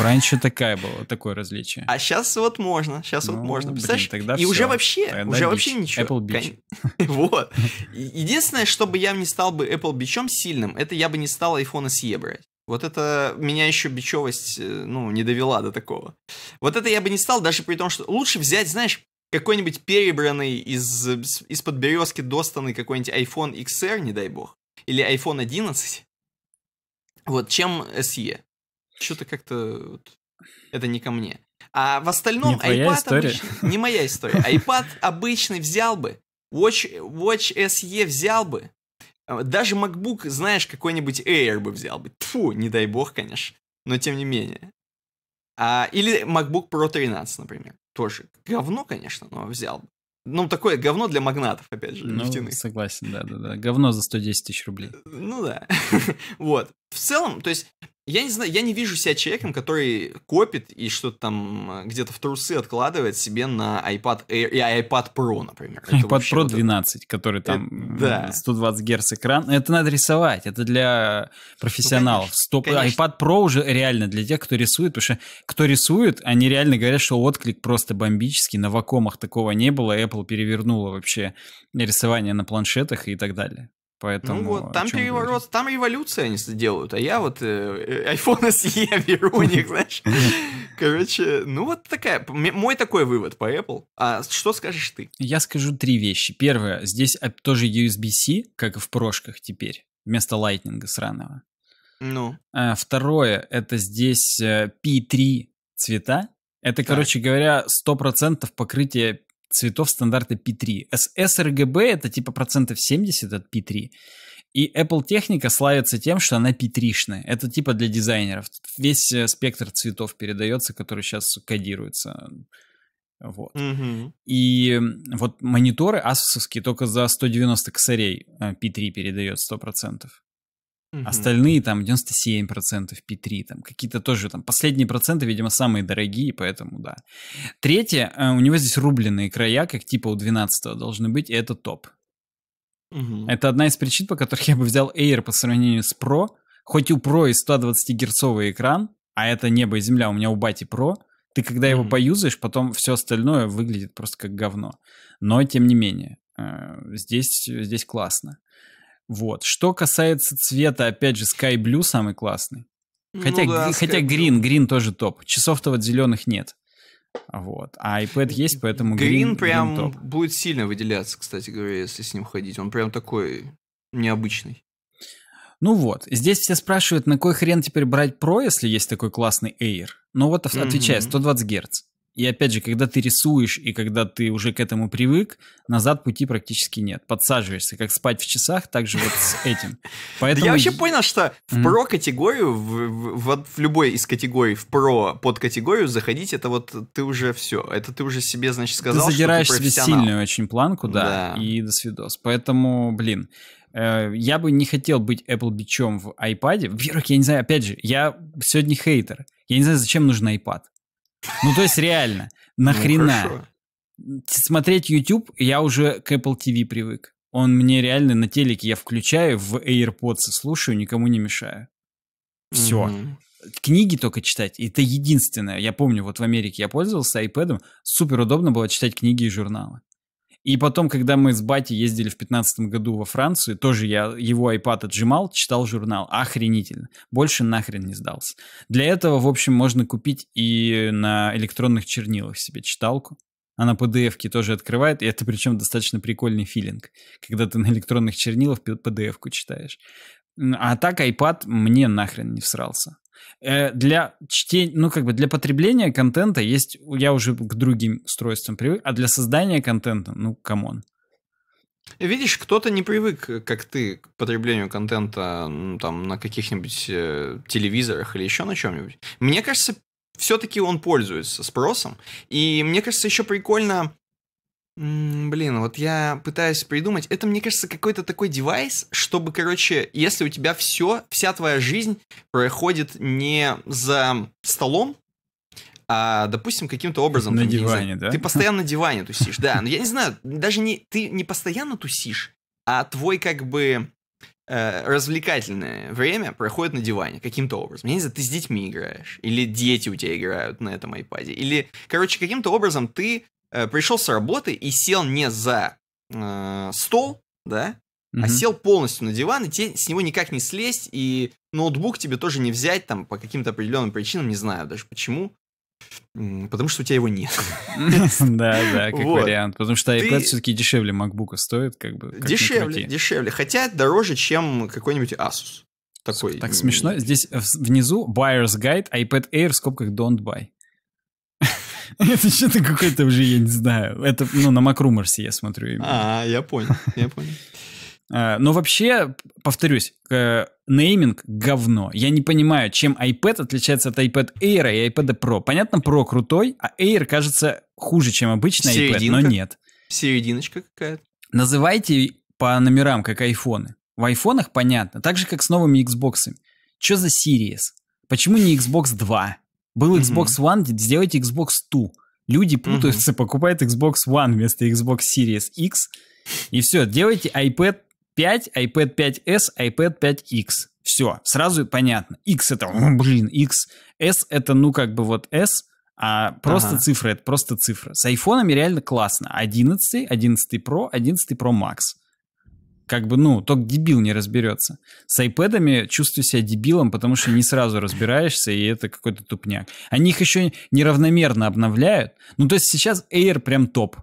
Раньше такая была, такое различие. А сейчас вот можно, сейчас ну, вот можно. Представляешь? Блин, тогда и все. уже вообще, тогда уже бич. вообще ничего. Apple Beach. Вот. Единственное, чтобы я не стал бы Apple бичом сильным, это я бы не стал iPhone SE брать. Вот это меня еще бичевость, э, ну, не довела до такого. Вот это я бы не стал, даже при том, что лучше взять, знаешь, какой-нибудь перебранный из, из-под березки достанный какой-нибудь iPhone XR, не дай бог, или iPhone 11, вот, чем SE. Что-то как-то вот, это не ко мне. А в остальном не iPad история. обычный, не моя история. iPad обычный взял бы, Watch, Watch SE взял бы, а, даже MacBook, знаешь, какой-нибудь Air бы взял бы. Тфу, не дай бог, конечно, но тем не менее. А, или MacBook Pro 13, например тоже говно, конечно, но взял бы. Ну, такое говно для магнатов, опять же, ну, нефтяных. согласен, да-да-да. Говно за 110 тысяч рублей. Ну да. вот. В целом, то есть, я не знаю, я не вижу себя человеком, который копит и что-то там э, где-то в трусы откладывает себе на iPad Air и iPad Pro, например. Это iPad Pro вот это... который э, там это, да. 120 Гц экран. Это надо рисовать, это для профессионалов. Ну, конечно, Стоп... iPad Pro уже реально для тех, кто рисует, потому что кто рисует, они реально говорят, что отклик просто бомбический, на вакуумах такого не было, Apple перевернула вообще рисование на планшетах и так далее. Ну Поэтому, ну вот, там переворот, говорить? там революция они делают, а я вот э, iPhone SE беру у них, знаешь. Короче, ну вот такая, мой такой вывод по Apple. А что скажешь ты? Я скажу три вещи. Первое, здесь тоже USB-C, как и в прошках теперь, вместо Lightning сраного. Ну. А, второе, это здесь э, P3 цвета. Это, так. короче говоря, 100% покрытие цветов стандарта P3. sRGB это типа процентов 70 от P3. И Apple техника славится тем, что она петришная. Это типа для дизайнеров. весь э, спектр цветов передается, который сейчас кодируется. Вот. Угу. И вот мониторы асусовские только за 190 косарей э, P3 передает 100%. Угу. Остальные там 97% P3, там какие-то тоже там последние проценты, видимо, самые дорогие, поэтому да. Третье, э, у него здесь рубленые края, как типа у 12 должны быть, и это топ. Угу. Это одна из причин, по которых я бы взял Air по сравнению с Pro. Хоть у Pro и 120-герцовый экран, а это небо и земля, у меня у Бати Pro, ты когда mm-hmm. его поюзаешь, потом все остальное выглядит просто как говно. Но тем не менее, э, здесь, здесь классно. Вот. Что касается цвета, опять же, Sky Blue самый классный. Ну хотя, ну, да, хотя Green, Green тоже топ. Часов-то вот зеленых нет. Вот. А iPad есть, поэтому Green, Green прям Green топ. будет сильно выделяться, кстати говоря, если с ним ходить. Он прям такой необычный. Ну вот, здесь все спрашивают, на кой хрен теперь брать Pro, если есть такой классный Air? Ну вот, отвечай, 120 Гц. И опять же, когда ты рисуешь и когда ты уже к этому привык, назад пути практически нет. Подсаживаешься, как спать в часах, так же вот с этим. Поэтому... Да я вообще понял, что в про категорию, в, в, в любой из категорий, в про под категорию заходить, это вот ты уже все. Это ты уже себе, значит, сказал, ты задираешь что ты себе сильную очень планку, да, да. и до свидос. Поэтому, блин, э, я бы не хотел быть Apple бичом в iPad. Во-первых, я не знаю, опять же, я сегодня хейтер. Я не знаю, зачем нужен iPad. Ну, то есть реально, нахрена? Ну, Смотреть YouTube я уже к Apple TV привык. Он мне реально на телеке я включаю, в AirPods слушаю, никому не мешаю. Все. mm Книги только читать, это единственное. Я помню, вот в Америке я пользовался iPad, супер удобно было читать книги и журналы. И потом, когда мы с Бати ездили в 15 году во Францию, тоже я его iPad отжимал, читал журнал. Охренительно. Больше нахрен не сдался. Для этого, в общем, можно купить и на электронных чернилах себе читалку. Она PDF-ки тоже открывает, и это причем достаточно прикольный филинг, когда ты на электронных чернилах PDF-ку читаешь. А так iPad мне нахрен не всрался. Э, для чтения, ну как бы для потребления контента есть, я уже к другим устройствам привык, а для создания контента, ну камон. Видишь, кто-то не привык, э, как ты, к потреблению контента ну, там на каких-нибудь э, телевизорах или еще на чем-нибудь. Мне кажется, все-таки он пользуется спросом, и мне кажется, еще прикольно блин, вот я пытаюсь придумать. Это, мне кажется, какой-то такой девайс, чтобы, короче, если у тебя все, вся твоя жизнь проходит не за столом, а, допустим, каким-то образом... На там, диване, знаю, да? Ты постоянно на диване тусишь, да. Но ну, я не знаю, даже не ты не постоянно тусишь, а твой как бы э, развлекательное время проходит на диване каким-то образом. Я не знаю, ты с детьми играешь, или дети у тебя играют на этом айпаде, или, короче, каким-то образом ты Э, пришел с работы и сел не за э, стол, да, mm а сел полностью на диван, и тебе с него никак не слезть, и ноутбук тебе тоже не взять там по каким-то определенным причинам, не знаю даже почему. Потому что у тебя его нет. Да, да, как вариант. Потому что iPad все-таки дешевле MacBook а стоит, как бы. дешевле, дешевле. Хотя дороже, чем какой-нибудь Asus. Такой. Так смешно. Здесь внизу buyer's guide, iPad Air в скобках don't buy. Это что-то какое то уже, я не знаю. Это, ну, на Макрумерсе я смотрю. Именно. А, я понял, я понял. А, но вообще, повторюсь, э, нейминг — говно. Я не понимаю, чем iPad отличается от iPad Air и iPad Pro. Понятно, Pro крутой, а Air кажется хуже, чем обычный Серединка. iPad, но нет. Серединочка какая-то. Называйте по номерам, как айфоны. В айфонах понятно, так же, как с новыми Xbox. Что за Series? Почему не Xbox 2? Был Xbox One, сделайте Xbox Two. Люди путаются, покупают Xbox One вместо Xbox Series X. И все, делайте iPad 5, iPad 5s, iPad 5x. Все, сразу понятно. X это, блин, X. S это, ну, как бы вот S, а просто ага. цифры, это просто цифры. С айфонами реально классно. 11, 11 Pro, 11 Pro Max как бы, ну, только дебил не разберется. С айпэдами чувствую себя дебилом, потому что не сразу разбираешься, и это какой-то тупняк. Они их еще неравномерно обновляют. Ну, то есть сейчас Air прям топ.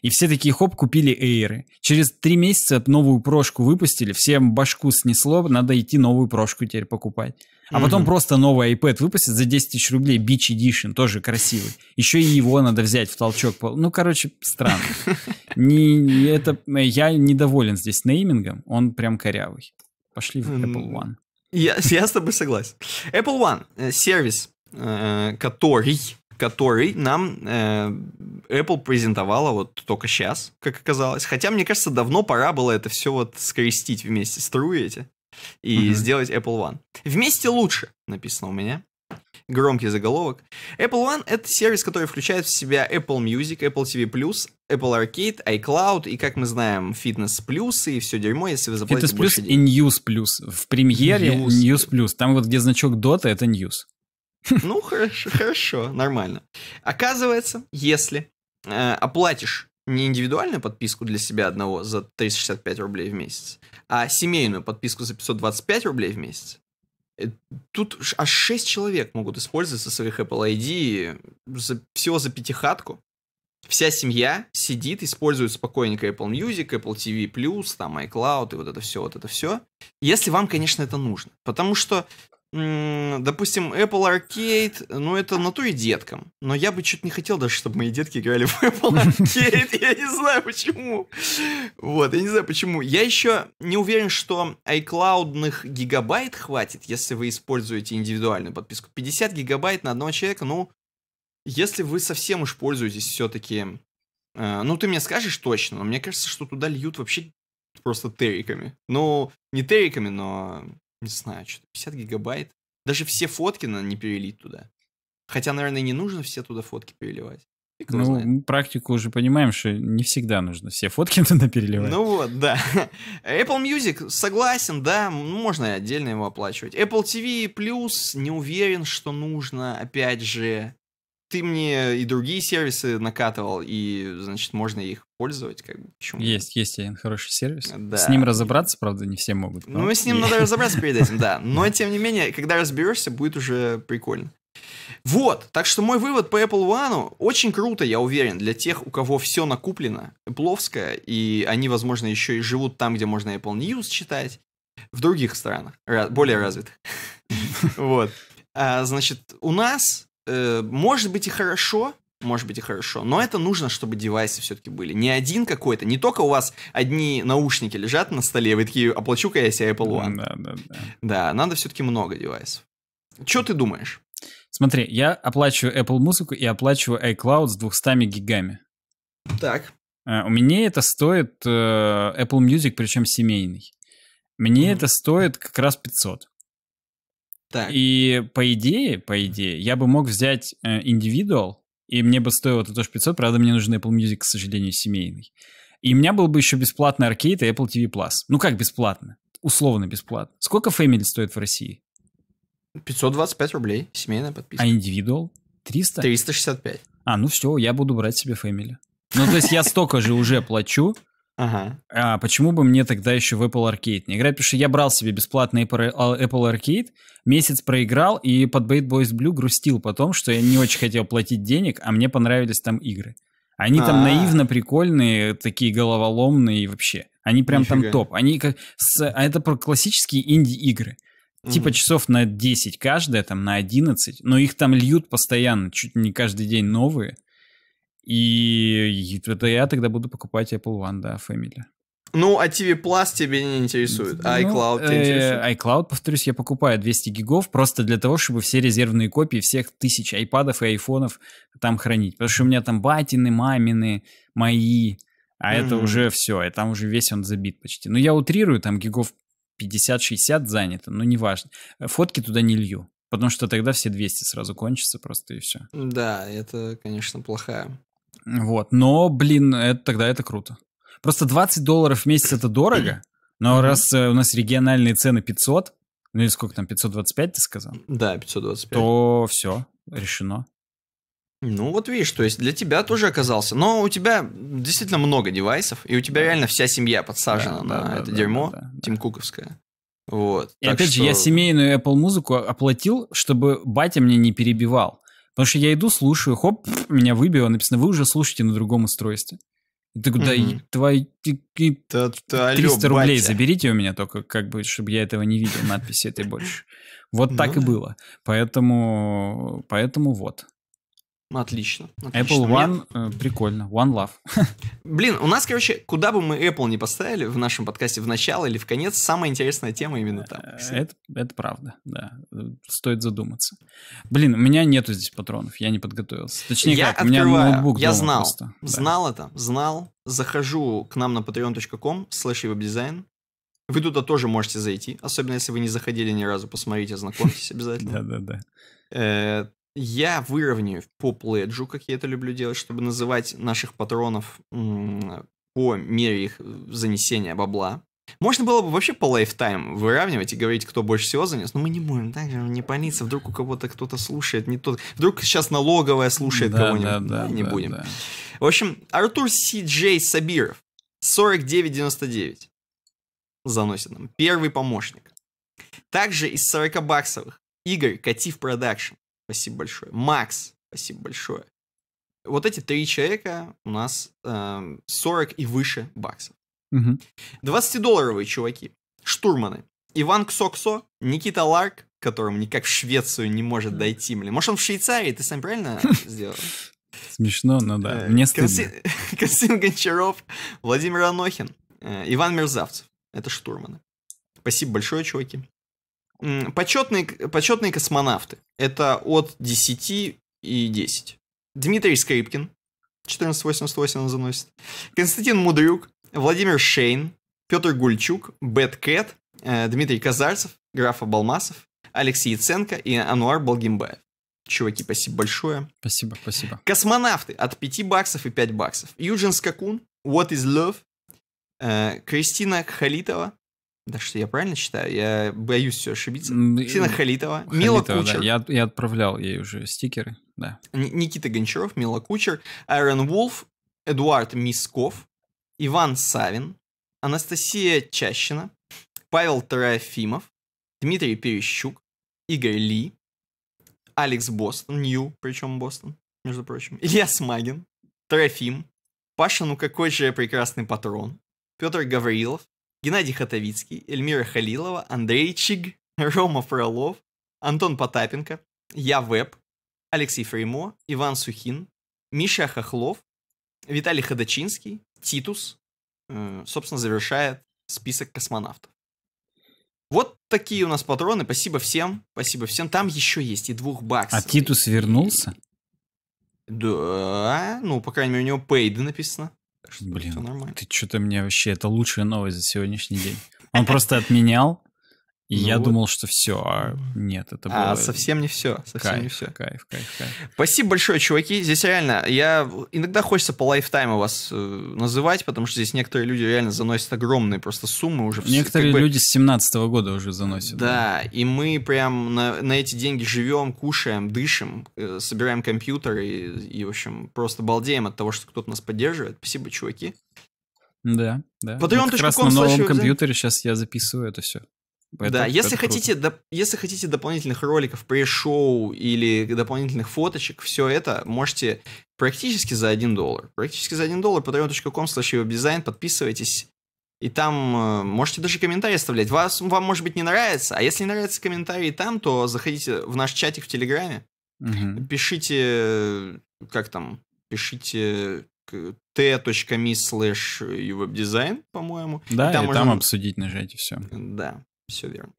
И все такие, хоп, купили эйры. Через три месяца новую прошку выпустили, всем башку снесло, надо идти новую прошку теперь покупать. А mm-hmm. потом просто новый iPad выпустят за 10 тысяч рублей, Beach Edition, тоже красивый. Еще и его надо взять в толчок. Ну, короче, странно. Не, это, я недоволен здесь неймингом, он прям корявый. Пошли в Apple One. Я, я с тобой согласен. Apple One э, — сервис, э, который который нам э, Apple презентовала вот только сейчас, как оказалось. Хотя, мне кажется, давно пора было это все вот скрестить вместе, струи эти и mm-hmm. сделать Apple One. Вместе лучше, написано у меня. Громкий заголовок. Apple One — это сервис, который включает в себя Apple Music, Apple TV+, Apple Arcade, iCloud и, как мы знаем, Fitness Plus и все дерьмо, если вы заплатите Fitness Plus и News Plus. В премьере News. News Plus. Там вот, где значок Dota, это News. Ну, хорошо, хорошо, нормально. Оказывается, если э, оплатишь не индивидуальную подписку для себя одного за 365 рублей в месяц, а семейную подписку за 525 рублей в месяц, э, тут аж 6 человек могут использовать со своих Apple ID за, всего за пятихатку. Вся семья сидит, использует спокойненько Apple Music, Apple TV+, там iCloud и вот это все, вот это все. Если вам, конечно, это нужно. Потому что допустим, Apple Arcade, ну это на то и деткам. Но я бы что-то не хотел даже, чтобы мои детки играли в Apple Arcade. Я не знаю почему. Вот, я не знаю почему. Я еще не уверен, что iCloud гигабайт хватит, если вы используете индивидуальную подписку. 50 гигабайт на одного человека, ну, если вы совсем уж пользуетесь все-таки... Э, ну, ты мне скажешь точно, но мне кажется, что туда льют вообще просто териками. Ну, не териками, но не знаю, что то 50 гигабайт. Даже все фотки надо не перелить туда. Хотя, наверное, не нужно все туда фотки переливать. Ну, знает. практику уже понимаем, что не всегда нужно все фотки туда переливать. Ну вот, да. Apple Music, согласен, да, можно отдельно его оплачивать. Apple TV Plus, не уверен, что нужно, опять же, ты мне и другие сервисы накатывал, и, значит, можно их пользовать, как бы, почему? Есть, есть один хороший сервис. Да. С ним разобраться, правда, не все могут. Ну, но... Ну, с ним надо разобраться перед этим, да. Но, тем не менее, когда разберешься, будет уже прикольно. Вот, так что мой вывод по Apple One очень круто, я уверен, для тех, у кого все накуплено, пловское, и они, возможно, еще и живут там, где можно Apple News читать, в других странах, более развитых. Вот. А, значит, у нас Э, может быть и хорошо, может быть и хорошо, но это нужно, чтобы девайсы все-таки были. Не один какой-то, не только у вас одни наушники лежат на столе, вы такие, оплачу-ка «А я себе Apple One. Да, да, да. Да, надо все-таки много девайсов. Что ты думаешь? Смотри, я оплачиваю Apple музыку и оплачиваю iCloud с 200 гигами. Так. Э, у меня это стоит э, Apple Music, причем семейный. Мне mm-hmm. это стоит как раз 500. Так. И по идее, по идее, я бы мог взять э, индивидуал, и мне бы стоило это тоже 500, правда, мне нужен Apple Music, к сожалению, семейный. И у меня был бы еще бесплатный аркейт и Apple TV+. Plus. Ну как бесплатно? Условно бесплатно. Сколько Family стоит в России? 525 рублей, семейная подписка. А индивидуал? 300? 365. А, ну все, я буду брать себе Family. Ну, то есть я столько же уже плачу, Ага. А почему бы мне тогда еще в Apple Arcade не играть? Потому что я брал себе бесплатный Apple а, Arcade, месяц проиграл и под Bait Boys Blue грустил потом, что я не очень хотел платить денег, а мне понравились там игры. Они там а. наивно прикольные, такие головоломные вообще. Они прям там топ. Они как А это про классические инди-игры. Типа часов на 10 каждая, там на 11. Но их там льют постоянно, чуть не каждый день новые. И это я тогда буду покупать Apple One, да, Family. Ну, а TV Plus тебе не интересует, а ну, iCloud э, интересует? iCloud, повторюсь, я покупаю 200 гигов просто для того, чтобы все резервные копии всех тысяч айпадов и айфонов там хранить. Потому что у меня там батины, мамины, мои, а mm-hmm. это уже все, и там уже весь он забит почти. Ну, я утрирую, там гигов 50-60 занято, но неважно. Фотки туда не лью, потому что тогда все 200 сразу кончатся просто и все. Да, это, конечно, плохая вот. Но, блин, это, тогда это круто. Просто 20 долларов в месяц это дорого, но mm-hmm. раз э, у нас региональные цены 500, ну или сколько там, 525 ты сказал? Да, 525. То все, решено. Ну вот видишь, то есть для тебя тоже оказался. Но у тебя действительно много девайсов, и у тебя реально вся семья подсажена да, на да, это да, дерьмо да, да, Тим да. Куковское. Вот. И опять что... же, я семейную Apple музыку оплатил, чтобы батя мне не перебивал. Потому что я иду, слушаю, хоп, меня выбило, написано, вы уже слушаете на другом устройстве. И ты куда, угу. твои 300 рублей заберите у меня только, как бы, чтобы я этого не видел, надписи этой больше. Вот ну так и было. Поэтому, поэтому вот. Отлично. отлично. Apple One, э, прикольно. One Love. Блин, у нас, короче, куда бы мы Apple не поставили в нашем подкасте в начало или в конец, самая интересная тема именно там. Э, это, это правда, да. Стоит задуматься. Блин, у меня нету здесь патронов, я не подготовился. Точнее, я как, открываю. у меня ноутбук Я знал, просто. знал да. это, знал. Захожу к нам на patreon.com slash webdesign. Вы туда тоже можете зайти, особенно если вы не заходили ни разу, посмотрите, ознакомьтесь обязательно. Да-да-да я выровняю по пледжу, как я это люблю делать, чтобы называть наших патронов по мере их э, занесения бабла. Можно было бы вообще по лайфтайм выравнивать и говорить, кто больше всего занес. Но мы не можем, так же не палиться. Вдруг у кого-то кто-то слушает, не тот. Вдруг сейчас налоговая слушает да, кого-нибудь. да, да, не да, будем. Да. В общем, Артур Си Джей Сабиров, 49.99. Заносит нам. Первый помощник. Также из 40 баксовых. Игорь Катив Продакшн, Спасибо большое. Макс, спасибо большое. Вот эти три человека у нас э, эм, 40 и выше баксов. Угу. 20-долларовые чуваки, штурманы. Иван Ксоксо, Никита Ларк, которому никак в Швецию не может дойти, блин. Может, он в Швейцарии, ты сам правильно сделал? Смешно, но да, э, мне стыдно. Константин Гончаров, Владимир Анохин, э, Иван Мерзавцев. Это штурманы. Спасибо большое, чуваки. Почетные, почетные космонавты. Это от 10 и 10. Дмитрий Скрипкин, 1488 он заносит. Константин Мудрюк, Владимир Шейн, Петр Гульчук, Бэт Кэт, э, Дмитрий Казарцев, Графа Балмасов, Алексей Яценко и Ануар Балгимбаев. Чуваки, спасибо большое. Спасибо, спасибо. Космонавты от 5 баксов и 5 баксов. Юджин Скакун, What is Love, э, Кристина Халитова, да что, я правильно считаю? Я боюсь все ошибиться. Ксена Халитова, Халитова Мила Кучер. Да. Я, я отправлял ей уже стикеры, да. Никита Гончаров, Мила Кучер, Айрон Вулф, Эдуард Мисков, Иван Савин, Анастасия Чащина, Павел Трофимов, Дмитрий Перещук, Игорь Ли, Алекс Бостон, Нью, причем Бостон, между прочим, Илья Смагин, Трофим, Паша, ну какой же прекрасный патрон, Петр Гаврилов, Геннадий Хатовицкий, Эльмира Халилова, Андрей Чиг, Рома Фролов, Антон Потапенко, Я Веб, Алексей Фреймо, Иван Сухин, Миша Хохлов, Виталий Ходочинский, Титус, э, собственно, завершает список космонавтов. Вот такие у нас патроны. Спасибо всем. Спасибо всем. Там еще есть и двух баксов. А Титус вернулся? Да, ну, по крайней мере, у него пейды написано. Так что Блин, все нормально. ты что-то мне вообще... Это лучшая новость за сегодняшний день. Он просто отменял и ну я вот. думал, что все, а нет, это а, было... А совсем не все, совсем кайф, не все. Кайф, кайф, кайф. Спасибо большое, чуваки. Здесь реально, я иногда хочется по лайфтайму вас э, называть, потому что здесь некоторые люди реально заносят огромные просто суммы уже. Некоторые как люди бы... с 17 -го года уже заносят. Да, да, и мы прям на, на эти деньги живем, кушаем, дышим, э, собираем компьютеры и, и, в общем, просто балдеем от того, что кто-то нас поддерживает. Спасибо, чуваки. Да, да. Patreon.com. Вот как раз на новом компьютере сейчас я записываю это все. Это, да, если это хотите, круто. если хотите дополнительных роликов, пресс-шоу или дополнительных фоточек, все это можете практически за 1 доллар. Практически за 1 доллар patreon.com slash дизайн подписывайтесь. И там э, можете даже комментарии оставлять. Вас, вам, может быть, не нравится. А если нравятся комментарии там, то заходите в наш чатик в Телеграме. Угу. Пишите, э, как там, пишите t.me slash uwebdesign, по-моему. Да, и там, и можно... там обсудить нажать и все. Да. Все верно.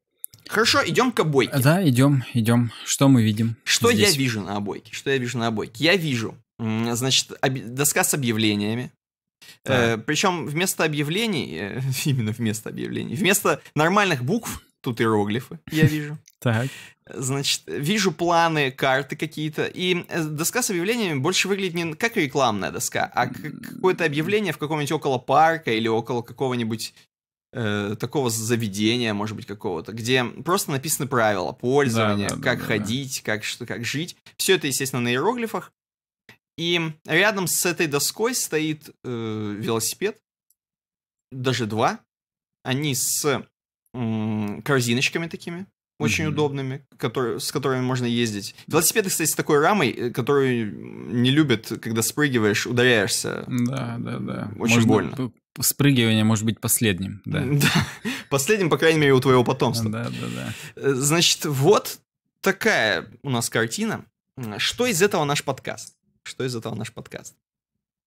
Хорошо, идем к обойке. Да, идем, идем. Что мы видим? Что здесь? я вижу на обойке? Что я вижу на обойке? Я вижу, значит, доска с объявлениями. Да. Э, причем вместо объявлений, э, именно вместо объявлений, вместо нормальных букв, тут иероглифы, я вижу. Так. Значит, вижу планы, карты какие-то. И э, доска с объявлениями больше выглядит не как рекламная доска, а какое-то объявление в каком-нибудь около парка или около какого-нибудь Э, такого заведения, может быть, какого-то, где просто написаны правила пользования, да, да, как да, ходить, да. Как, что, как жить. Все это, естественно, на иероглифах. И рядом с этой доской стоит э, велосипед, даже два. Они с э, корзиночками такими, очень mm-hmm. удобными, которые, с которыми можно ездить. Велосипеды, кстати, с такой рамой, э, которую не любят, когда спрыгиваешь, ударяешься. Да, да, да. Очень можно больно спрыгивание может быть последним, да. Последним, по крайней мере, у твоего потомства. Да, да, да. Э, значит, вот такая у нас картина. Что из этого наш подкаст? Что из этого наш подкаст?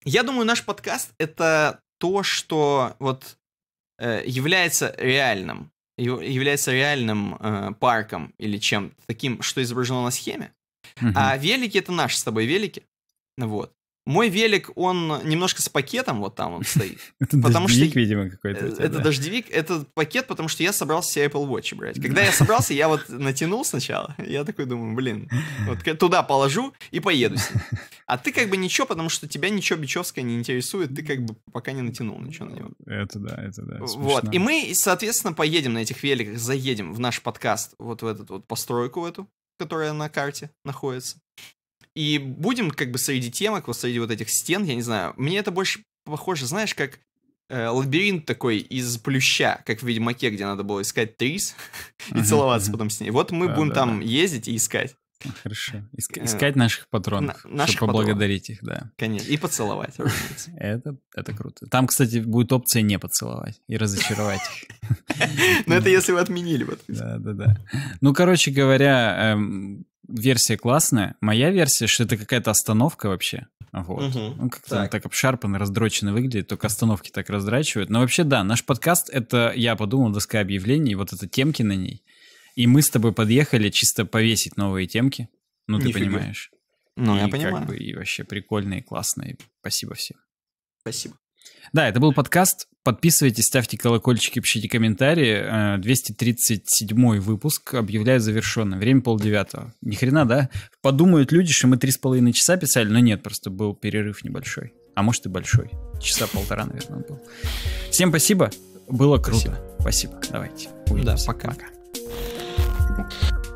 Я думаю, наш подкаст это то, что вот э, является реальным, является реальным э, парком или чем-то таким, что изображено на схеме. А велики это наши с тобой велики. Вот. Мой велик, он немножко с пакетом вот там он стоит. Это потому дождевик, что... видимо, какой-то. Э, тебя, это да. дождевик, это пакет, потому что я собрался себе Apple Watch брать. Когда я собрался, я вот натянул сначала, я такой думаю, блин, вот туда положу и поеду А ты как бы ничего, потому что тебя ничего бичевское не интересует, ты как бы пока не натянул ничего на него. Это да, это да. Смешно. Вот, и мы, соответственно, поедем на этих великах, заедем в наш подкаст, вот в этот вот постройку эту, которая на карте находится. И будем как бы среди темок, вот среди вот этих стен, я не знаю. Мне это больше похоже, знаешь, как э, лабиринт такой из плюща, как в Ведьмаке, где надо было искать Трис и целоваться потом с ней. Вот мы будем там ездить и искать. Хорошо. Иск- э, искать наших патронов, На- наших чтобы поблагодарить патронов. их, да. Конечно. И поцеловать, Это, это круто. Там, кстати, будет опция не поцеловать и разочаровать их. Но это если вы отменили вот. Да, да, да. Ну, короче говоря, эм, версия классная. Моя версия, что это какая-то остановка вообще. Вот. ну, как-то так. так обшарпанно, раздроченно выглядит, только остановки так раздрачивают. Но вообще, да, наш подкаст, это, я подумал, доска объявлений, вот это темки на ней. И мы с тобой подъехали чисто повесить новые темки. Ну, ты Нифига. понимаешь. Ну, и я понимаю. Как бы, и вообще прикольные, классные. Спасибо всем. Спасибо. Да, это был подкаст. Подписывайтесь, ставьте колокольчики, пишите комментарии. 237 э, выпуск объявляю завершенным. Время полдевятого. Ни хрена, да? Подумают люди, что мы три с половиной часа писали, но нет, просто был перерыв небольшой. А может и большой. Часа полтора, наверное, был. Всем спасибо. Было круто. Спасибо. спасибо. Давайте. Увидимся. Да, пока. пока. ¡Gracias!